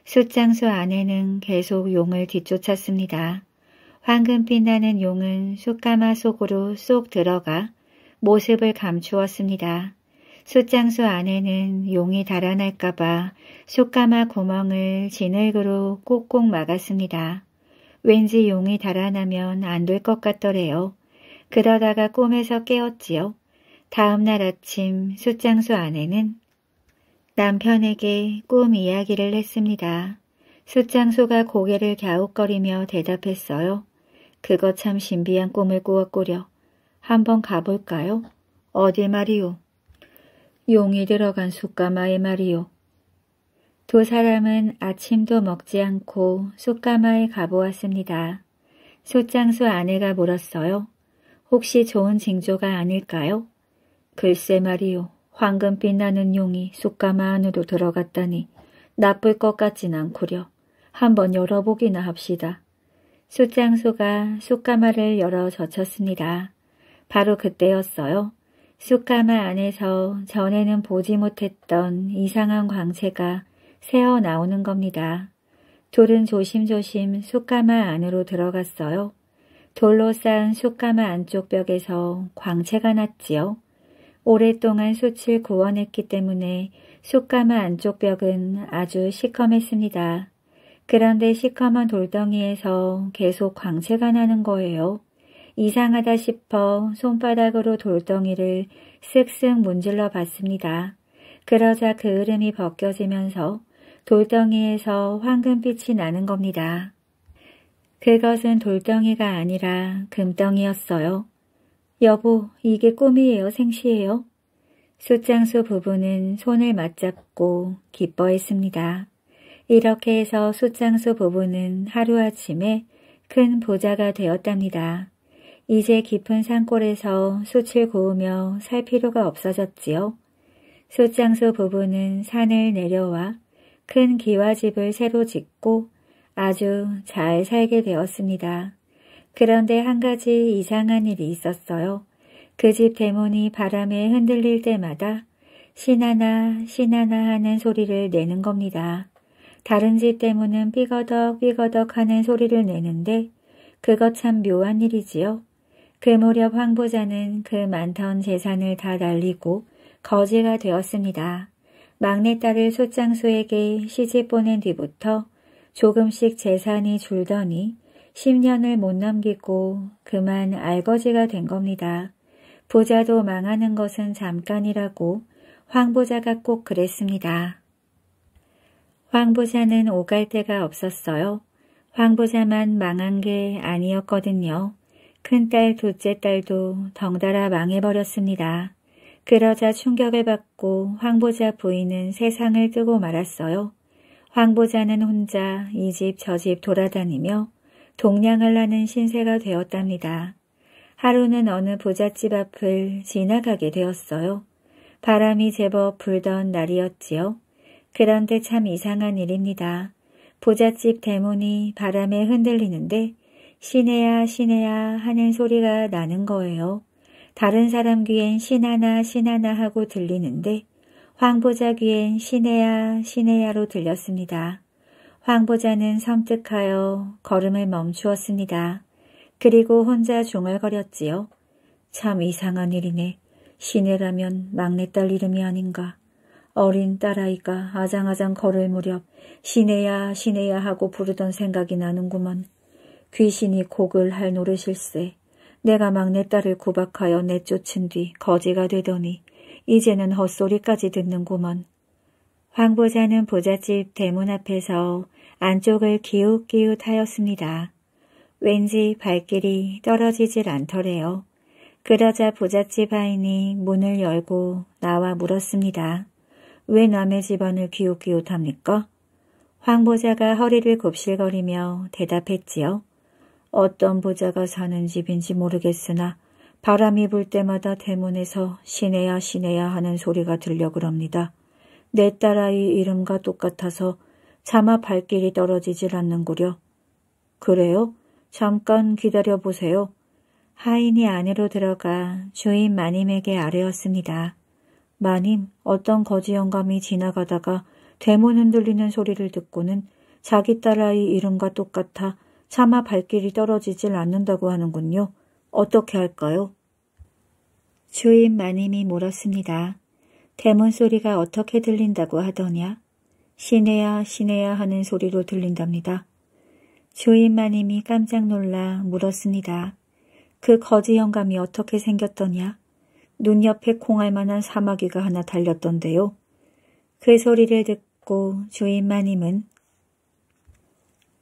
숫장수 안에는 계속 용을 뒤쫓았습니다. 황금빛 나는 용은 숯가마 속으로 쏙 들어가 모습을 감추었습니다. 솥장소 안에는 용이 달아날까봐 솥가마 구멍을 진흙으로 꼭꼭 막았습니다. 왠지 용이 달아나면 안 될 것 같더래요. 그러다가 꿈에서 깨었지요. 다음날 아침 숫장소 아내는 남편에게 꿈 이야기를 했습니다. 숫장소가 고개를 갸웃거리며 대답했어요. 그거 참 신비한 꿈을 꾸었고려. 한번 가볼까요? 어디 말이오? 용이 들어간 숯가마의 말이요. 두 사람은 아침도 먹지 않고 숯가마에 가보았습니다. 숯장수 아내가 물었어요. 혹시 좋은 징조가 아닐까요? 글쎄 말이요. 황금빛 나는 용이 숯가마 안으로 들어갔다니 나쁠 것 같진 않구려. 한번 열어보기나 합시다. 숯장수가 숯가마를 열어 젖혔습니다. 바로 그때였어요. 쑥가마 안에서 전에는 보지 못했던 이상한 광채가 새어 나오는 겁니다. 둘은 조심조심 쑥가마 안으로 들어갔어요. 돌로 쌓은 쑥가마 안쪽 벽에서 광채가 났지요. 오랫동안 숯을 구워냈기 때문에 쑥가마 안쪽 벽은 아주 시커맸습니다. 그런데 시커먼 돌덩이에서 계속 광채가 나는 거예요. 이상하다 싶어 손바닥으로 돌덩이를 쓱쓱 문질러 봤습니다. 그러자 그 흐름이 벗겨지면서 돌덩이에서 황금빛이 나는 겁니다. 그것은 돌덩이가 아니라 금덩이였어요. 여보, 이게 꿈이에요, 생시에요 숫장수 부부는 손을 맞잡고 기뻐했습니다. 이렇게 해서 숫장수 부부는 하루아침에 큰 부자가 되었답니다. 이제 깊은 산골에서 숯을구우며살 필요가 없어졌지요. 숯장수 부부는 산을 내려와 큰 기와집을 새로 짓고 아주 잘 살게 되었습니다. 그런데 한 가지 이상한 일이 있었어요. 그 집 대문이 바람에 흔들릴 때마다 신하나 신하나 하는 소리를 내는 겁니다. 다른 집 대문은 삐거덕 삐거덕 하는 소리를 내는데 그것 참 묘한 일이지요. 그 무렵 황보자는 그 많던 재산을 다 날리고 거지가 되었습니다. 막내딸을 소장소에게 시집 보낸 뒤부터 조금씩 재산이 줄더니 10년을 못 넘기고 그만 알거지가 된 겁니다. 부자도 망하는 것은 잠깐이라고 황보자가 꼭 그랬습니다. 황보자는 오갈 데가 없었어요. 황보자만 망한 게 아니었거든요. 큰딸, 둘째 딸도 덩달아 망해버렸습니다. 그러자 충격을 받고 황보자 부인은 세상을 뜨고 말았어요. 황보자는 혼자 이 집 저 집 돌아다니며 동냥을 하는 신세가 되었답니다. 하루는 어느 부잣집 앞을 지나가게 되었어요. 바람이 제법 불던 날이었지요. 그런데 참 이상한 일입니다. 부잣집 대문이 바람에 흔들리는데 시내야 시내야 하는 소리가 나는 거예요. 다른 사람 귀엔 신하나 신하나 하고 들리는데 황보자 귀엔 시내야 시내야로 들렸습니다. 황보자는 섬뜩하여 걸음을 멈추었습니다. 그리고 혼자 중얼거렸지요. 참 이상한 일이네. 시내라면 막내딸 이름이 아닌가. 어린 딸아이가 아장아장 걸을 무렵 시내야 시내야 하고 부르던 생각이 나는구먼. 귀신이 곡을 할 노릇일세. 내가 막내 딸을 구박하여 내쫓은 뒤 거지가 되더니 이제는 헛소리까지 듣는구먼. 황보자는 보잣집 대문 앞에서 안쪽을 기웃기웃하였습니다. 왠지 발길이 떨어지질 않더래요. 그러자 보잣집 하인이 문을 열고 나와 물었습니다. 왜 남의 집안을 기웃기웃합니까? 황보자가 허리를 곱실거리며 대답했지요. 어떤 부자가 사는 집인지 모르겠으나 바람이 불 때마다 대문에서 시내야 시내야 하는 소리가 들려 그럽니다. 내 딸아이 이름과 똑같아서 차마 발길이 떨어지질 않는구려. 그래요? 잠깐 기다려보세요. 하인이 안으로 들어가 주인 마님에게 아뢰었습니다. 마님, 어떤 거지 영감이 지나가다가 대문 흔들리는 소리를 듣고는 자기 딸아이 이름과 똑같아 차마 발길이 떨어지질 않는다고 하는군요. 어떻게 할까요? 주인 마님이 물었습니다. 대문 소리가 어떻게 들린다고 하더냐? 시내야 시내야 하는 소리로 들린답니다. 주인 마님이 깜짝 놀라 물었습니다. 그 거지 영감이 어떻게 생겼더냐? 눈 옆에 콩알 만한 사마귀가 하나 달렸던데요. 그 소리를 듣고 주인 마님은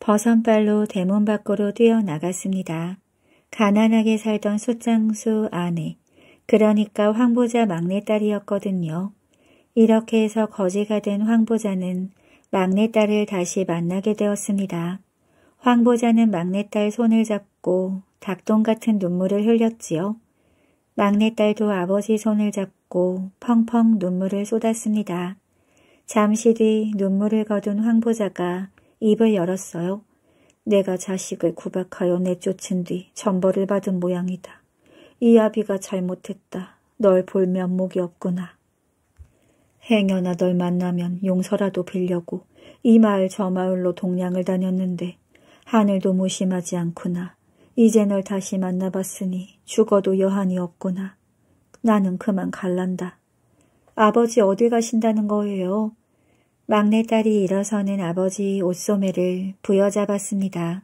버선발로 대문 밖으로 뛰어나갔습니다. 가난하게 살던 소장수 아내, 그러니까 황보자 막내딸이었거든요. 이렇게 해서 거지가 된 황보자는 막내딸을 다시 만나게 되었습니다. 황보자는 막내딸 손을 잡고 닭똥 같은 눈물을 흘렸지요. 막내딸도 아버지 손을 잡고 펑펑 눈물을 쏟았습니다. 잠시 뒤 눈물을 거둔 황보자가 입을 열었어요. 내가 자식을 구박하여 내쫓은 뒤 전벌을 받은 모양이다. 이 아비가 잘못했다. 널 볼 면목이 없구나. 행여나 널 만나면 용서라도 빌려고 이 마을 저 마을로 동양을 다녔는데 하늘도 무심하지 않구나. 이제 널 다시 만나봤으니 죽어도 여한이 없구나. 나는 그만 갈란다. 아버지 어디 가신다는 거예요? 막내딸이 일어서는 아버지 옷소매를 부여잡았습니다.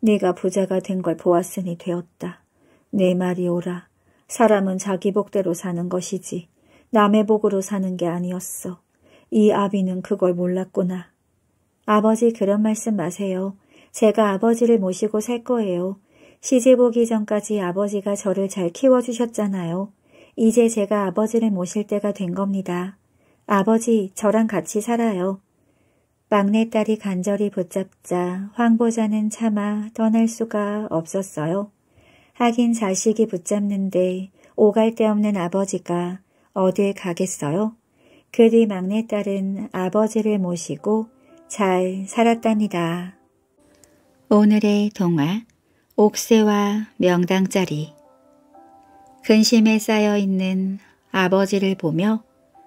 내가 부자가 된 걸 보았으니 되었다. 내 말이 오라. 사람은 자기 복대로 사는 것이지 남의 복으로 사는 게 아니었어. 이 아비는 그걸 몰랐구나. 아버지 그런 말씀 마세요. 제가 아버지를 모시고 살 거예요. 시집 오기 전까지 아버지가 저를 잘 키워주셨잖아요. 이제 제가 아버지를 모실 때가 된 겁니다. 아버지, 저랑 같이 살아요. 막내딸이 간절히 붙잡자 황보자는 차마 떠날 수가 없었어요. 하긴 자식이 붙잡는데 오갈 데 없는 아버지가 어딜 가겠어요? 그 뒤 막내딸은 아버지를 모시고 잘 살았답니다. 오늘의 동화 옥새와 명당짜리 근심에 쌓여있는 아버지를 보며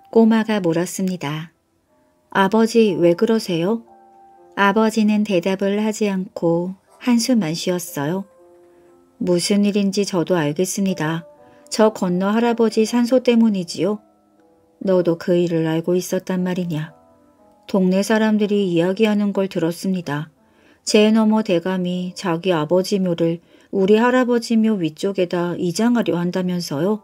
꼬마가 물었습니다. 아버지 왜 그러세요? 아버지는 대답을 하지 않고 한숨만 쉬었어요. 무슨 일인지 저도 알겠습니다. 저 건너 할아버지 산소 때문이지요. 너도 그 일을 알고 있었단 말이냐. 동네 사람들이 이야기하는 걸 들었습니다. 제 너머 대감이 자기 아버지 묘를 우리 할아버지 묘 위쪽에다 이장하려 한다면서요.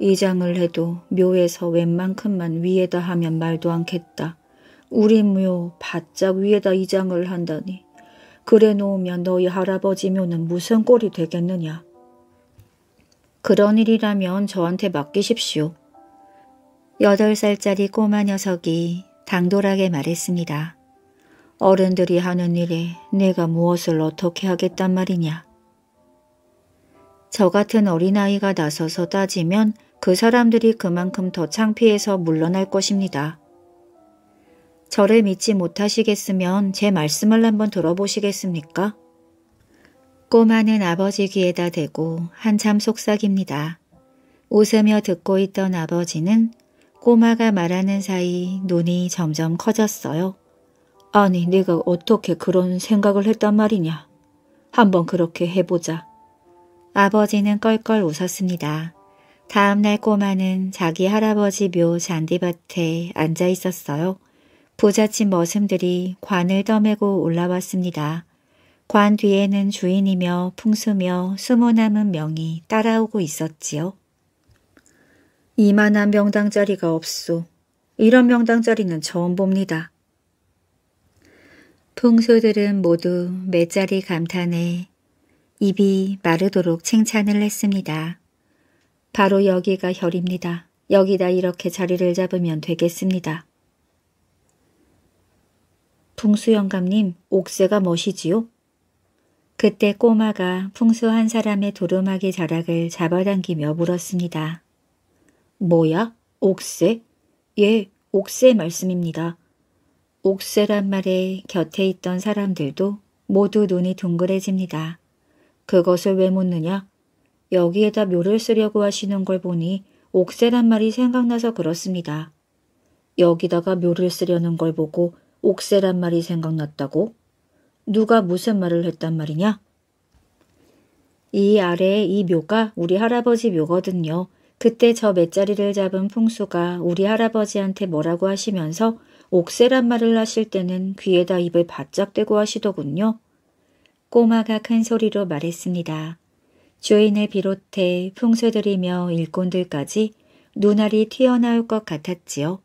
이장을 해도 묘에서 웬만큼만 위에다 하면 말도 않겠다. 우리 묘 바짝 위에다 이장을 한다니. 그래 놓으면 너희 할아버지 묘는 무슨 꼴이 되겠느냐. 그런 일이라면 저한테 맡기십시오. 여덟 살짜리 꼬마 녀석이 당돌하게 말했습니다. 어른들이 하는 일에 내가 무엇을 어떻게 하겠단 말이냐. 저 같은 어린아이가 나서서 따지면 그 사람들이 그만큼 더 창피해서 물러날 것입니다. 저를 믿지 못하시겠으면 제 말씀을 한번 들어보시겠습니까? 꼬마는 아버지 귀에다 대고 한참 속삭입니다. 웃으며 듣고 있던 아버지는 꼬마가 말하는 사이 눈이 점점 커졌어요. 아니 네가 어떻게 그런 생각을 했단 말이냐. 한번 그렇게 해보자. 아버지는 껄껄 웃었습니다. 다음날 꼬마는 자기 할아버지 묘 잔디밭에 앉아 있었어요. 부잣집 머슴들이 관을 떠매고 올라왔습니다. 관 뒤에는 주인이며 풍수며 숨어남은 명이 따라오고 있었지요. 이만한 명당자리가 없소. 이런 명당자리는 처음 봅니다. 풍수들은 모두 매자리 감탄에 입이 마르도록 칭찬을 했습니다. 바로 여기가 혈입니다. 여기다 이렇게 자리를 잡으면 되겠습니다. 풍수 영감님, 옥새가 멋이지요? 그때 꼬마가 풍수 한 사람의 도루마기 자락을 잡아당기며 물었습니다. 뭐야? 옥새? 예, 옥새 말씀입니다. 옥새란 말에 곁에 있던 사람들도 모두 눈이 둥그레집니다. 그것을 왜 묻느냐? 여기에다 묘를 쓰려고 하시는 걸 보니 옥새란 말이 생각나서 그렇습니다. 여기다가 묘를 쓰려는 걸 보고 옥새란 말이 생각났다고? 누가 무슨 말을 했단 말이냐? 이 아래에 이 묘가 우리 할아버지 묘거든요. 그때 저 맷자리를 잡은 풍수가 우리 할아버지한테 뭐라고 하시면서 옥새란 말을 하실 때는 귀에다 입을 바짝 대고 하시더군요. 꼬마가 큰 소리로 말했습니다. 주인을 비롯해 풍수들이며 일꾼들까지 눈알이 튀어나올 것 같았지요.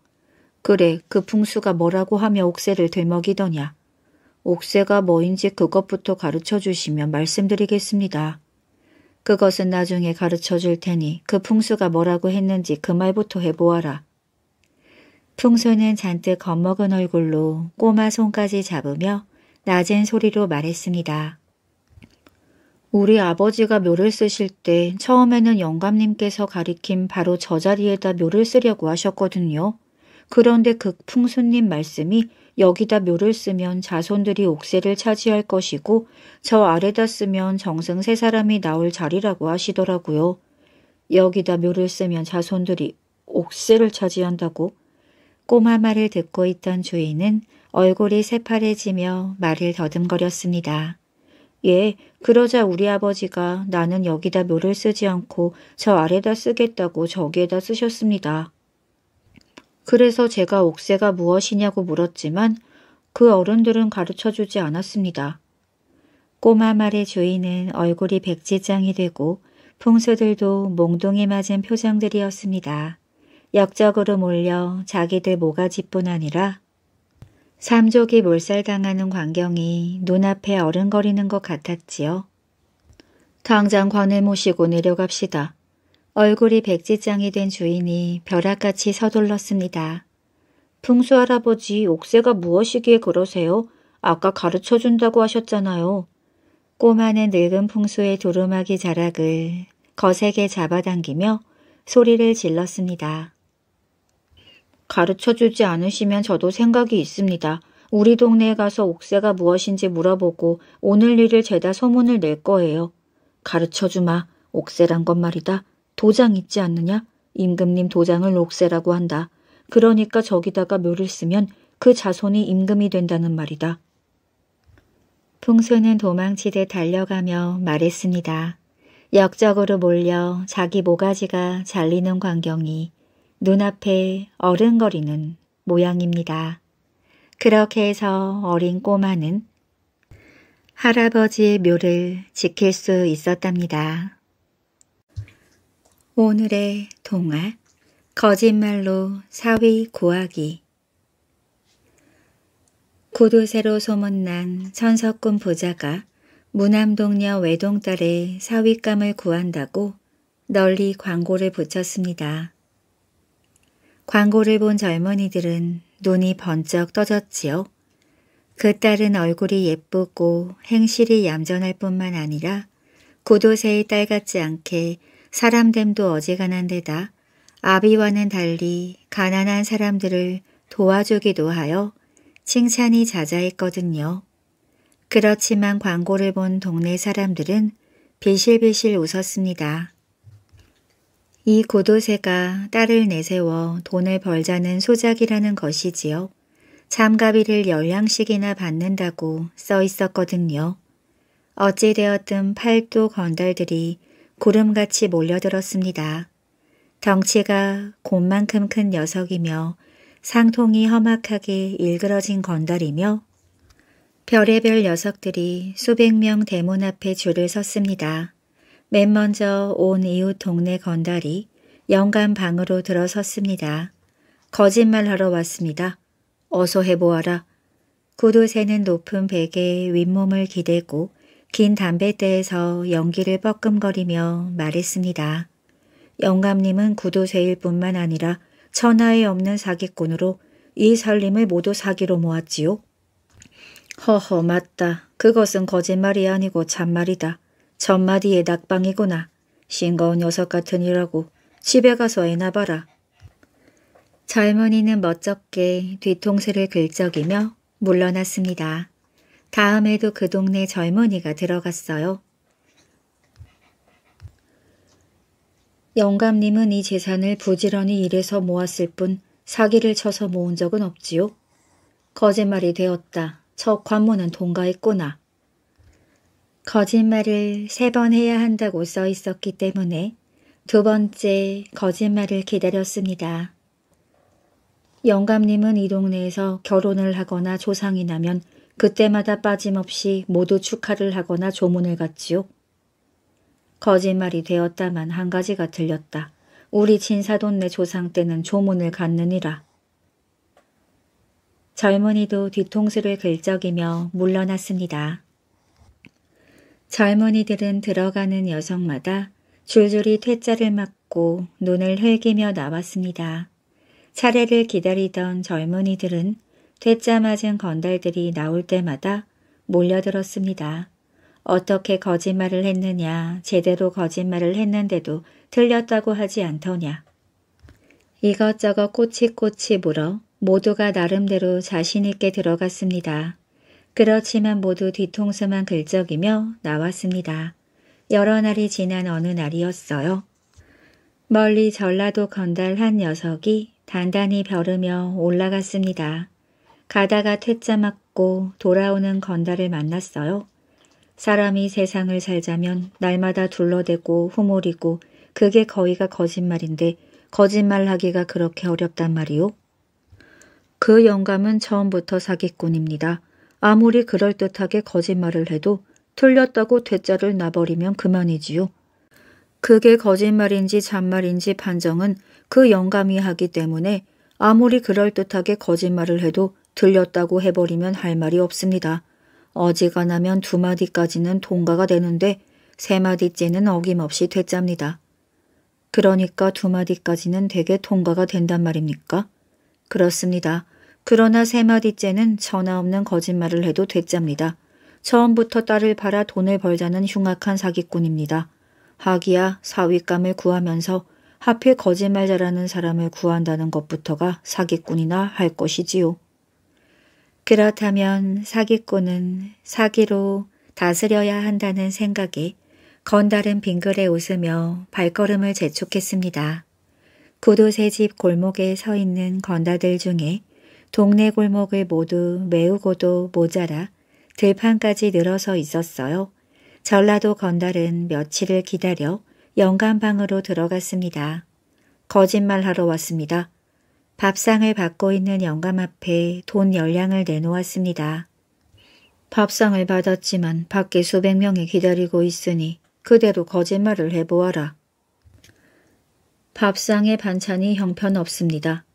그래 그 풍수가 뭐라고 하며 옥새를 되먹이더냐. 옥새가 뭐인지 그것부터 가르쳐 주시면 말씀드리겠습니다. 그것은 나중에 가르쳐 줄 테니 그 풍수가 뭐라고 했는지 그 말부터 해보아라. 풍수는 잔뜩 겁먹은 얼굴로 꼬마 손까지 잡으며 낮은 소리로 말했습니다. 우리 아버지가 묘를 쓰실 때 처음에는 영감님께서 가리킨 바로 저 자리에다 묘를 쓰려고 하셨거든요. 그런데 극풍수님 말씀이 여기다 묘를 쓰면 자손들이 옥세를 차지할 것이고 저 아래다 쓰면 정승 세 사람이 나올 자리라고 하시더라고요. 여기다 묘를 쓰면 자손들이 옥세를 차지한다고? 꼬마 말을 듣고 있던 주인은 얼굴이 새파래지며 말을 더듬거렸습니다. 예, 그러자 우리 아버지가 나는 여기다 묘를 쓰지 않고 저 아래다 쓰겠다고 저기에다 쓰셨습니다. 그래서 제가 옥새가 무엇이냐고 물었지만 그 어른들은 가르쳐주지 않았습니다. 꼬마 말의 주인은 얼굴이 백지장이 되고 풍수들도 몽둥이 맞은 표정들이었습니다. 역적으로 몰려 자기들 모가지뿐 아니라 삼족이 몰살당하는 광경이 눈앞에 어른거리는 것 같았지요. 당장 관을 모시고 내려갑시다. 얼굴이 백지장이 된 주인이 벼락같이 서둘렀습니다. 풍수 할아버지 옥새가 무엇이기에 그러세요? 아까 가르쳐준다고 하셨잖아요. 꼬마는 늙은 풍수의 두루마기 자락을 거세게 잡아당기며 소리를 질렀습니다. 가르쳐 주지 않으시면 저도 생각이 있습니다. 우리 동네에 가서 옥새가 무엇인지 물어보고 오늘 일을 죄다 소문을 낼 거예요. 가르쳐 주마. 옥새란 건 말이다. 도장 있지 않느냐? 임금님 도장을 옥새라고 한다. 그러니까 저기다가 묘를 쓰면 그 자손이 임금이 된다는 말이다. 풍수는 도망치듯 달려가며 말했습니다. 역적으로 몰려 자기 모가지가 잘리는 광경이 눈앞에 어른거리는 모양입니다. 그렇게 해서 어린 꼬마는 할아버지의 묘를 지킬 수 있었답니다. 오늘의 동화 거짓말로 사위 구하기 구두쇠로 소문난 천석군 부자가 무남동녀 외동딸의 사위감을 구한다고 널리 광고를 붙였습니다. 광고를 본 젊은이들은 눈이 번쩍 떠졌지요. 그 딸은 얼굴이 예쁘고 행실이 얌전할 뿐만 아니라 구도새의 딸 같지 않게 사람됨도 어지간한 데다 아비와는 달리 가난한 사람들을 도와주기도 하여 칭찬이 자자했거든요. 그렇지만 광고를 본 동네 사람들은 비실비실 웃었습니다. 이 고도세가 딸을 내세워 돈을 벌자는 소작이라는 것이지요. 참가비를 열량씩이나 받는다고 써 있었거든요. 어찌되었든 팔도 건달들이 구름같이 몰려들었습니다. 덩치가 곰만큼 큰 녀석이며 상통이 험악하게 일그러진 건달이며 별의별 녀석들이 수백 명 대문 앞에 줄을 섰습니다. 맨 먼저 온 이웃 동네 건달이 영감 방으로 들어섰습니다. 거짓말하러 왔습니다. 어서 해보아라. 구두쇠는 높은 베개에 윗몸을 기대고 긴 담뱃대에서 연기를 뻐끔거리며 말했습니다. 영감님은 구두쇠일 뿐만 아니라 천하에 없는 사기꾼으로 이 살림을 모두 사기로 모았지요. 허허 맞다. 그것은 거짓말이 아니고 참말이다. 첫마디의 낙방이구나. 싱거운 녀석 같은니라고 집에 가서 애나 봐라. 젊은이는 멋쩍게 뒤통수를 긁적이며 물러났습니다. 다음에도 그 동네 젊은이가 들어갔어요. 영감님은 이 재산을 부지런히 일해서 모았을 뿐 사기를 쳐서 모은 적은 없지요. 거짓말이 되었다. 저 관문은 돈가했구나. 거짓말을 세 번 해야 한다고 써 있었기 때문에 두 번째 거짓말을 기다렸습니다. 영감님은 이 동네에서 결혼을 하거나 조상이 나면 그때마다 빠짐없이 모두 축하를 하거나 조문을 갔지요. 거짓말이 되었다만 한 가지가 틀렸다 우리 진사돈네 조상 때는 조문을 갔느니라. 젊은이도 뒤통수를 긁적이며 물러났습니다. 젊은이들은 들어가는 여성마다 줄줄이 퇴짜를 맞고 눈을 흘기며 나왔습니다. 차례를 기다리던 젊은이들은 퇴짜 맞은 건달들이 나올 때마다 몰려들었습니다. 어떻게 거짓말을 했느냐, 제대로 거짓말을 했는데도 틀렸다고 하지 않더냐. 이것저것 꼬치꼬치 물어 모두가 나름대로 자신있게 들어갔습니다. 그렇지만 모두 뒤통수만 긁적이며 나왔습니다. 여러 날이 지난 어느 날이었어요. 멀리 전라도 건달 한 녀석이 단단히 벼르며 올라갔습니다. 가다가 퇴짜 맞고 돌아오는 건달을 만났어요. 사람이 세상을 살자면 날마다 둘러대고 후몰이고 그게 거의가 거짓말인데 거짓말하기가 그렇게 어렵단 말이오. 그 영감은 처음부터 사기꾼입니다. 아무리 그럴듯하게 거짓말을 해도 틀렸다고 되자를 놔버리면 그만이지요. 그게 거짓말인지 잔말인지 판정은 그 영감이 하기 때문에 아무리 그럴듯하게 거짓말을 해도 들렸다고 해버리면 할 말이 없습니다. 어지간하면 두 마디까지는 동가가 되는데 세 마디째는 어김없이 되짭니다. 그러니까 두 마디까지는 되게 통과가 된단 말입니까? 그렇습니다. 그러나 세 마디째는 전화 없는 거짓말을 해도 됐짭니다 처음부터 딸을 팔아 돈을 벌자는 흉악한 사기꾼입니다. 하기야 사윗감을 구하면서 하필 거짓말 자라는 사람을 구한다는 것부터가 사기꾼이나 할 것이지요. 그렇다면 사기꾼은 사기로 다스려야 한다는 생각에 건달은 빙글에 웃으며 발걸음을 재촉했습니다. 구도새 집 골목에 서 있는 건달들 중에 동네 골목을 모두 메우고도 모자라 들판까지 늘어서 있었어요. 전라도 건달은 며칠을 기다려 영감방으로 들어갔습니다. 거짓말하러 왔습니다. 밥상을 받고 있는 영감 앞에 돈 열량을 내놓았습니다. 밥상을 받았지만 밖에 수백 명이 기다리고 있으니 그대로 거짓말을 해보아라. 밥상에 반찬이 형편없습니다.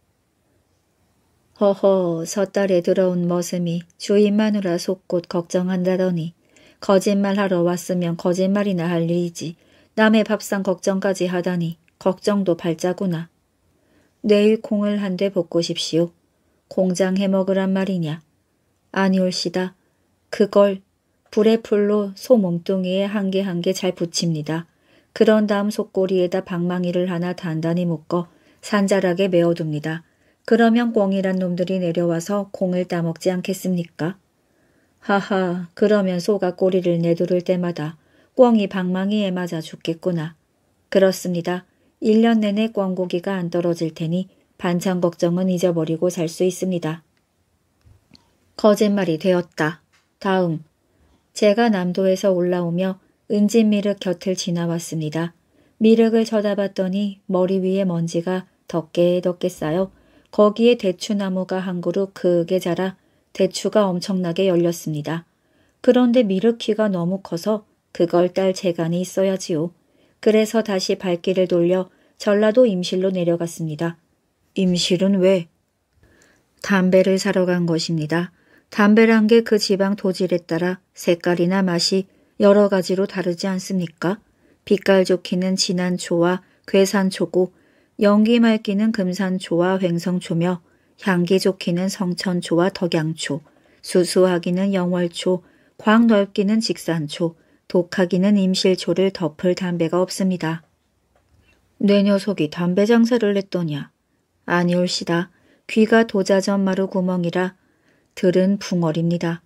허허 섣달에 들어온 머슴이 주인 마누라 속곳 걱정한다더니 거짓말하러 왔으면 거짓말이나 할 일이지 남의 밥상 걱정까지 하다니 걱정도 발자구나. 내일 콩을 한 대 볶으십시오. 공장 해먹으란 말이냐. 아니올시다. 그걸 불에 풀로 소 몸뚱이에 한 개 한 개 잘 붙입니다. 그런 다음 속고리에다 방망이를 하나 단단히 묶어 산자락에 메어둡니다. 그러면 꽁이란 놈들이 내려와서 공을 따먹지 않겠습니까? 하하, 그러면 소가 꼬리를 내두를 때마다 꽁이 방망이에 맞아 죽겠구나. 그렇습니다. 1년 내내 꽝고기가 안 떨어질 테니 반찬 걱정은 잊어버리고 살 수 있습니다. 거짓말이 되었다. 다음. 제가 남도에서 올라오며 은진 미륵 곁을 지나왔습니다. 미륵을 쳐다봤더니 머리 위에 먼지가 덮개에 덮개 쌓여 거기에 대추나무가 한 그루 크게 자라 대추가 엄청나게 열렸습니다. 그런데 미르키가 너무 커서 그걸 딸 재간이 있어야지요. 그래서 다시 발길을 돌려 전라도 임실로 내려갔습니다. 임실은 왜? 담배를 사러 간 것입니다. 담배란 게 그 지방 도질에 따라 색깔이나 맛이 여러 가지로 다르지 않습니까? 빛깔 좋기는 진한 초와 괴산 초고 연기 맑기는 금산초와 횡성초며 향기 좋기는 성천초와 덕양초, 수수하기는 영월초, 광 넓기는 직산초, 독하기는 임실초를 덮을 담배가 없습니다. 내 녀석이 담배 장사를 했더냐. 아니올시다. 귀가 도자전마루 구멍이라 들은 붕어입니다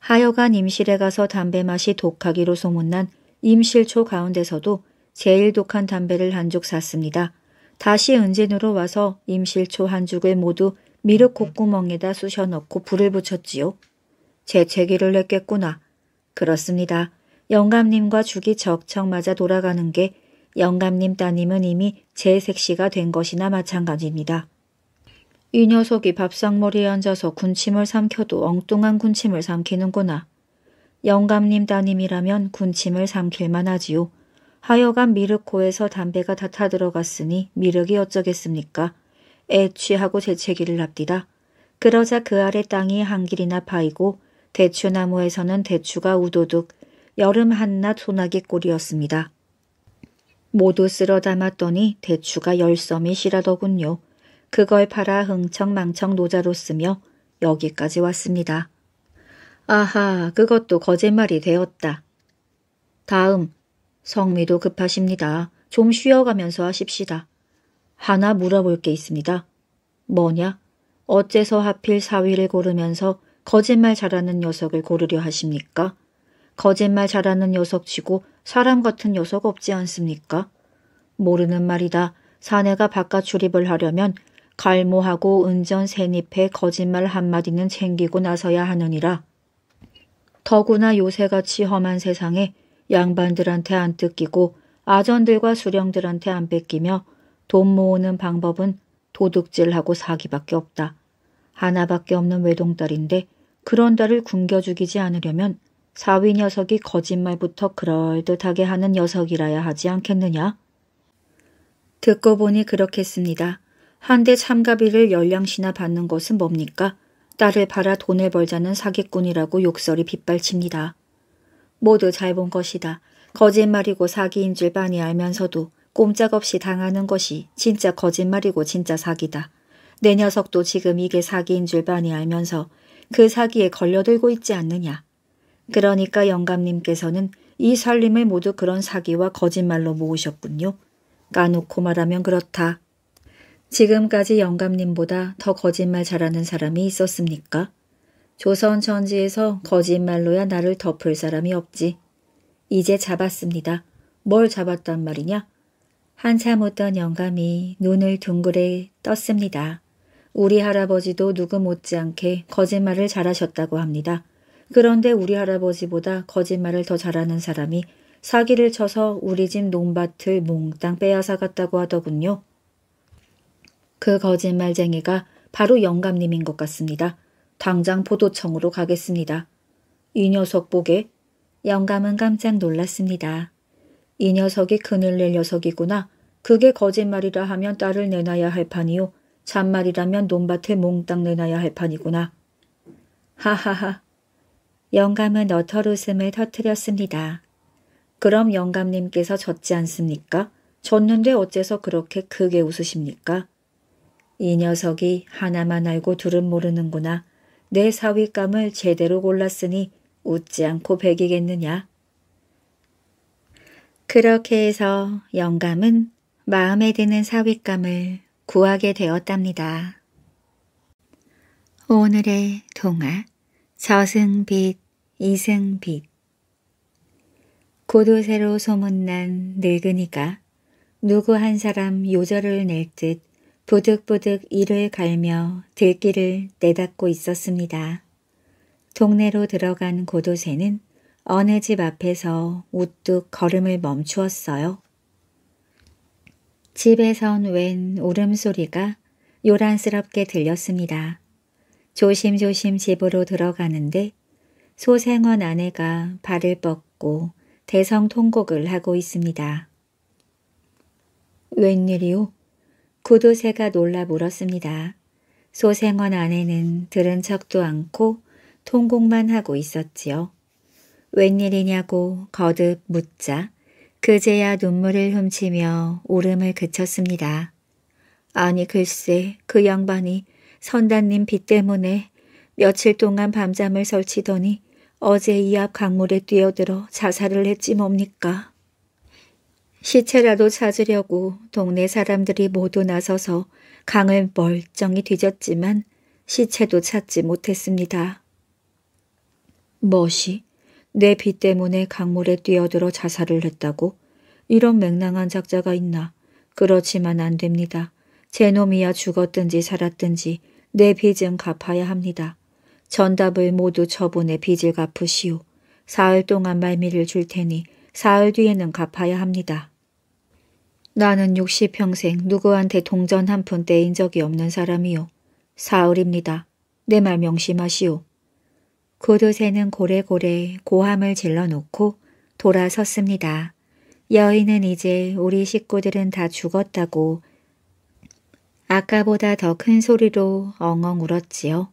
하여간 임실에 가서 담배 맛이 독하기로 소문난 임실초 가운데서도 제일 독한 담배를 한쪽 샀습니다. 다시 은진으로 와서 임실초 한 죽을 모두 미륵 콧구멍에다 쑤셔 넣고 불을 붙였지요. 재채기를 했겠구나. 그렇습니다. 영감님과 죽이 적척 맞아 돌아가는 게 영감님 따님은 이미 제 색시가 된 것이나 마찬가지입니다. 이 녀석이 밥상머리에 앉아서 군침을 삼켜도 엉뚱한 군침을 삼키는구나. 영감님 따님이라면 군침을 삼킬만 하지요. 하여간 미륵 코에서 담배가 다 타들어갔으니 미륵이 어쩌겠습니까? 애취하고 재채기를 합디다. 그러자 그 아래 땅이 한 길이나 파이고 대추나무에서는 대추가 우도둑 여름 한낮 소나기 꼴이었습니다. 모두 쓸어 담았더니 대추가 열섬이 실하더군요. 그걸 팔아 흥청망청 노자로 쓰며 여기까지 왔습니다. 아하 그것도 거짓말이 되었다. 다음 성미도 급하십니다. 좀 쉬어가면서 하십시다. 하나 물어볼 게 있습니다. 뭐냐? 어째서 하필 사위를 고르면서 거짓말 잘하는 녀석을 고르려 하십니까? 거짓말 잘하는 녀석치고 사람 같은 녀석 없지 않습니까? 모르는 말이다. 사내가 바깥 출입을 하려면 갈모하고 은전 세잎에 거짓말 한마디는 챙기고 나서야 하느니라. 더구나 요새같이 험한 세상에 양반들한테 안 뜯기고 아전들과 수령들한테 안 뺏기며 돈 모으는 방법은 도둑질하고 사기밖에 없다. 하나밖에 없는 외동딸인데 그런 딸을 굶겨 죽이지 않으려면 사위 녀석이 거짓말부터 그럴듯하게 하는 녀석이라야 하지 않겠느냐? 듣고 보니 그렇겠습니다. 한대 참가비를 열량시나 받는 것은 뭡니까? 딸을 팔아 돈을 벌자는 사기꾼이라고 욕설이 빗발칩니다. 모두 잘 본 것이다. 거짓말이고 사기인 줄빤이 알면서도 꼼짝없이 당하는 것이 진짜 거짓말이고 진짜 사기다. 내 녀석도 지금 이게 사기인 줄빤이 알면서 그 사기에 걸려들고 있지 않느냐. 그러니까 영감님께서는 이 살림을 모두 그런 사기와 거짓말로 모으셨군요. 까놓고 말하면 그렇다. 지금까지 영감님보다 더 거짓말 잘하는 사람이 있었습니까? 조선 전지에서 거짓말로야 나를 덮을 사람이 없지. 이제 잡았습니다. 뭘 잡았단 말이냐? 한참 웃던 영감이 눈을 둥그레 떴습니다. 우리 할아버지도 누구 못지않게 거짓말을 잘하셨다고 합니다. 그런데 우리 할아버지보다 거짓말을 더 잘하는 사람이 사기를 쳐서 우리 집 논밭을 몽땅 빼앗아 갔다고 하더군요. 그 거짓말쟁이가 바로 영감님인 것 같습니다. 당장 포도청으로 가겠습니다. 이 녀석 보게 영감은 깜짝 놀랐습니다. 이 녀석이 그늘 낼 녀석이구나. 그게 거짓말이라 하면 딸을 내놔야 할 판이요. 잔말이라면 논밭에 몽땅 내놔야 할 판이구나. 하하하. 영감은 너털 웃음을 터뜨렸습니다. 그럼 영감님께서 졌지 않습니까? 졌는데 어째서 그렇게 크게 웃으십니까? 이 녀석이 하나만 알고 둘은 모르는구나. 내 사윗감을 제대로 골랐으니 웃지 않고 베기겠느냐. 그렇게 해서 영감은 마음에 드는 사윗감을 구하게 되었답니다. 오늘의 동화 저승빛 이승빛 고도새로 소문난 늙은이가 누구 한 사람 요절을 낼듯 부득부득 이를 갈며 들길을 내닫고 있었습니다. 동네로 들어간 고도새는 어느 집 앞에서 우뚝 걸음을 멈추었어요. 집에선 웬 울음소리가 요란스럽게 들렸습니다. 조심조심 집으로 들어가는데 소생원 아내가 발을 뻗고 대성통곡을 하고 있습니다. 웬일이오? 구두쇠가 놀라 물었습니다. 소생원 아내는 들은 척도 않고 통곡만 하고 있었지요. 웬일이냐고 거듭 묻자 그제야 눈물을 훔치며 울음을 그쳤습니다. 아니 글쎄 그 양반이 선단님 빚 때문에 며칠 동안 밤잠을 설치더니 어제 이 앞 강물에 뛰어들어 자살을 했지 뭡니까. 시체라도 찾으려고 동네 사람들이 모두 나서서 강을 멀쩡히 뒤졌지만 시체도 찾지 못했습니다. 뭣이내비 때문에 강물에 뛰어들어 자살을 했다고? 이런 맹랑한 작자가 있나? 그렇지만 안 됩니다. 제놈이야 죽었든지 살았든지 내 빚은 갚아야 합니다. 전답을 모두 처분해 빚을 갚으시오. 사흘 동안 말미를 줄 테니 사흘 뒤에는 갚아야 합니다. 나는 60평생 누구한테 동전 한 푼 떼인 적이 없는 사람이요. 사흘입니다. 내 말 명심하시오. 고드새는 고래고래 고함을 질러놓고 돌아섰습니다. 여인은 이제 우리 식구들은 다 죽었다고 아까보다 더 큰 소리로 엉엉 울었지요.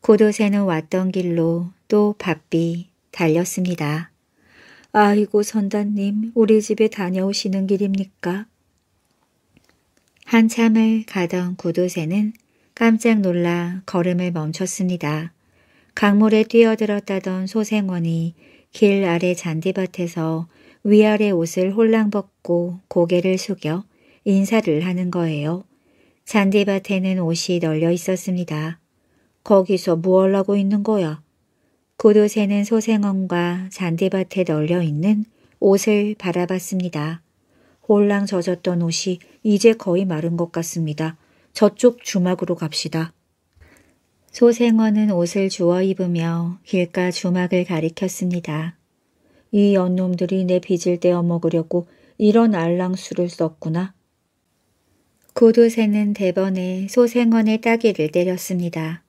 고도새는 왔던 길로 또 바삐 달렸습니다. 아이고 선단님 우리 집에 다녀오시는 길입니까? 한참을 가던 구두쇠는 깜짝 놀라 걸음을 멈췄습니다. 강물에 뛰어들었다던 소생원이 길 아래 잔디밭에서 위아래 옷을 홀랑 벗고 고개를 숙여 인사를 하는 거예요. 잔디밭에는 옷이 널려 있었습니다. 거기서 무얼라고 있는 거야? 구두쇠는 소생원과 잔디밭에 널려 있는 옷을 바라봤습니다. 홀랑 젖었던 옷이 이제 거의 마른 것 같습니다. 저쪽 주막으로 갑시다. 소생원은 옷을 주워 입으며 길가 주막을 가리켰습니다. 이 연놈들이 내 빚을 떼어먹으려고 이런 알랑수를 썼구나. 고두새는 대번에 소생원의 따귀를 때렸습니다.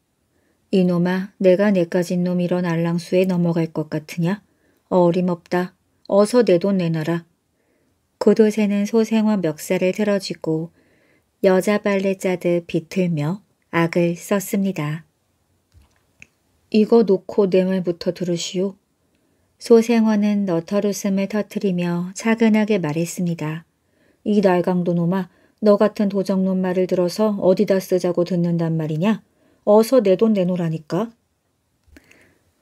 이놈아, 내가 내까진 놈 이런 알랑수에 넘어갈 것 같으냐? 어림없다. 어서 내 돈 내놔라. 고도새는 소생원 멱살을 틀어쥐고 여자 발레자듯 비틀며 악을 썼습니다. 이거 놓고 내 말부터 들으시오. 소생원은 너털웃음을 터트리며 차근하게 말했습니다. 이 날강도 놈아, 너 같은 도적놈 말을 들어서 어디다 쓰자고 듣는단 말이냐? 어서 내 돈 내놓으라니까.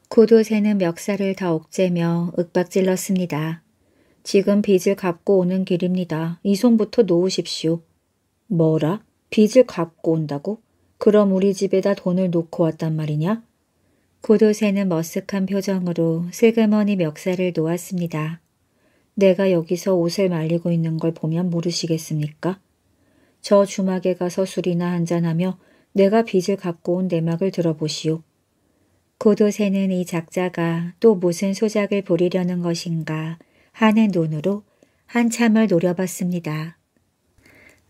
고도새는 멱살을 더 억제며 윽박질렀습니다. 지금 빚을 갚고 오는 길입니다. 이 손부터 놓으십시오. 뭐라? 빚을 갚고 온다고? 그럼 우리 집에다 돈을 놓고 왔단 말이냐? 고도새는 머쓱한 표정으로 슬그머니 멱살을 놓았습니다. 내가 여기서 옷을 말리고 있는 걸 보면 모르시겠습니까? 저 주막에 가서 술이나 한잔하며 내가 빚을 갖고 온 내막을 들어보시오. 고도새는 이 작자가 또 무슨 소작을 부리려는 것인가 하는 눈으로 한참을 노려봤습니다.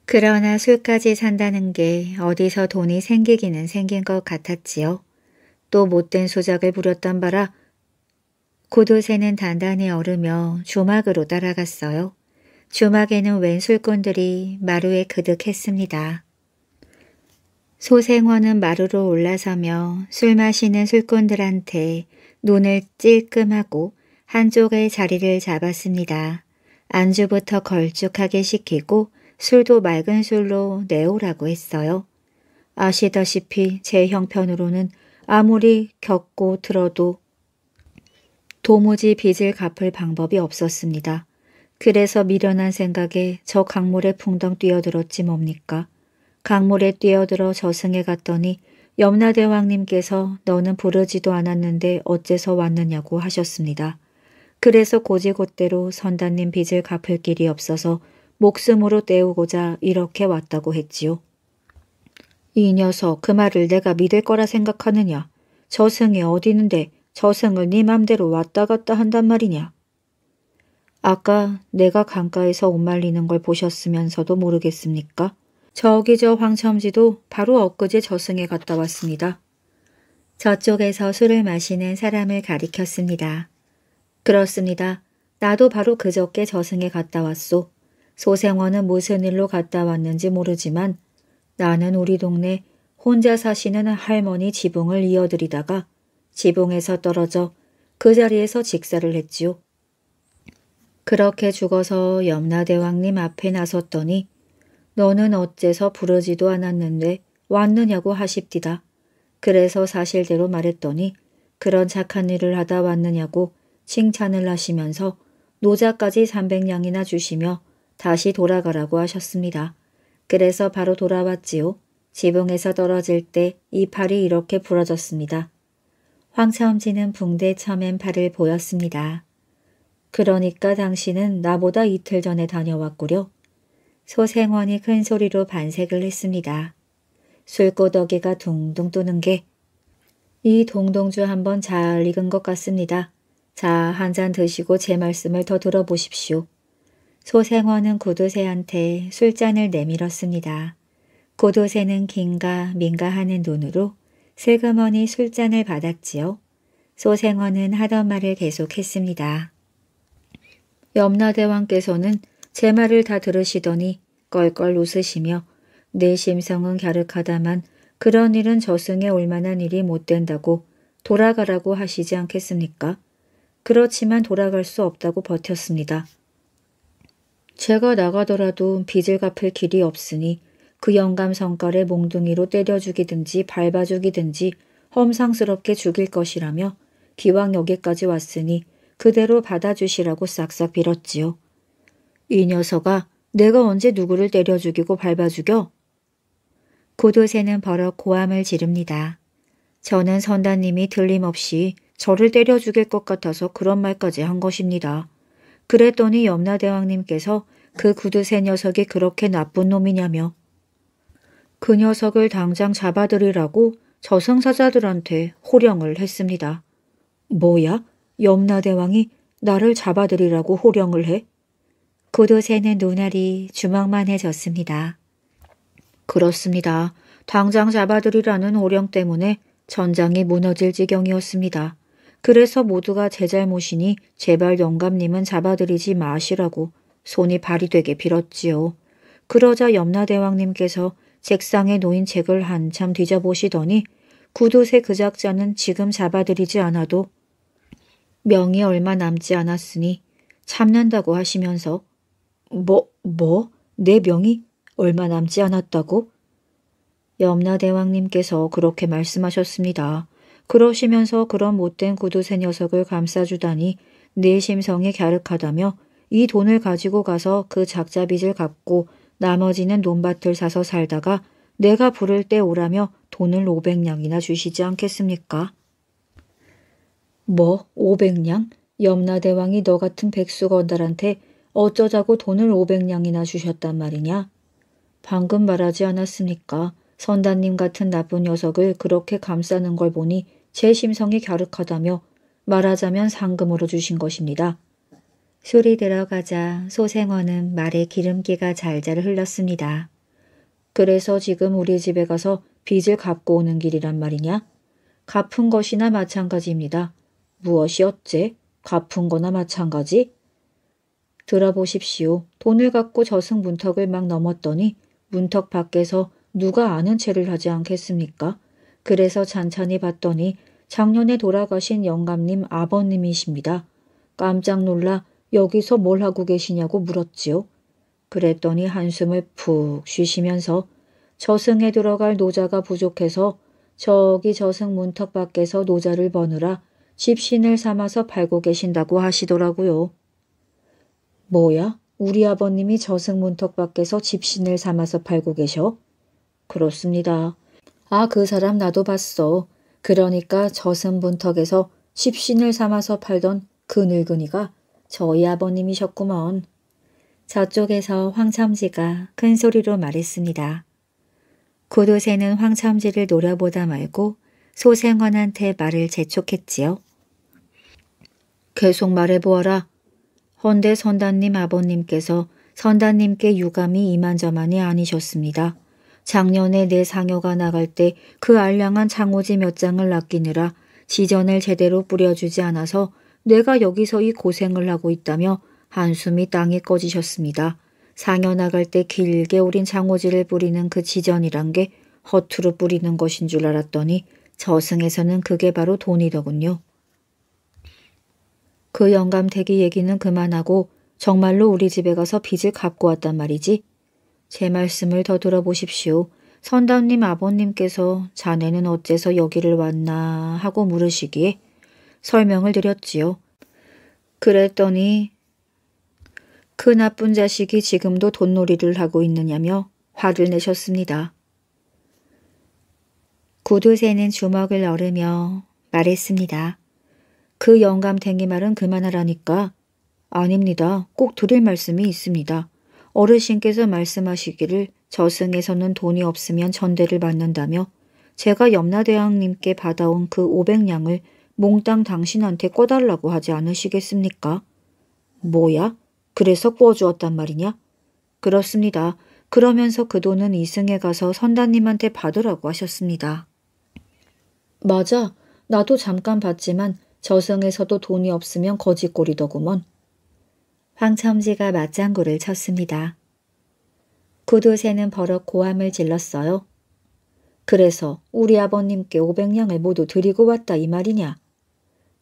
그러나 술까지 산다는 게 어디서 돈이 생기기는 생긴 것 같았지요. 또 못된 소작을 부렸던 바라 고도새는 단단히 얼으며 주막으로 따라갔어요. 주막에는 웬 술꾼들이 마루에 그득했습니다. 소생원은 마루로 올라서며 술 마시는 술꾼들한테 눈을 찔끔하고 한쪽의 자리를 잡았습니다. 안주부터 걸쭉하게 시키고 술도 맑은 술로 내오라고 했어요. 아시다시피 제 형편으로는 아무리 겪고 들어도 도무지 빚을 갚을 방법이 없었습니다. 그래서 미련한 생각에 저 강물에 풍덩 뛰어들었지 뭡니까. 강물에 뛰어들어 저승에 갔더니 염라대왕님께서 너는 부르지도 않았는데 어째서 왔느냐고 하셨습니다. 그래서 고지곳대로 선단님 빚을 갚을 길이 없어서 목숨으로 떼우고자 이렇게 왔다고 했지요. 이 녀석 그 말을 내가 믿을 거라 생각하느냐. 저승이 어디는데 있 저승을 네 맘대로 왔다 갔다 한단 말이냐. 아까 내가 강가에서 옷 말리는 걸 보셨으면서도 모르겠습니까? 저기 저 황첨지도 바로 엊그제 저승에 갔다 왔습니다. 저쪽에서 술을 마시는 사람을 가리켰습니다. 그렇습니다. 나도 바로 그저께 저승에 갔다 왔소. 소생원은 무슨 일로 갔다 왔는지 모르지만 나는 우리 동네 혼자 사시는 할머니 지붕을 이어드리다가 지붕에서 떨어져 그 자리에서 직사를 했지요. 그렇게 죽어서 염라대왕님 앞에 나섰더니 너는 어째서 부르지도 않았는데 왔느냐고 하십디다. 그래서 사실대로 말했더니 그런 착한 일을 하다 왔느냐고 칭찬을 하시면서 노자까지 300냥이나 주시며 다시 돌아가라고 하셨습니다. 그래서 바로 돌아왔지요. 지붕에서 떨어질 때 이 팔이 이렇게 부러졌습니다. 황차엄지는 붕대 처맨 팔을 보였습니다. 그러니까 당신은 나보다 이틀 전에 다녀왔구려. 소생원이 큰 소리로 반색을 했습니다. 술꼬덕이가 둥둥 뜨는 게 이 동동주 한번 잘 익은 것 같습니다. 자, 한 잔 드시고 제 말씀을 더 들어보십시오. 소생원은 고두새한테 술잔을 내밀었습니다. 고두새는 긴가 민가하는 눈으로 슬그머니 술잔을 받았지요. 소생원은 하던 말을 계속했습니다. 염라대왕께서는 제 말을 다 들으시더니 껄껄 웃으시며 내 심성은 갸륵하다만 그런 일은 저승에 올 만한 일이 못 된다고 돌아가라고 하시지 않겠습니까? 그렇지만 돌아갈 수 없다고 버텼습니다. 제가 나가더라도 빚을 갚을 길이 없으니 그 영감 성깔에 몽둥이로 때려주기든지 밟아주기든지 험상스럽게 죽일 것이라며 기왕 여기까지 왔으니 그대로 받아주시라고 싹싹 빌었지요. 이 녀석아 내가 언제 누구를 때려 죽이고 밟아 죽여? 고도새는 버럭 고함을 지릅니다. 저는 선다님이 틀림없이 저를 때려 죽일 것 같아서 그런 말까지 한 것입니다. 그랬더니 염라대왕님께서 그 구두쇠 녀석이 그렇게 나쁜 놈이냐며 그 녀석을 당장 잡아들이라고 저승사자들한테 호령을 했습니다. 뭐야? 염라대왕이 나를 잡아들이라고 호령을 해? 구두쇠는 눈알이 주먹만해졌습니다. 그렇습니다. 당장 잡아들이라는 호령 때문에 전장이 무너질 지경이었습니다. 그래서 모두가 제 잘못이니 제발 영감님은 잡아들이지 마시라고 손이 발이 되게 빌었지요. 그러자 염라대왕님께서 책상에 놓인 책을 한참 뒤져보시더니 구두쇠 그 작자는 지금 잡아들이지 않아도 명이 얼마 남지 않았으니 참는다고 하시면서 뭐, 뭐? 내 명이 얼마 남지 않았다고? 염라대왕님께서 그렇게 말씀하셨습니다. 그러시면서 그런 못된 구두쇠 녀석을 감싸주다니 내 심성이 갸륵하다며 이 돈을 가지고 가서 그 작자빚을 갚고 나머지는 논밭을 사서 살다가 내가 부를 때 오라며 돈을 500냥이나 주시지 않겠습니까? 뭐 500냥? 염라대왕이 너 같은 백수건달한테 어쩌자고 돈을 500냥이나 주셨단 말이냐? 방금 말하지 않았습니까? 선단님 같은 나쁜 녀석을 그렇게 감싸는 걸 보니 제 심성이 갸륵하다며 말하자면 상금으로 주신 것입니다. 술이 들어가자 소생원은 말에 기름기가 잘잘 흘렀습니다. 그래서 지금 우리 집에 가서 빚을 갚고 오는 길이란 말이냐? 갚은 것이나 마찬가지입니다. 무엇이 어째? 갚은 거나 마찬가지? 들어보십시오. 돈을 갖고 저승 문턱을 막 넘었더니 문턱 밖에서 누가 아는 채를 하지 않겠습니까? 그래서 찬찬히 봤더니 작년에 돌아가신 영감님 아버님이십니다. 깜짝 놀라 여기서 뭘 하고 계시냐고 물었지요. 그랬더니 한숨을 푹 쉬시면서 저승에 들어갈 노자가 부족해서 저기 저승 문턱 밖에서 노자를 버느라 집신을 삼아서 팔고 계신다고 하시더라고요. 뭐야? 우리 아버님이 저승 문턱 밖에서 집신을 삼아서 팔고 계셔? 그렇습니다. 아, 그 사람 나도 봤어. 그러니까 저승 분턱에서 십신을 삼아서 팔던 그 늙은이가 저희 아버님이셨구먼. 저쪽에서 황참지가 큰 소리로 말했습니다. 고도새는 황참지를 노려보다 말고 소생원한테 말을 재촉했지요. 계속 말해보아라. 헌데 선단님 아버님께서 선단님께 유감이 이만저만이 아니셨습니다. 작년에 내 상여가 나갈 때 그 알량한 장호지몇 장을 아끼느라 지전을 제대로 뿌려주지 않아서 내가 여기서 이 고생을 하고 있다며 한숨이 땅에 꺼지셨습니다. 상여 나갈 때 길게 우린장호지를 뿌리는 그 지전이란 게 허투루 뿌리는 것인 줄 알았더니 저승에서는 그게 바로 돈이더군요. 그 영감택이 얘기는 그만하고 정말로 우리 집에 가서 빚을 갚고 왔단 말이지 제 말씀을 더 들어보십시오. 선담님 아버님께서 자네는 어째서 여기를 왔나 하고 물으시기에 설명을 드렸지요. 그랬더니 그 나쁜 자식이 지금도 돈놀이를 하고 있느냐며 화를 내셨습니다. 구두쇠는 주먹을 얼으며 말했습니다. 그 영감탱이 말은 그만하라니까. 아닙니다. 꼭 드릴 말씀이 있습니다. 어르신께서 말씀하시기를 저승에서는 돈이 없으면 전대를 맞는다며 제가 염라대왕님께 받아온 그 500냥을 몽땅 당신한테 꿔달라고 하지 않으시겠습니까? 뭐야? 그래서 꾸어주었단 말이냐? 그렇습니다. 그러면서 그 돈은 이승에 가서 선다님한테 받으라고 하셨습니다. 맞아. 나도 잠깐 봤지만 저승에서도 돈이 없으면 거짓꼴이더구먼 황첨지가 맞장구를 쳤습니다. 구두새는 버럭 고함을 질렀어요. 그래서 우리 아버님께 500냥을 모두 드리고 왔다 이 말이냐.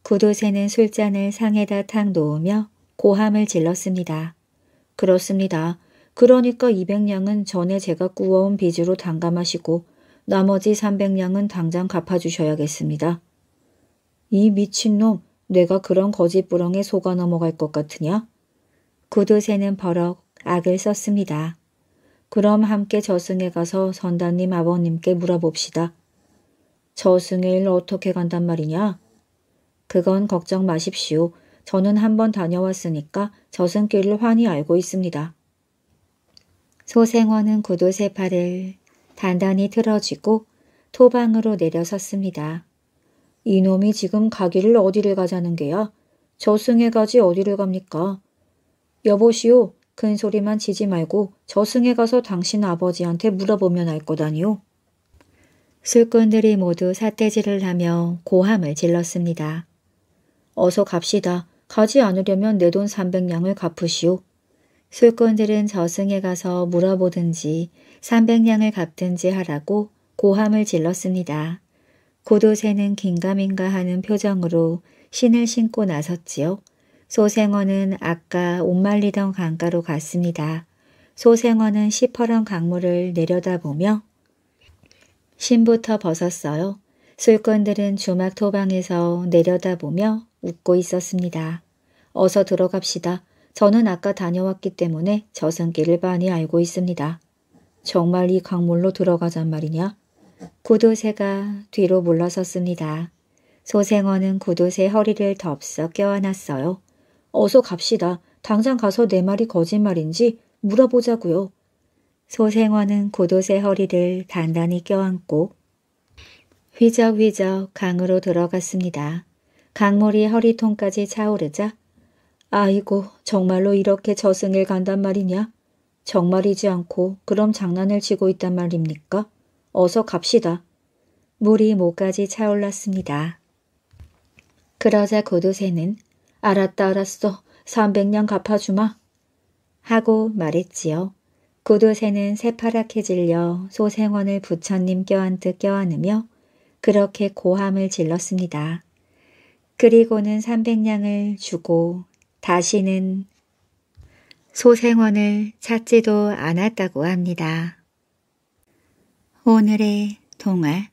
구두새는 술잔을 상에다 탁 놓으며 고함을 질렀습니다. 그렇습니다. 그러니까 200냥은 전에 제가 구워온 빚으로 당감하시고 나머지 300냥은 당장 갚아주셔야겠습니다. 이 미친놈, 내가 그런 거짓부렁에 속아 넘어갈 것 같으냐? 구두쇠는 그 버럭 악을 썼습니다. 그럼 함께 저승에 가서 선단님 아버님께 물어봅시다. 저승을 어떻게 간단 말이냐? 그건 걱정 마십시오. 저는 한번 다녀왔으니까 저승길을 환히 알고 있습니다. 소생원은 구두쇠 팔을 단단히 틀어쥐고 토방으로 내려섰습니다. 이놈이 지금 가기를 어디를 가자는 게야? 저승에 가지 어디를 갑니까? 여보시오. 큰 소리만 치지 말고 저승에 가서 당신 아버지한테 물어보면 알 거다니요. 술꾼들이 모두 사태질을 하며 고함을 질렀습니다. 어서 갑시다. 가지 않으려면 내 돈 300냥을 갚으시오. 술꾼들은 저승에 가서 물어보든지 300냥을 갚든지 하라고 고함을 질렀습니다. 고도새는 긴가민가 하는 표정으로 신을 신고 나섰지요. 소생어는 아까 옷 말리던 강가로 갔습니다. 소생어는 시퍼런 강물을 내려다보며 신부터 벗었어요. 술꾼들은 주막 토방에서 내려다보며 웃고 있었습니다. 어서 들어갑시다. 저는 아까 다녀왔기 때문에 저승길을 많이 알고 있습니다. 정말 이 강물로 들어가잔 말이냐? 구두쇠가 뒤로 물러섰습니다. 소생어는 구두쇠 허리를 덥석 껴안았어요. 어서 갑시다. 당장 가서 내 말이 거짓말인지 물어보자고요. 소생원은 고도새 허리를 단단히 껴안고 휘적휘적 강으로 들어갔습니다. 강물이 허리통까지 차오르자 아이고 정말로 이렇게 저승을 간단 말이냐? 정말이지 않고 그럼 장난을 치고 있단 말입니까? 어서 갑시다. 물이 목까지 차올랐습니다. 그러자 고도새는 알았다 알았어. 3 0 0년 갚아주마. 하고 말했지요. 구두쇠는 새파랗게 질려 소생원을 부처님 껴안듯 껴안으며 그렇게 고함을 질렀습니다. 그리고는 300냥을 주고 다시는 소생원을 찾지도 않았다고 합니다. 오늘의 동화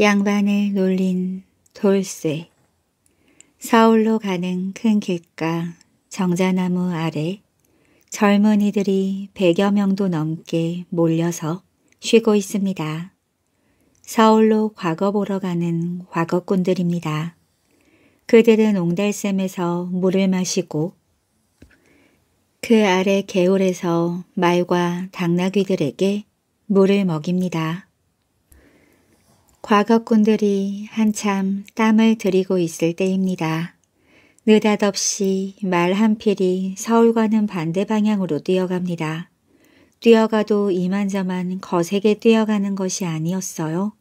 양반을 놀린 돌쇠 서울로 가는 큰 길가 정자나무 아래 젊은이들이 100여 명도 넘게 몰려서 쉬고 있습니다. 서울로 과거 보러 가는 과거꾼들입니다. 그들은 옹달샘에서 물을 마시고 그 아래 개울에서 말과 당나귀들에게 물을 먹입니다. 과거꾼들이 한참 땀을 들이고 있을 때입니다. 느닷없이 말 한 필이 서울과는 반대 방향으로 뛰어갑니다. 뛰어가도 이만저만 거세게 뛰어가는 것이 아니었어요.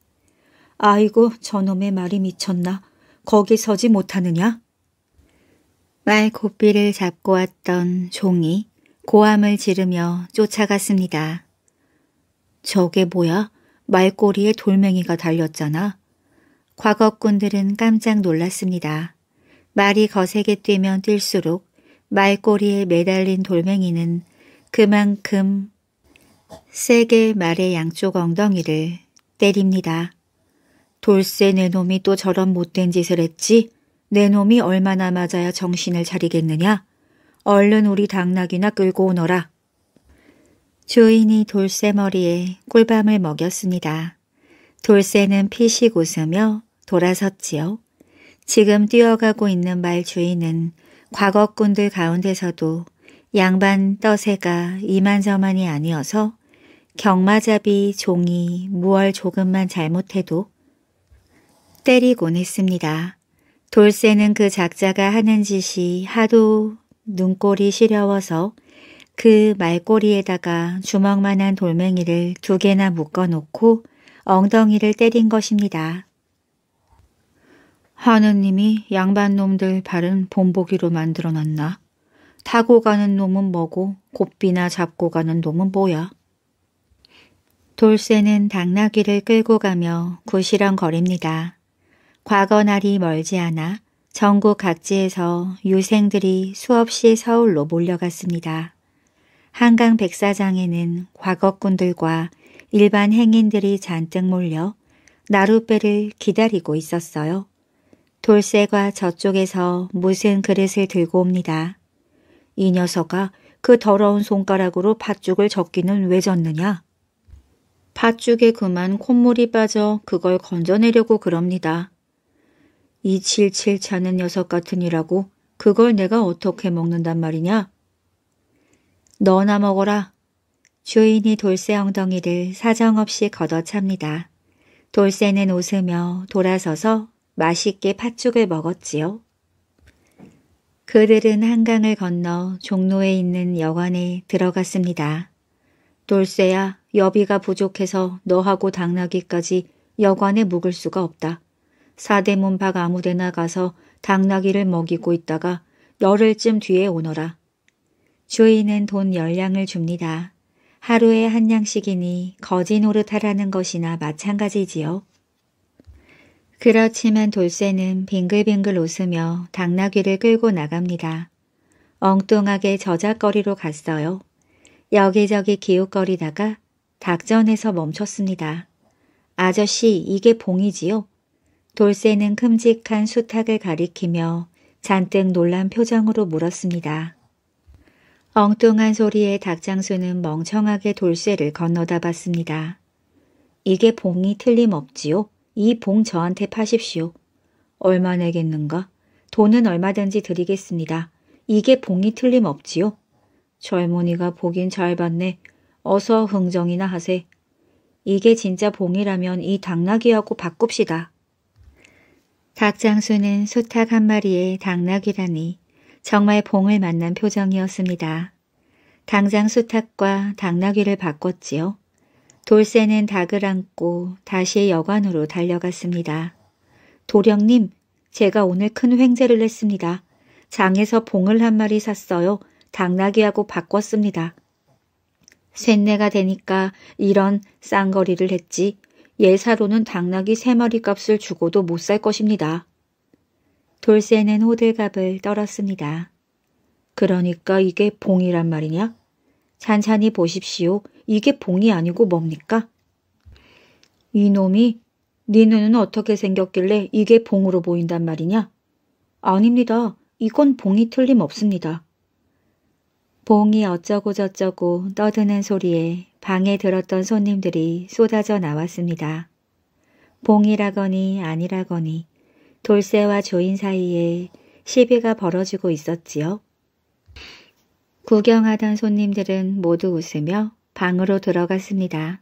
아이고 저놈의 말이 미쳤나? 거기 서지 못하느냐? 말 고삐를 잡고 왔던 종이 고함을 지르며 쫓아갔습니다. 저게 뭐야? 말꼬리에 돌멩이가 달렸잖아. 과거꾼들은 깜짝 놀랐습니다. 말이 거세게 뛰면 뛸수록 말꼬리에 매달린 돌멩이는 그만큼 세게 말의 양쪽 엉덩이를 때립니다. 돌쇠 내 놈이 또 저런 못된 짓을 했지? 내 놈이 얼마나 맞아야 정신을 차리겠느냐? 얼른 우리 당나귀나 끌고 오너라. 주인이 돌쇠머리에 꿀밤을 먹였습니다. 돌쇠는 피식 웃으며 돌아섰지요. 지금 뛰어가고 있는 말 주인은 과거꾼들 가운데서도 양반 떠새가 이만저만이 아니어서 경마잡이 종이 무얼 조금만 잘못해도 때리곤 했습니다. 돌쇠는 그 작자가 하는 짓이 하도 눈꼴이 시려워서 그 말꼬리에다가 주먹만한 돌멩이를 두 개나 묶어놓고 엉덩이를 때린 것입니다. 하느님이 양반놈들 발은 본보기로 만들어놨나? 타고 가는 놈은 뭐고 곱비나 잡고 가는 놈은 뭐야? 돌쇠는 당나귀를 끌고 가며 구시렁거립니다. 과거 날이 멀지 않아 전국 각지에서 유생들이 수없이 서울로 몰려갔습니다. 한강 백사장에는 과거꾼들과 일반 행인들이 잔뜩 몰려 나룻배를 기다리고 있었어요. 돌쇠가 저쪽에서 무슨 그릇을 들고 옵니다. 이 녀석아 그 더러운 손가락으로 팥죽을 적기는 왜 졌느냐? 팥죽에 그만 콧물이 빠져 그걸 건져내려고 그럽니다. 이칠칠 차는 녀석 같으니라고 그걸 내가 어떻게 먹는단 말이냐? 너나 먹어라. 주인이 돌쇠 엉덩이를 사정없이 걷어찹니다. 돌쇠는 웃으며 돌아서서 맛있게 팥죽을 먹었지요. 그들은 한강을 건너 종로에 있는 여관에 들어갔습니다. 돌쇠야 여비가 부족해서 너하고 당나귀까지 여관에 묵을 수가 없다. 사대문 밖 아무데나 가서 당나귀를 먹이고 있다가 열흘쯤 뒤에 오너라. 주인은 돈 열량을 줍니다. 하루에 한 양씩이니 거지 노릇하라는 것이나 마찬가지지요. 그렇지만 돌쇠는 빙글빙글 웃으며 당나귀를 끌고 나갑니다. 엉뚱하게 저작거리로 갔어요. 여기저기 기웃거리다가 닭전에서 멈췄습니다. 아저씨 이게 봉이지요? 돌쇠는 큼직한 수탉을 가리키며 잔뜩 놀란 표정으로 물었습니다. 엉뚱한 소리에 닭장수는 멍청하게 돌쇠를 건너다 봤습니다. 이게 봉이 틀림없지요. 이 봉 저한테 파십시오. 얼마 내겠는가? 돈은 얼마든지 드리겠습니다. 이게 봉이 틀림없지요. 젊은이가 보긴 잘 봤네. 어서 흥정이나 하세. 이게 진짜 봉이라면 이 당나귀하고 바꿉시다. 닭장수는 수탉 한 마리에 당나귀라니 정말 봉을 만난 표정이었습니다. 당장 수탉과 당나귀를 바꿨지요. 돌쇠는 닭을 안고 다시 여관으로 달려갔습니다. 도령님, 제가 오늘 큰 횡재를 했습니다. 장에서 봉을 한 마리 샀어요. 당나귀하고 바꿨습니다. 쇳내가 되니까 이런 쌍거리를 했지. 예사로는 당나귀 세 마리 값을 주고도 못 살 것입니다. 돌쇠는 호들갑을 떨었습니다. 그러니까 이게 봉이란 말이냐? 찬찬히 보십시오. 이게 봉이 아니고 뭡니까? 이놈이 네 눈은 어떻게 생겼길래 이게 봉으로 보인단 말이냐? 아닙니다. 이건 봉이 틀림없습니다. 봉이 어쩌고저쩌고 떠드는 소리에 방에 들었던 손님들이 쏟아져 나왔습니다. 봉이라거니 아니라거니 돌쇠와 조인 사이에 시비가 벌어지고 있었지요. 구경하던 손님들은 모두 웃으며 방으로 들어갔습니다.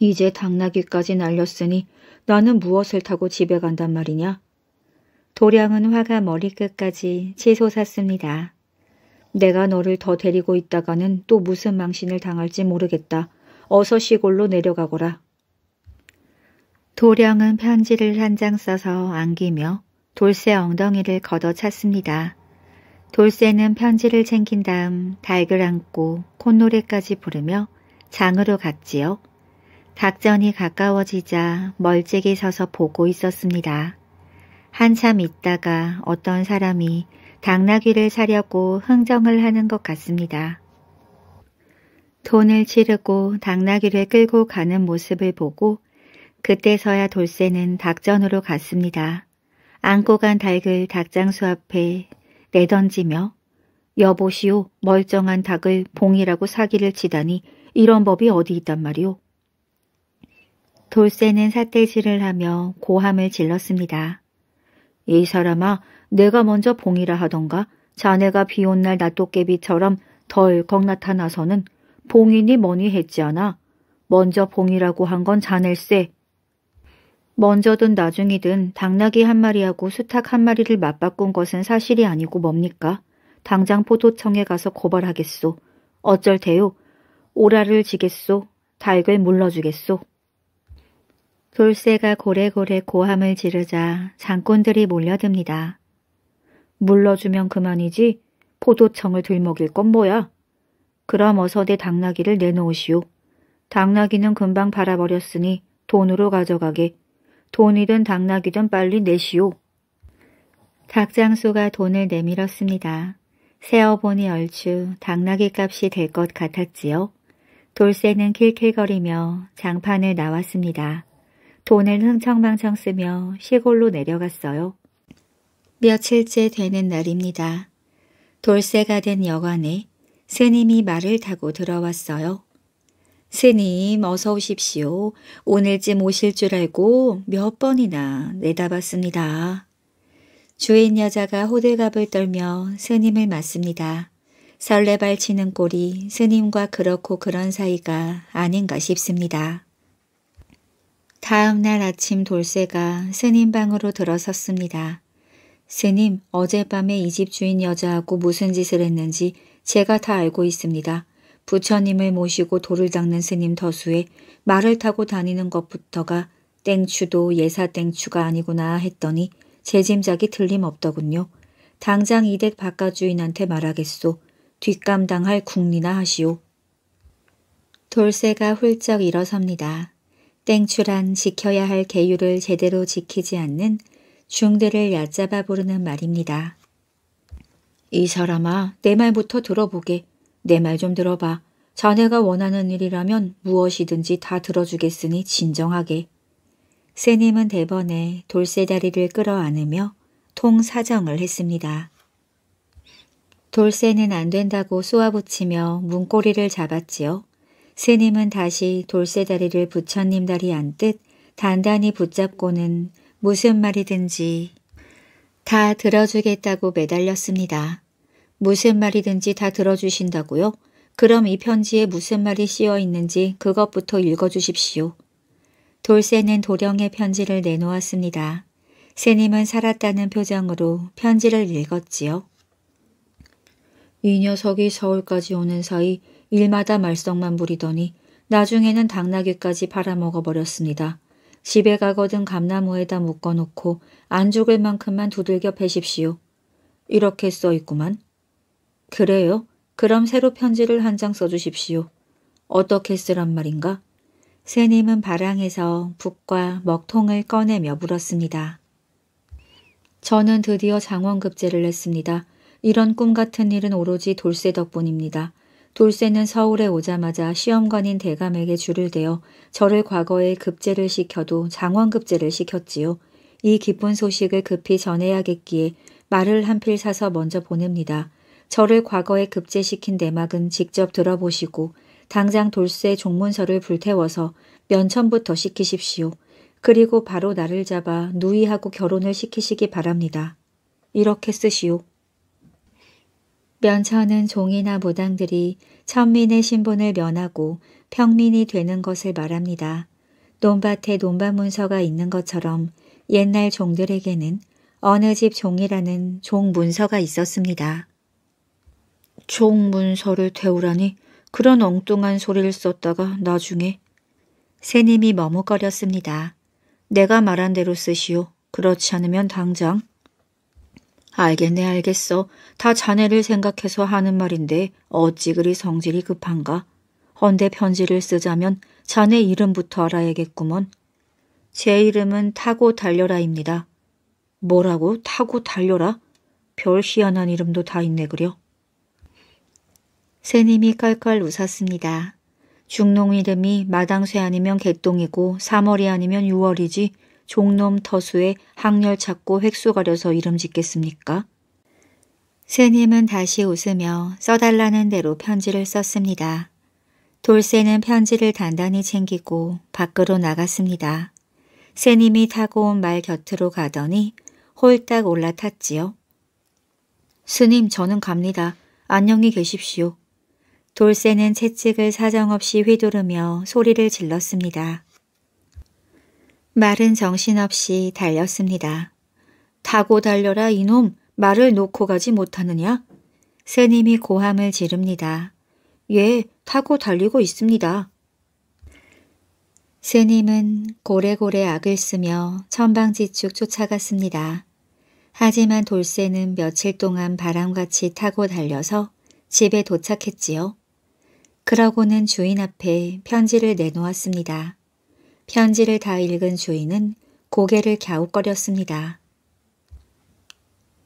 이제 당나귀까지 날렸으니 너는 무엇을 타고 집에 간단 말이냐? 도령은 화가 머리끝까지 치솟았습니다. 내가 너를 더 데리고 있다가는 또 무슨 망신을 당할지 모르겠다. 어서 시골로 내려가거라. 도령은 편지를 한 장 써서 안기며 돌쇠 엉덩이를 걷어찼습니다. 돌쇠는 편지를 챙긴 다음 닭을 안고 콧노래까지 부르며 장으로 갔지요. 닭전이 가까워지자 멀찍이 서서 보고 있었습니다. 한참 있다가 어떤 사람이 당나귀를 사려고 흥정을 하는 것 같습니다. 돈을 치르고 당나귀를 끌고 가는 모습을 보고 그때서야 돌쇠는 닭전으로 갔습니다. 안고 간 닭을 닭장수 앞에 내던지며 여보시오 멀쩡한 닭을 봉이라고 사기를 치다니 이런 법이 어디 있단 말이오. 돌쇠는 사태질을 하며 고함을 질렀습니다. 이 사람아 내가 먼저 봉이라 하던가 자네가 비온 날 낫도깨비처럼 덜컥 나타나서는 봉이니 뭐니 했지 않아. 먼저 봉이라고 한 건 자넬세 먼저든 나중이든 당나귀 한 마리하고 수탉 한 마리를 맞바꾼 것은 사실이 아니고 뭡니까? 당장 포도청에 가서 고발하겠소. 어쩔 테요? 오라를 지겠소. 닭을 물러주겠소. 돌쇠가 고래고래 고함을 지르자 장꾼들이 몰려듭니다. 물러주면 그만이지 포도청을 들먹일 건 뭐야? 그럼 어서 내 당나귀를 내놓으시오. 당나귀는 금방 팔아버렸으니 돈으로 가져가게 돈이든 당나귀든 빨리 내시오. 닭장수가 돈을 내밀었습니다. 세어보니 얼추 당나귀 값이 될 것 같았지요. 돌쇠는 킬킬거리며 장판을 나왔습니다. 돈을 흥청망청 쓰며 시골로 내려갔어요. 며칠째 되는 날입니다. 돌쇠가 된 여관에 스님이 말을 타고 들어왔어요. 스님 어서 오십시오. 오늘쯤 오실 줄 알고 몇 번이나 내다봤습니다. 주인 여자가 호들갑을 떨며 스님을 맞습니다. 설레발 치는 꼴이 스님과 그렇고 그런 사이가 아닌가 싶습니다. 다음 날 아침 돌쇠가 스님 방으로 들어섰습니다. 스님 어젯밤에 이 집 주인 여자하고 무슨 짓을 했는지 제가 다 알고 있습니다. 부처님을 모시고 돌을 닦는 스님 더수에 말을 타고 다니는 것부터가 땡추도 예사 땡추가 아니구나 했더니 재 짐작이 틀림없더군요. 당장 이댁 바깥 주인한테 말하겠소. 뒷감당할 궁리나 하시오. 돌쇠가 훌쩍 일어섭니다. 땡추란 지켜야 할 계율을 제대로 지키지 않는 중대를 얕잡아 부르는 말입니다. 이 사람아 내 말부터 들어보게. 내말좀 들어봐. 자네가 원하는 일이라면 무엇이든지 다 들어주겠으니 진정하게. 스님은 대번에 돌쇠다리를 끌어안으며 통사정을 했습니다. 돌쇠는 안 된다고 쏘아붙이며 문고리를 잡았지요. 스님은 다시 돌쇠다리를 부처님 다리 안듯 단단히 붙잡고는 무슨 말이든지 다 들어주겠다고 매달렸습니다. 무슨 말이든지 다 들어주신다고요? 그럼 이 편지에 무슨 말이 씌어 있는지 그것부터 읽어주십시오. 돌쇠는 도령의 편지를 내놓았습니다. 새님은 살았다는 표정으로 편지를 읽었지요. 이 녀석이 서울까지 오는 사이 일마다 말썽만 부리더니 나중에는 당나귀까지 팔아먹어버렸습니다. 집에 가거든 감나무에다 묶어놓고 안 죽을 만큼만 두들겨 패십시오. 이렇게 써있구만. 그래요? 그럼 새로 편지를 한 장 써주십시오. 어떻게 쓰란 말인가? 새님은 바랑에서 북과 먹통을 꺼내며 물었습니다. 저는 드디어 장원급제를 했습니다. 이런 꿈같은 일은 오로지 돌쇠 덕분입니다. 돌쇠는 서울에 오자마자 시험관인 대감에게 줄을 대어 저를 과거에 급제를 시켜도 장원급제를 시켰지요. 이 기쁜 소식을 급히 전해야겠기에 말을 한 필 사서 먼저 보냅니다. 저를 과거에 급제시킨 내막은 직접 들어보시고 당장 돌쇠 종문서를 불태워서 면천부터 시키십시오. 그리고 바로 나를 잡아 누이하고 결혼을 시키시기 바랍니다. 이렇게 쓰시오. 면천은 종이나 무당들이 천민의 신분을 면하고 평민이 되는 것을 말합니다. 논밭에 논밭문서가 있는 것처럼 옛날 종들에게는 어느 집 종이라는 종문서가 있었습니다. 종문서를 태우라니 그런 엉뚱한 소리를 썼다가 나중에 새님이 머뭇거렸습니다. 내가 말한 대로 쓰시오. 그렇지 않으면 당장. 알겠네 알겠어. 다 자네를 생각해서 하는 말인데 어찌 그리 성질이 급한가. 헌데 편지를 쓰자면 자네 이름부터 알아야겠구먼. 제 이름은 타고 달려라입니다. 뭐라고 타고 달려라? 별 희한한 이름도 다 있네 그려. 새님이 깔깔 웃었습니다. 중농 이름이 마당쇠 아니면 개똥이고 3월이 아니면 6월이지 종놈 터수에 항렬 찾고 획수 가려서 이름 짓겠습니까? 새님은 다시 웃으며 써달라는 대로 편지를 썼습니다. 돌쇠는 편지를 단단히 챙기고 밖으로 나갔습니다. 새님이 타고 온 말 곁으로 가더니 홀딱 올라탔지요. 스님 저는 갑니다. 안녕히 계십시오. 돌쇠는 채찍을 사정없이 휘두르며 소리를 질렀습니다. 말은 정신없이 달렸습니다. 타고 달려라 이놈 말을 놓고 가지 못하느냐? 스님이 고함을 지릅니다. 예, 타고 달리고 있습니다. 스님은 고래고래 악을 쓰며 천방지축 쫓아갔습니다. 하지만 돌쇠는 며칠 동안 바람같이 타고 달려서 집에 도착했지요. 그러고는 주인 앞에 편지를 내놓았습니다. 편지를 다 읽은 주인은 고개를 갸웃거렸습니다.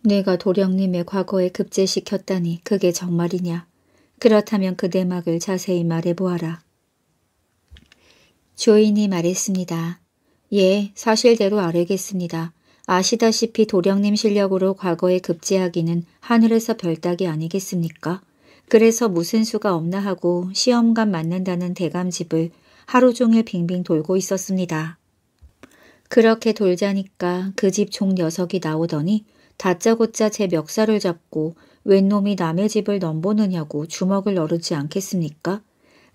내가 도령님의 과거에 급제시켰다니 그게 정말이냐. 그렇다면 그 대막을 자세히 말해보아라. 주인이 말했습니다. 예, 사실대로 아뢰겠습니다. 아시다시피 도령님 실력으로 과거에 급제하기는 하늘에서 별따기 아니겠습니까? 그래서 무슨 수가 없나 하고 시험관 맞는다는 대감집을 하루 종일 빙빙 돌고 있었습니다. 그렇게 돌자니까 그 집 총 녀석이 나오더니 다짜고짜 제 멱살을 잡고 웬 놈이 남의 집을 넘보느냐고 주먹을 너르지 않겠습니까?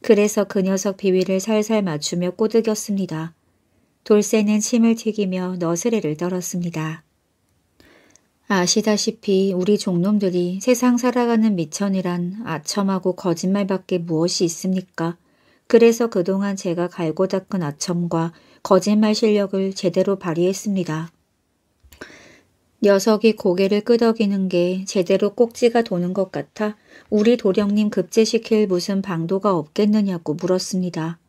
그래서 그 녀석 비위를 살살 맞추며 꼬드겼습니다. 돌쇠는 침을 튀기며 너스레를 떨었습니다. 아시다시피 우리 종놈들이 세상 살아가는 미천이란 아첨하고 거짓말밖에 무엇이 있습니까? 그래서 그동안 제가 갈고 닦은 아첨과 거짓말 실력을 제대로 발휘했습니다. 녀석이 고개를 끄덕이는 게 제대로 꼭지가 도는 것 같아 우리 도령님 급제시킬 무슨 방도가 없겠느냐고 물었습니다.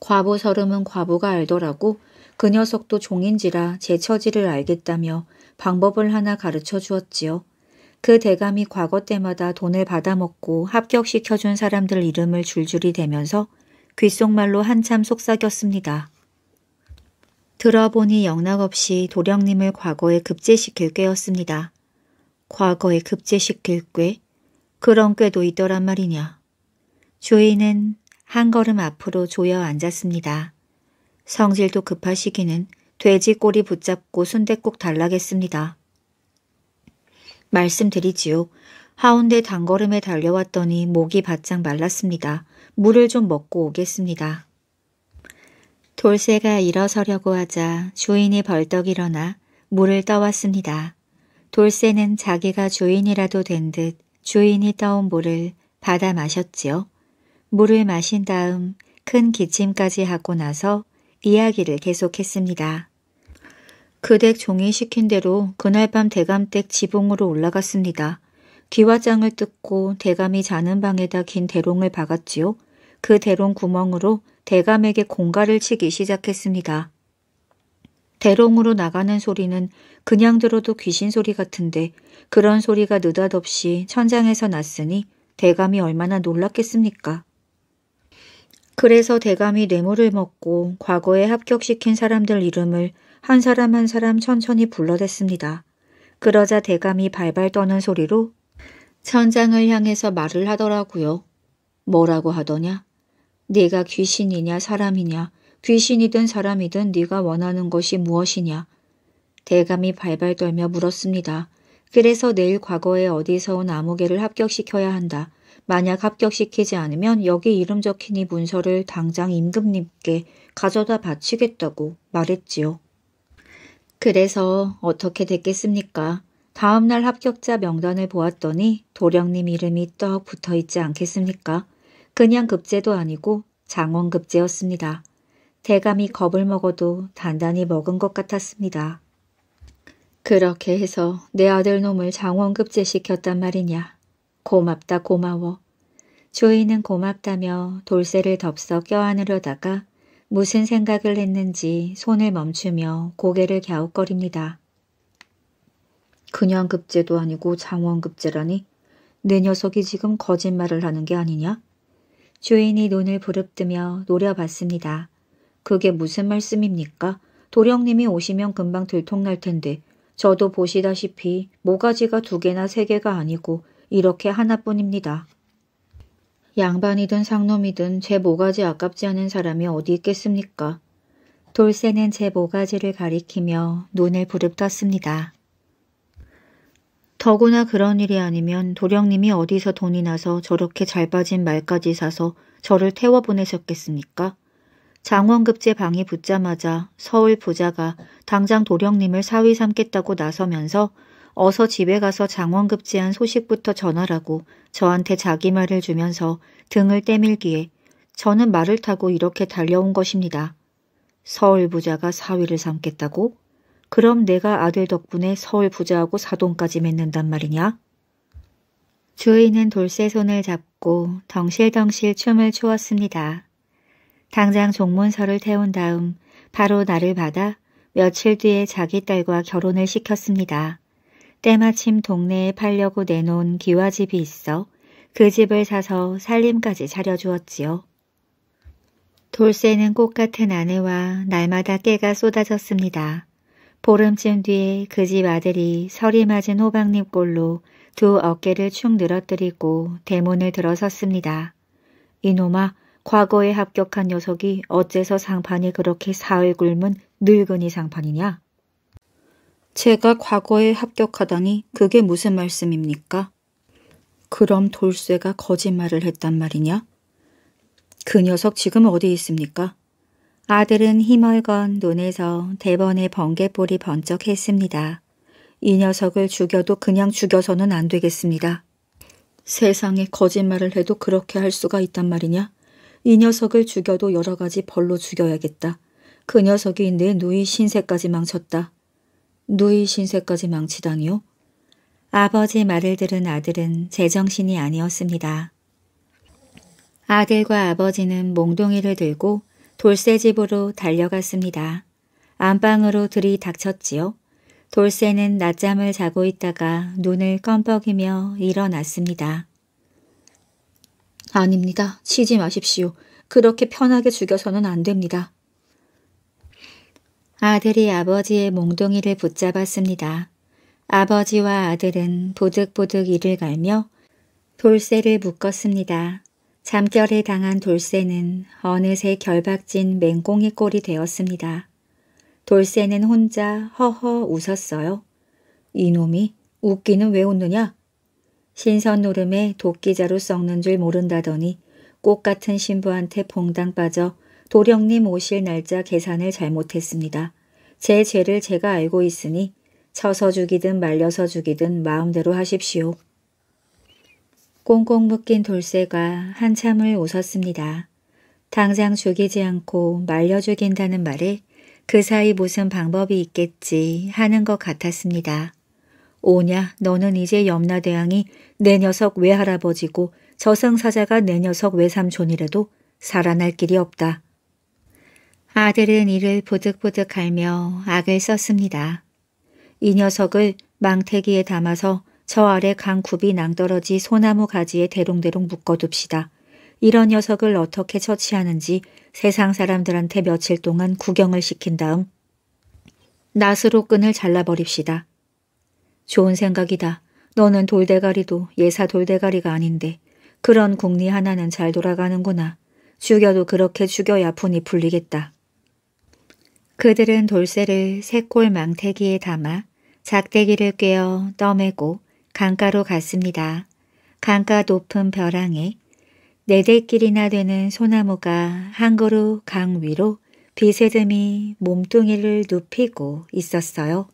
과부 설음은 과부가 알더라고 그 녀석도 종인지라 제 처지를 알겠다며 방법을 하나 가르쳐 주었지요. 그 대감이 과거 때마다 돈을 받아먹고 합격시켜준 사람들 이름을 줄줄이 대면서 귓속말로 한참 속삭였습니다. 들어보니 영락없이 도령님을 과거에 급제시킬 꾀였습니다. 과거에 급제시킬 꾀? 그런 꾀도 있더란 말이냐. 주인은 한 걸음 앞으로 조여 앉았습니다. 성질도 급하시기는 돼지 꼬리 붙잡고 순대국 달라겠습니다. 말씀드리지요. 하운데 단걸음에 달려왔더니 목이 바짝 말랐습니다. 물을 좀 먹고 오겠습니다. 돌쇠가 일어서려고 하자 주인이 벌떡 일어나 물을 떠왔습니다. 돌쇠는 자기가 주인이라도 된 듯 주인이 떠온 물을 받아 마셨지요. 물을 마신 다음 큰 기침까지 하고 나서 이야기를 계속했습니다. 그 댁 종이 시킨 대로 그날 밤 대감댁 지붕으로 올라갔습니다. 귀화장을 뜯고 대감이 자는 방에다 긴 대롱을 박았지요. 그 대롱 구멍으로 대감에게 공갈을 치기 시작했습니다. 대롱으로 나가는 소리는 그냥 들어도 귀신 소리 같은데 그런 소리가 느닷없이 천장에서 났으니 대감이 얼마나 놀랐겠습니까? 그래서 대감이 뇌물을 먹고 과거에 합격시킨 사람들 이름을 한 사람 한 사람 천천히 불러댔습니다. 그러자 대감이 발발 떠는 소리로 천장을 향해서 말을 하더라고요. 뭐라고 하더냐? 네가 귀신이냐 사람이냐? 귀신이든 사람이든 네가 원하는 것이 무엇이냐? 대감이 발발 떨며 물었습니다. 그래서 내일 과거에 어디서 온암흑개를 합격시켜야 한다. 만약 합격시키지 않으면 여기 이름 적힌 이 문서를 당장 임금님께 가져다 바치겠다고 말했지요. 그래서 어떻게 됐겠습니까? 다음날 합격자 명단을 보았더니 도령님 이름이 떡 붙어있지 않겠습니까? 그냥 급제도 아니고 장원급제였습니다. 대감이 겁을 먹어도 단단히 먹은 것 같았습니다. 그렇게 해서 내 아들놈을 장원급제시켰단 말이냐. 고맙다 고마워. 조이는 고맙다며 돌쇠를 덥석 껴안으려다가 무슨 생각을 했는지 손을 멈추며 고개를 갸웃거립니다. 그냥급제도 아니고 장원급제라니 내 녀석이 지금 거짓말을 하는 게 아니냐? 주인이 눈을 부릅뜨며 노려봤습니다. 그게 무슨 말씀입니까? 도령님이 오시면 금방 들통날 텐데 저도 보시다시피 모가지가 두 개나 세 개가 아니고 이렇게 하나뿐입니다. 양반이든 상놈이든 제 모가지 아깝지 않은 사람이 어디 있겠습니까? 돌쇠는 제 모가지를 가리키며 눈을 부릅떴습니다. 더구나 그런 일이 아니면 도령님이 어디서 돈이 나서 저렇게 잘 빠진 말까지 사서 저를 태워보내셨겠습니까? 장원급제 방이 붙자마자 서울 부자가 당장 도령님을 사위 삼겠다고 나서면서 어서 집에 가서 장원급제한 소식부터 전하라고 저한테 자기 말을 주면서 등을 때밀기에 저는 말을 타고 이렇게 달려온 것입니다. 서울 부자가 사위를 삼겠다고? 그럼 내가 아들 덕분에 서울 부자하고 사돈까지 맺는단 말이냐? 주인은 돌쇠 손을 잡고 덩실덩실 춤을 추었습니다. 당장 종문서를 태운 다음 바로 나를 받아 며칠 뒤에 자기 딸과 결혼을 시켰습니다. 때마침 동네에 팔려고 내놓은 기와집이 있어 그 집을 사서 살림까지 차려주었지요. 돌쇠는 꽃 같은 아내와 날마다 깨가 쏟아졌습니다. 보름쯤 뒤에 그 집 아들이 서리 맞은 호박잎골로 두 어깨를 축 늘어뜨리고 대문을 들어섰습니다. 이놈아, 과거에 합격한 녀석이 어째서 상판이 그렇게 사흘 굶은 늙은이 상판이냐? 제가 과거에 합격하다니 그게 무슨 말씀입니까? 그럼 돌쇠가 거짓말을 했단 말이냐? 그 녀석 지금 어디 있습니까? 아들은 희멀건 눈에서 대번의 번개볼이 번쩍했습니다. 이 녀석을 죽여도 그냥 죽여서는 안 되겠습니다. 세상에 거짓말을 해도 그렇게 할 수가 있단 말이냐? 이 녀석을 죽여도 여러 가지 벌로 죽여야겠다. 그 녀석이 내 누이 신세까지 망쳤다. 누이 신세까지 망치다니요? 아버지 말을 들은 아들은 제정신이 아니었습니다. 아들과 아버지는 몽둥이를 들고 돌쇠집으로 달려갔습니다. 안방으로 들이닥쳤지요. 돌쇠는 낮잠을 자고 있다가 눈을 껌뻑이며 일어났습니다. 아닙니다. 치지 마십시오. 그렇게 편하게 죽여서는 안 됩니다. 아들이 아버지의 몽둥이를 붙잡았습니다. 아버지와 아들은 보득보득 이를 갈며 돌쇠를 묶었습니다. 잠결에 당한 돌쇠는 어느새 결박진 맹꽁이 꼴이 되었습니다. 돌쇠는 혼자 허허 웃었어요. 이놈이 웃기는 왜 웃느냐? 신선 노름에 도끼자루 썩는 줄 모른다더니 꽃 같은 신부한테 봉당 빠져 도령님 오실 날짜 계산을 잘못했습니다. 제 죄를 제가 알고 있으니 쳐서 죽이든 말려서 죽이든 마음대로 하십시오. 꽁꽁 묶인 돌쇠가 한참을 웃었습니다. 당장 죽이지 않고 말려 죽인다는 말에 그 사이 무슨 방법이 있겠지 하는 것 같았습니다. 오냐 너는 이제 염라대왕이 내 녀석 외할아버지고 저승사자가 내 녀석 외삼촌이라도 살아날 길이 없다. 아들은 이를 보득보득 갈며 악을 썼습니다. 이 녀석을 망태기에 담아서 저 아래 강굽이 낭떠러지 소나무 가지에 대롱대롱 묶어둡시다. 이런 녀석을 어떻게 처치하는지 세상 사람들한테 며칠 동안 구경을 시킨 다음 낫으로 끈을 잘라버립시다. 좋은 생각이다. 너는 돌대가리도 예사 돌대가리가 아닌데 그런 궁리 하나는 잘 돌아가는구나. 죽여도 그렇게 죽여야 분이 풀리겠다. 그들은 돌쇠를 새골 망태기에 담아 작대기를 꿰어 떠매고 강가로 갔습니다. 강가 높은 벼랑에 네 대길이나 되는 소나무가 한 그루 강 위로 비스듬이 몸뚱이를 눕히고 있었어요.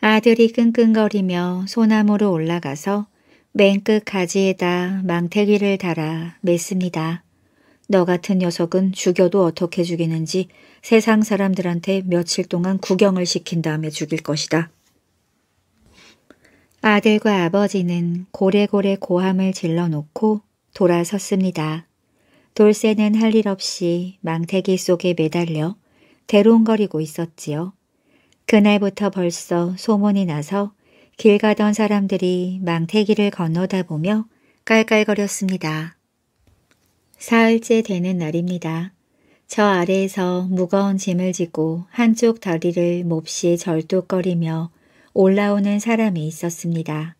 아들이 끙끙거리며 소나무로 올라가서 맨 끝 가지에다 망태기를 달아 맸습니다. 너 같은 녀석은 죽여도 어떻게 죽이는지 세상 사람들한테 며칠 동안 구경을 시킨 다음에 죽일 것이다. 아들과 아버지는 고래고래 고함을 질러놓고 돌아섰습니다. 돌쇠는 할 일 없이 망태기 속에 매달려 대롱거리고 있었지요. 그날부터 벌써 소문이 나서 길 가던 사람들이 망태기를 건너다 보며 깔깔거렸습니다. 사흘째 되는 날입니다. 저 아래에서 무거운 짐을 지고 한쪽 다리를 몹시 절뚝거리며 올라오는 사람이 있었습니다.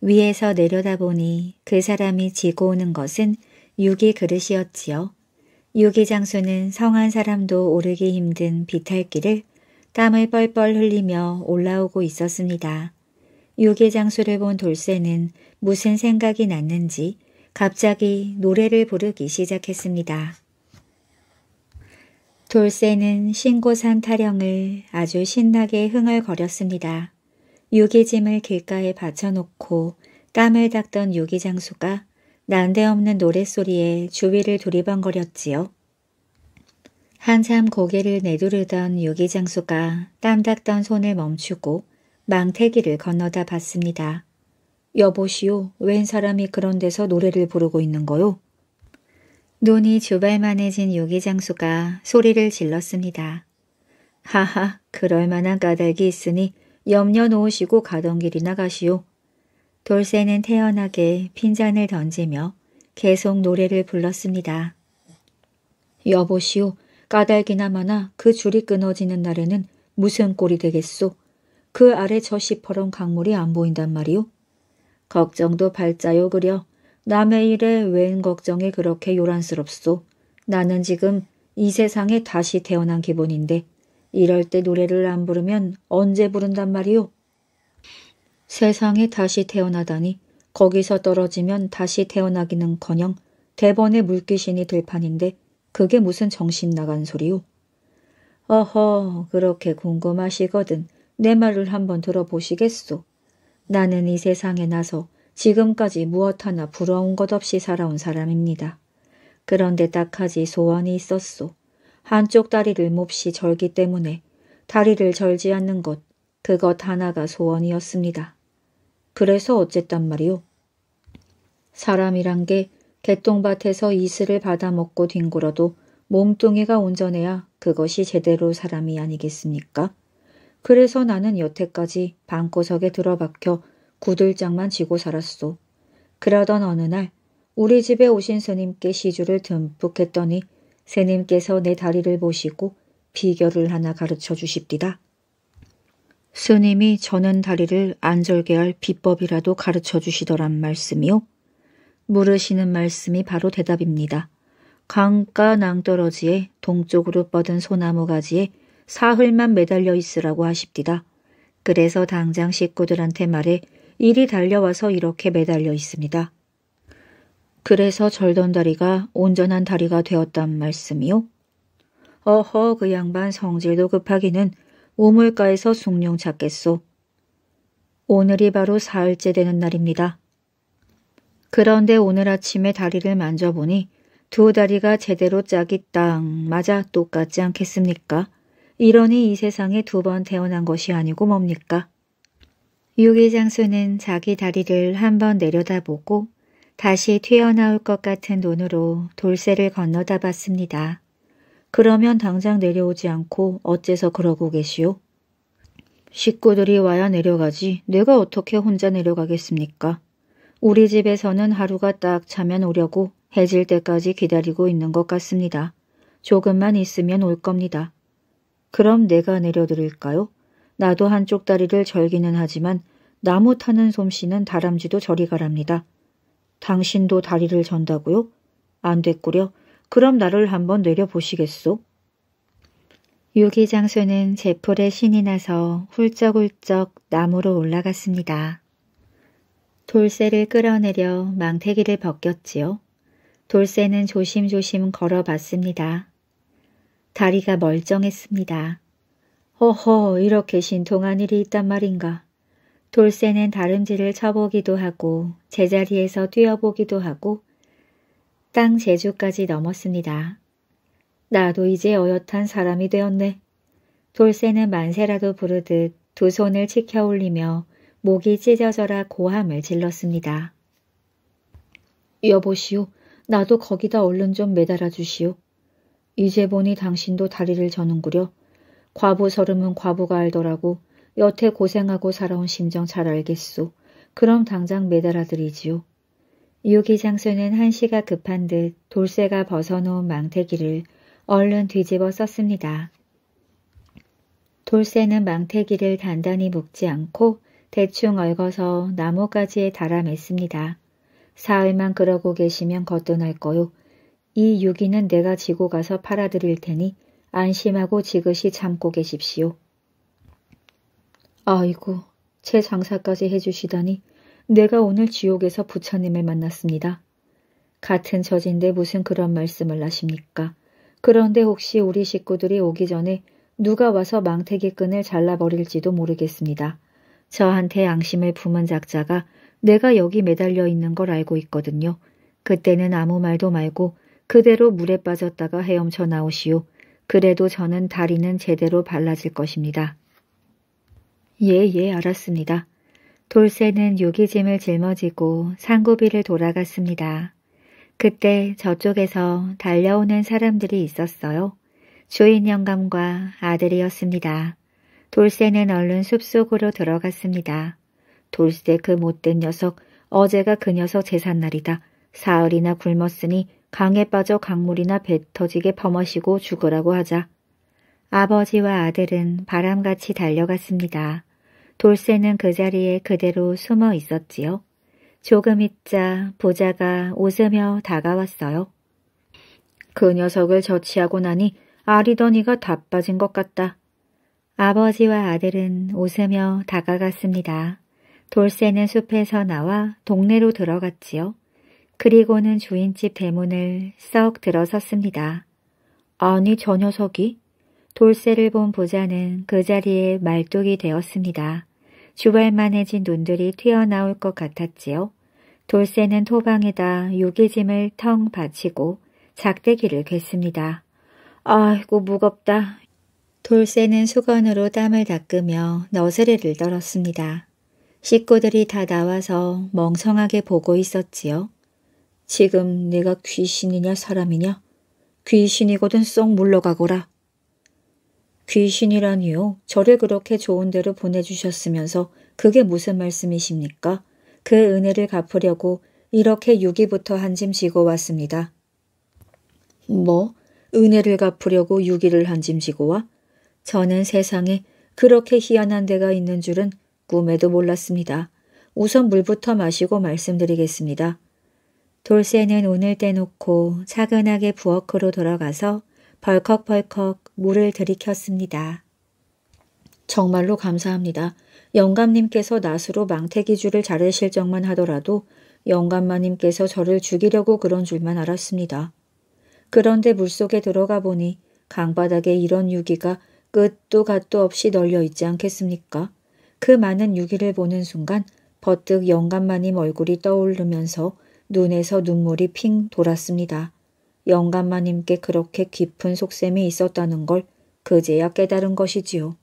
위에서 내려다보니 그 사람이 지고 오는 것은 유기 그릇이었지요. 유기 장수는 성한 사람도 오르기 힘든 비탈길을 땀을 뻘뻘 흘리며 올라오고 있었습니다. 유기 장수를 본 돌쇠는 무슨 생각이 났는지 갑자기 노래를 부르기 시작했습니다. 돌쇠는 신고산 타령을 아주 신나게 흥얼거렸습니다. 유기짐을 길가에 받쳐놓고 땀을 닦던 유기장수가 난데없는 노랫소리에 주위를 두리번거렸지요. 한참 고개를 내두르던 유기장수가 땀 닦던 손을 멈추고 망태기를 건너다 봤습니다. 여보시오, 웬 사람이 그런 데서 노래를 부르고 있는 거요? 눈이 주발만해진 요기장수가 소리를 질렀습니다. 하하, 그럴만한 까닭이 있으니 염려 놓으시고 가던 길이나 가시오. 돌쇠는 태연하게 핀잔을 던지며 계속 노래를 불렀습니다. 여보시오, 까닭이나마나 그 줄이 끊어지는 날에는 무슨 꼴이 되겠소? 그 아래 저 시퍼런 강물이 안 보인단 말이오? 걱정도 발자요 그려. 남의 일에 웬 걱정이 그렇게 요란스럽소. 나는 지금 이 세상에 다시 태어난 기분인데 이럴 때 노래를 안 부르면 언제 부른단 말이오? 세상에 다시 태어나다니 거기서 떨어지면 다시 태어나기는커녕 대번에 물귀신이 될 판인데 그게 무슨 정신 나간 소리요? 어허 그렇게 궁금하시거든 내 말을 한번 들어보시겠소. 나는 이 세상에 나서 지금까지 무엇 하나 부러운 것 없이 살아온 사람입니다. 그런데 딱하지 소원이 있었소. 한쪽 다리를 몹시 절기 때문에 다리를 절지 않는 것, 그것 하나가 소원이었습니다. 그래서 어쨌단 말이오. 사람이란 게 개똥밭에서 이슬을 받아먹고 뒹굴어도 몸뚱이가 온전해야 그것이 제대로 사람이 아니겠습니까? 그래서 나는 여태까지 방구석에 들어박혀 구들장만 지고 살았소. 그러던 어느 날 우리 집에 오신 스님께 시주를 듬뿍 했더니 스님께서 내 다리를 보시고 비결을 하나 가르쳐 주십디다. 스님이 저는 다리를 안절게 할 비법이라도 가르쳐 주시더란 말씀이요. 물으시는 말씀이 바로 대답입니다. 강가 낭떠러지에 동쪽으로 뻗은 소나무 가지에 사흘만 매달려 있으라고 하십디다. 그래서 당장 식구들한테 말해 일이 달려와서 이렇게 매달려 있습니다. 그래서 절던 다리가 온전한 다리가 되었단 말씀이요? 어허 그 양반 성질도 급하기는 우물가에서 숭룡 찾겠소. 오늘이 바로 사흘째 되는 날입니다. 그런데 오늘 아침에 다리를 만져보니 두 다리가 제대로 짝이 딱 맞아 똑같지 않겠습니까? 이러니 이 세상에 두 번 태어난 것이 아니고 뭡니까? 유기장수는 자기 다리를 한 번 내려다보고 다시 튀어나올 것 같은 눈으로 돌쇠를 건너다 봤습니다. 그러면 당장 내려오지 않고 어째서 그러고 계시오? 식구들이 와야 내려가지 내가 어떻게 혼자 내려가겠습니까? 우리 집에서는 하루가 딱 자면 오려고 해질 때까지 기다리고 있는 것 같습니다. 조금만 있으면 올 겁니다. 그럼 내가 내려드릴까요? 나도 한쪽 다리를 절기는 하지만 나무 타는 솜씨는 다람쥐도 저리 가랍니다. 당신도 다리를 전다고요? 안 됐구려. 그럼 나를 한번 내려보시겠소? 유기장수는 제풀에 신이 나서 훌쩍훌쩍 나무로 올라갔습니다. 돌쇠를 끌어내려 망태기를 벗겼지요. 돌쇠는 조심조심 걸어봤습니다. 다리가 멀쩡했습니다. 허허 이렇게 신통한 일이 있단 말인가. 돌쇠는 다름질을 쳐보기도 하고 제자리에서 뛰어보기도 하고 땅 제주까지 넘었습니다. 나도 이제 어엿한 사람이 되었네. 돌쇠는 만세라도 부르듯 두 손을 치켜 올리며 목이 찢어져라 고함을 질렀습니다. 여보시오, 나도 거기다 얼른 좀 매달아 주시오. 이제 보니 당신도 다리를 저는구려. 과부 서름은 과부가 알더라고. 여태 고생하고 살아온 심정 잘 알겠소. 그럼 당장 매달아드리지요. 유기장수는 한시가 급한 듯 돌쇠가 벗어놓은 망태기를 얼른 뒤집어 썼습니다. 돌쇠는 망태기를 단단히 묶지 않고 대충 얽어서 나뭇가지에 달아맸습니다. 사흘만 그러고 계시면 거뜬할 거요. 이 유기는 내가 지고 가서 팔아드릴 테니 안심하고 지그시 참고 계십시오. 아이고, 제 장사까지 해주시다니 내가 오늘 지옥에서 부처님을 만났습니다. 같은 처진데 무슨 그런 말씀을 하십니까? 그런데 혹시 우리 식구들이 오기 전에 누가 와서 망태기 끈을 잘라버릴지도 모르겠습니다. 저한테 양심을 품은 작자가 내가 여기 매달려 있는 걸 알고 있거든요. 그때는 아무 말도 말고 그대로 물에 빠졌다가 헤엄쳐 나오시오. 그래도 저는 다리는 제대로 발라질 것입니다. 예, 예, 알았습니다. 돌쇠는 요기짐을 짊어지고 상고비를 돌아갔습니다. 그때 저쪽에서 달려오는 사람들이 있었어요. 주인 영감과 아들이었습니다. 돌쇠는 얼른 숲속으로 들어갔습니다. 돌쇠 그 못된 녀석, 어제가 그 녀석 재산날이다. 사흘이나 굶었으니 강에 빠져 강물이나 배 터지게 퍼머시고 죽으라고 하자 아버지와 아들은 바람같이 달려갔습니다. 돌쇠는 그 자리에 그대로 숨어 있었지요. 조금 있자 부자가 웃으며 다가왔어요. 그 녀석을 저치하고 나니 아리더니가 다 빠진 것 같다. 아버지와 아들은 웃으며 다가갔습니다. 돌쇠는 숲에서 나와 동네로 들어갔지요. 그리고는 주인집 대문을 썩 들어섰습니다. 아니 저 녀석이? 돌쇠를 본 보자는 그 자리에 말뚝이 되었습니다. 주발만해진 눈들이 튀어나올 것 같았지요. 돌쇠는 토방에다 유기짐을텅바치고 작대기를 갰습니다. 아이고 무겁다. 돌쇠는 수건으로 땀을 닦으며 너스레를 떨었습니다. 식구들이 다 나와서 멍청하게 보고 있었지요. 지금 네가 귀신이냐 사람이냐? 귀신이거든 쏙 물러가거라. 귀신이라니요. 저를 그렇게 좋은 데로 보내주셨으면서 그게 무슨 말씀이십니까? 그 은혜를 갚으려고 이렇게 유기부터 한 짐 지고 왔습니다. 뭐? 은혜를 갚으려고 유기를 한짐 지고 와? 저는 세상에 그렇게 희한한 데가 있는 줄은 꿈에도 몰랐습니다. 우선 물부터 마시고 말씀드리겠습니다. 돌쇠는 운을 떼놓고 차근하게 부엌으로 돌아가서 벌컥벌컥 물을 들이켰습니다. 정말로 감사합니다. 영감님께서 낫으로 망태기줄을 자르실 적만 하더라도 영감마님께서 저를 죽이려고 그런 줄만 알았습니다. 그런데 물속에 들어가 보니 강바닥에 이런 유기가 끝도 갓도 없이 널려 있지 않겠습니까? 그 많은 유기를 보는 순간 버뜩 영감마님 얼굴이 떠오르면서 눈에서 눈물이 핑 돌았습니다. 영감마님께 그렇게 깊은 속셈이 있었다는 걸 그제야 깨달은 것이지요.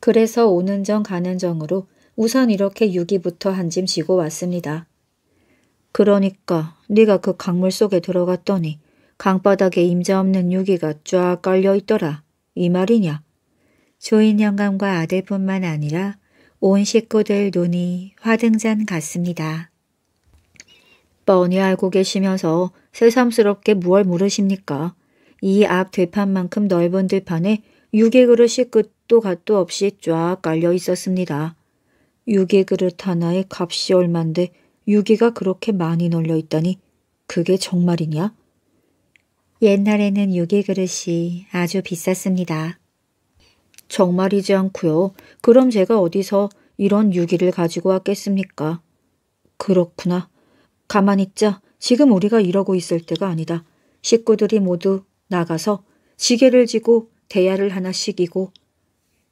그래서 오는 정 가는 정으로 우선 이렇게 유기부터 한 짐 지고 왔습니다. 그러니까 네가 그 강물 속에 들어갔더니 강바닥에 임자 없는 유기가 쫙 깔려 있더라. 이 말이냐? 조인 영감과 아들뿐만 아니라 온 식구들 눈이 화등잔 같습니다. 뻔히 알고 계시면서 새삼스럽게 무얼 물으십니까? 이앞들판만큼 넓은 들판에 유의 그릇이 끝도 갓도 없이 쫙 깔려 있었습니다. 유의 그릇 하나에 값이 얼만데 유기가 그렇게 많이 널려 있다니 그게 정말이냐? 옛날에는 유기 그릇이 아주 비쌌습니다. 정말이지 않고요. 그럼 제가 어디서 이런 유기를 가지고 왔겠습니까? 그렇구나. 가만 있자 지금 우리가 이러고 있을 때가 아니다. 식구들이 모두 나가서 시계를 지고 대야를 하나씩 이고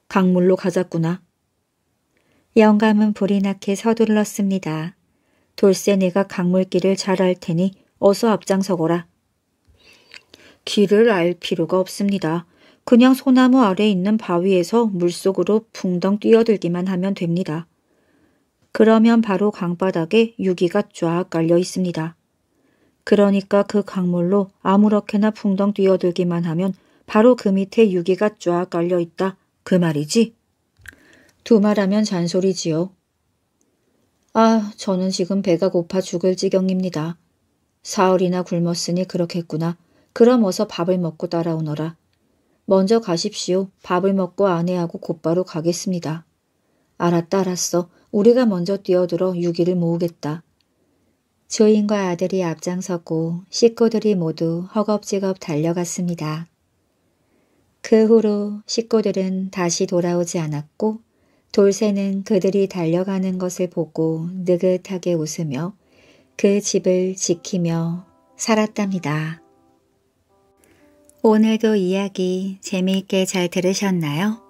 강물로 가자꾸나. 영감은 불이 나게 서둘렀습니다. 돌쇠 내가 강물길을 잘 알 테니 어서 앞장서거라. 길을 알 필요가 없습니다. 그냥 소나무 아래 있는 바위에서 물속으로 붕덩 뛰어들기만 하면 됩니다. 그러면 바로 강바닥에 유기가 쫙 깔려 있습니다. 그러니까 그 강물로 아무렇게나 풍덩 뛰어들기만 하면 바로 그 밑에 유기가 쫙 깔려 있다. 그 말이지? 두 말하면 잔소리지요. 아, 저는 지금 배가 고파 죽을 지경입니다. 사흘이나 굶었으니 그렇겠구나. 그럼 어서 밥을 먹고 따라오너라. 먼저 가십시오. 밥을 먹고 아내하고 곧바로 가겠습니다. 알았다 알았어. 우리가 먼저 뛰어들어 유기를 모으겠다. 조인과 아들이 앞장섰고 식구들이 모두 허겁지겁 달려갔습니다. 그 후로 식구들은 다시 돌아오지 않았고 돌새는 그들이 달려가는 것을 보고 느긋하게 웃으며 그 집을 지키며 살았답니다. 오늘도 그 이야기 재미있게 잘 들으셨나요?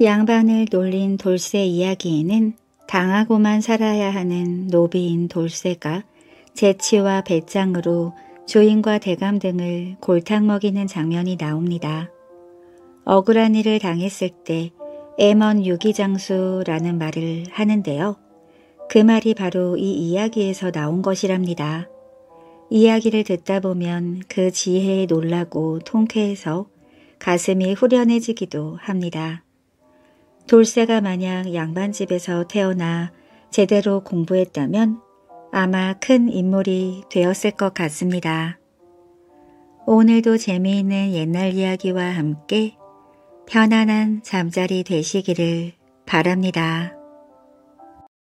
양반을 놀린 돌쇠 이야기에는 당하고만 살아야 하는 노비인 돌쇠가 재치와 배짱으로 조인과 대감 등을 골탕 먹이는 장면이 나옵니다. 억울한 일을 당했을 때 애먼 유기장수라는 말을 하는데요. 그 말이 바로 이 이야기에서 나온 것이랍니다. 이야기를 듣다 보면 그 지혜에 놀라고 통쾌해서 가슴이 후련해지기도 합니다. 돌쇠가 만약 양반집에서 태어나 제대로 공부했다면 아마 큰 인물이 되었을 것 같습니다. 오늘도 재미있는 옛날 이야기와 함께 편안한 잠자리 되시기를 바랍니다.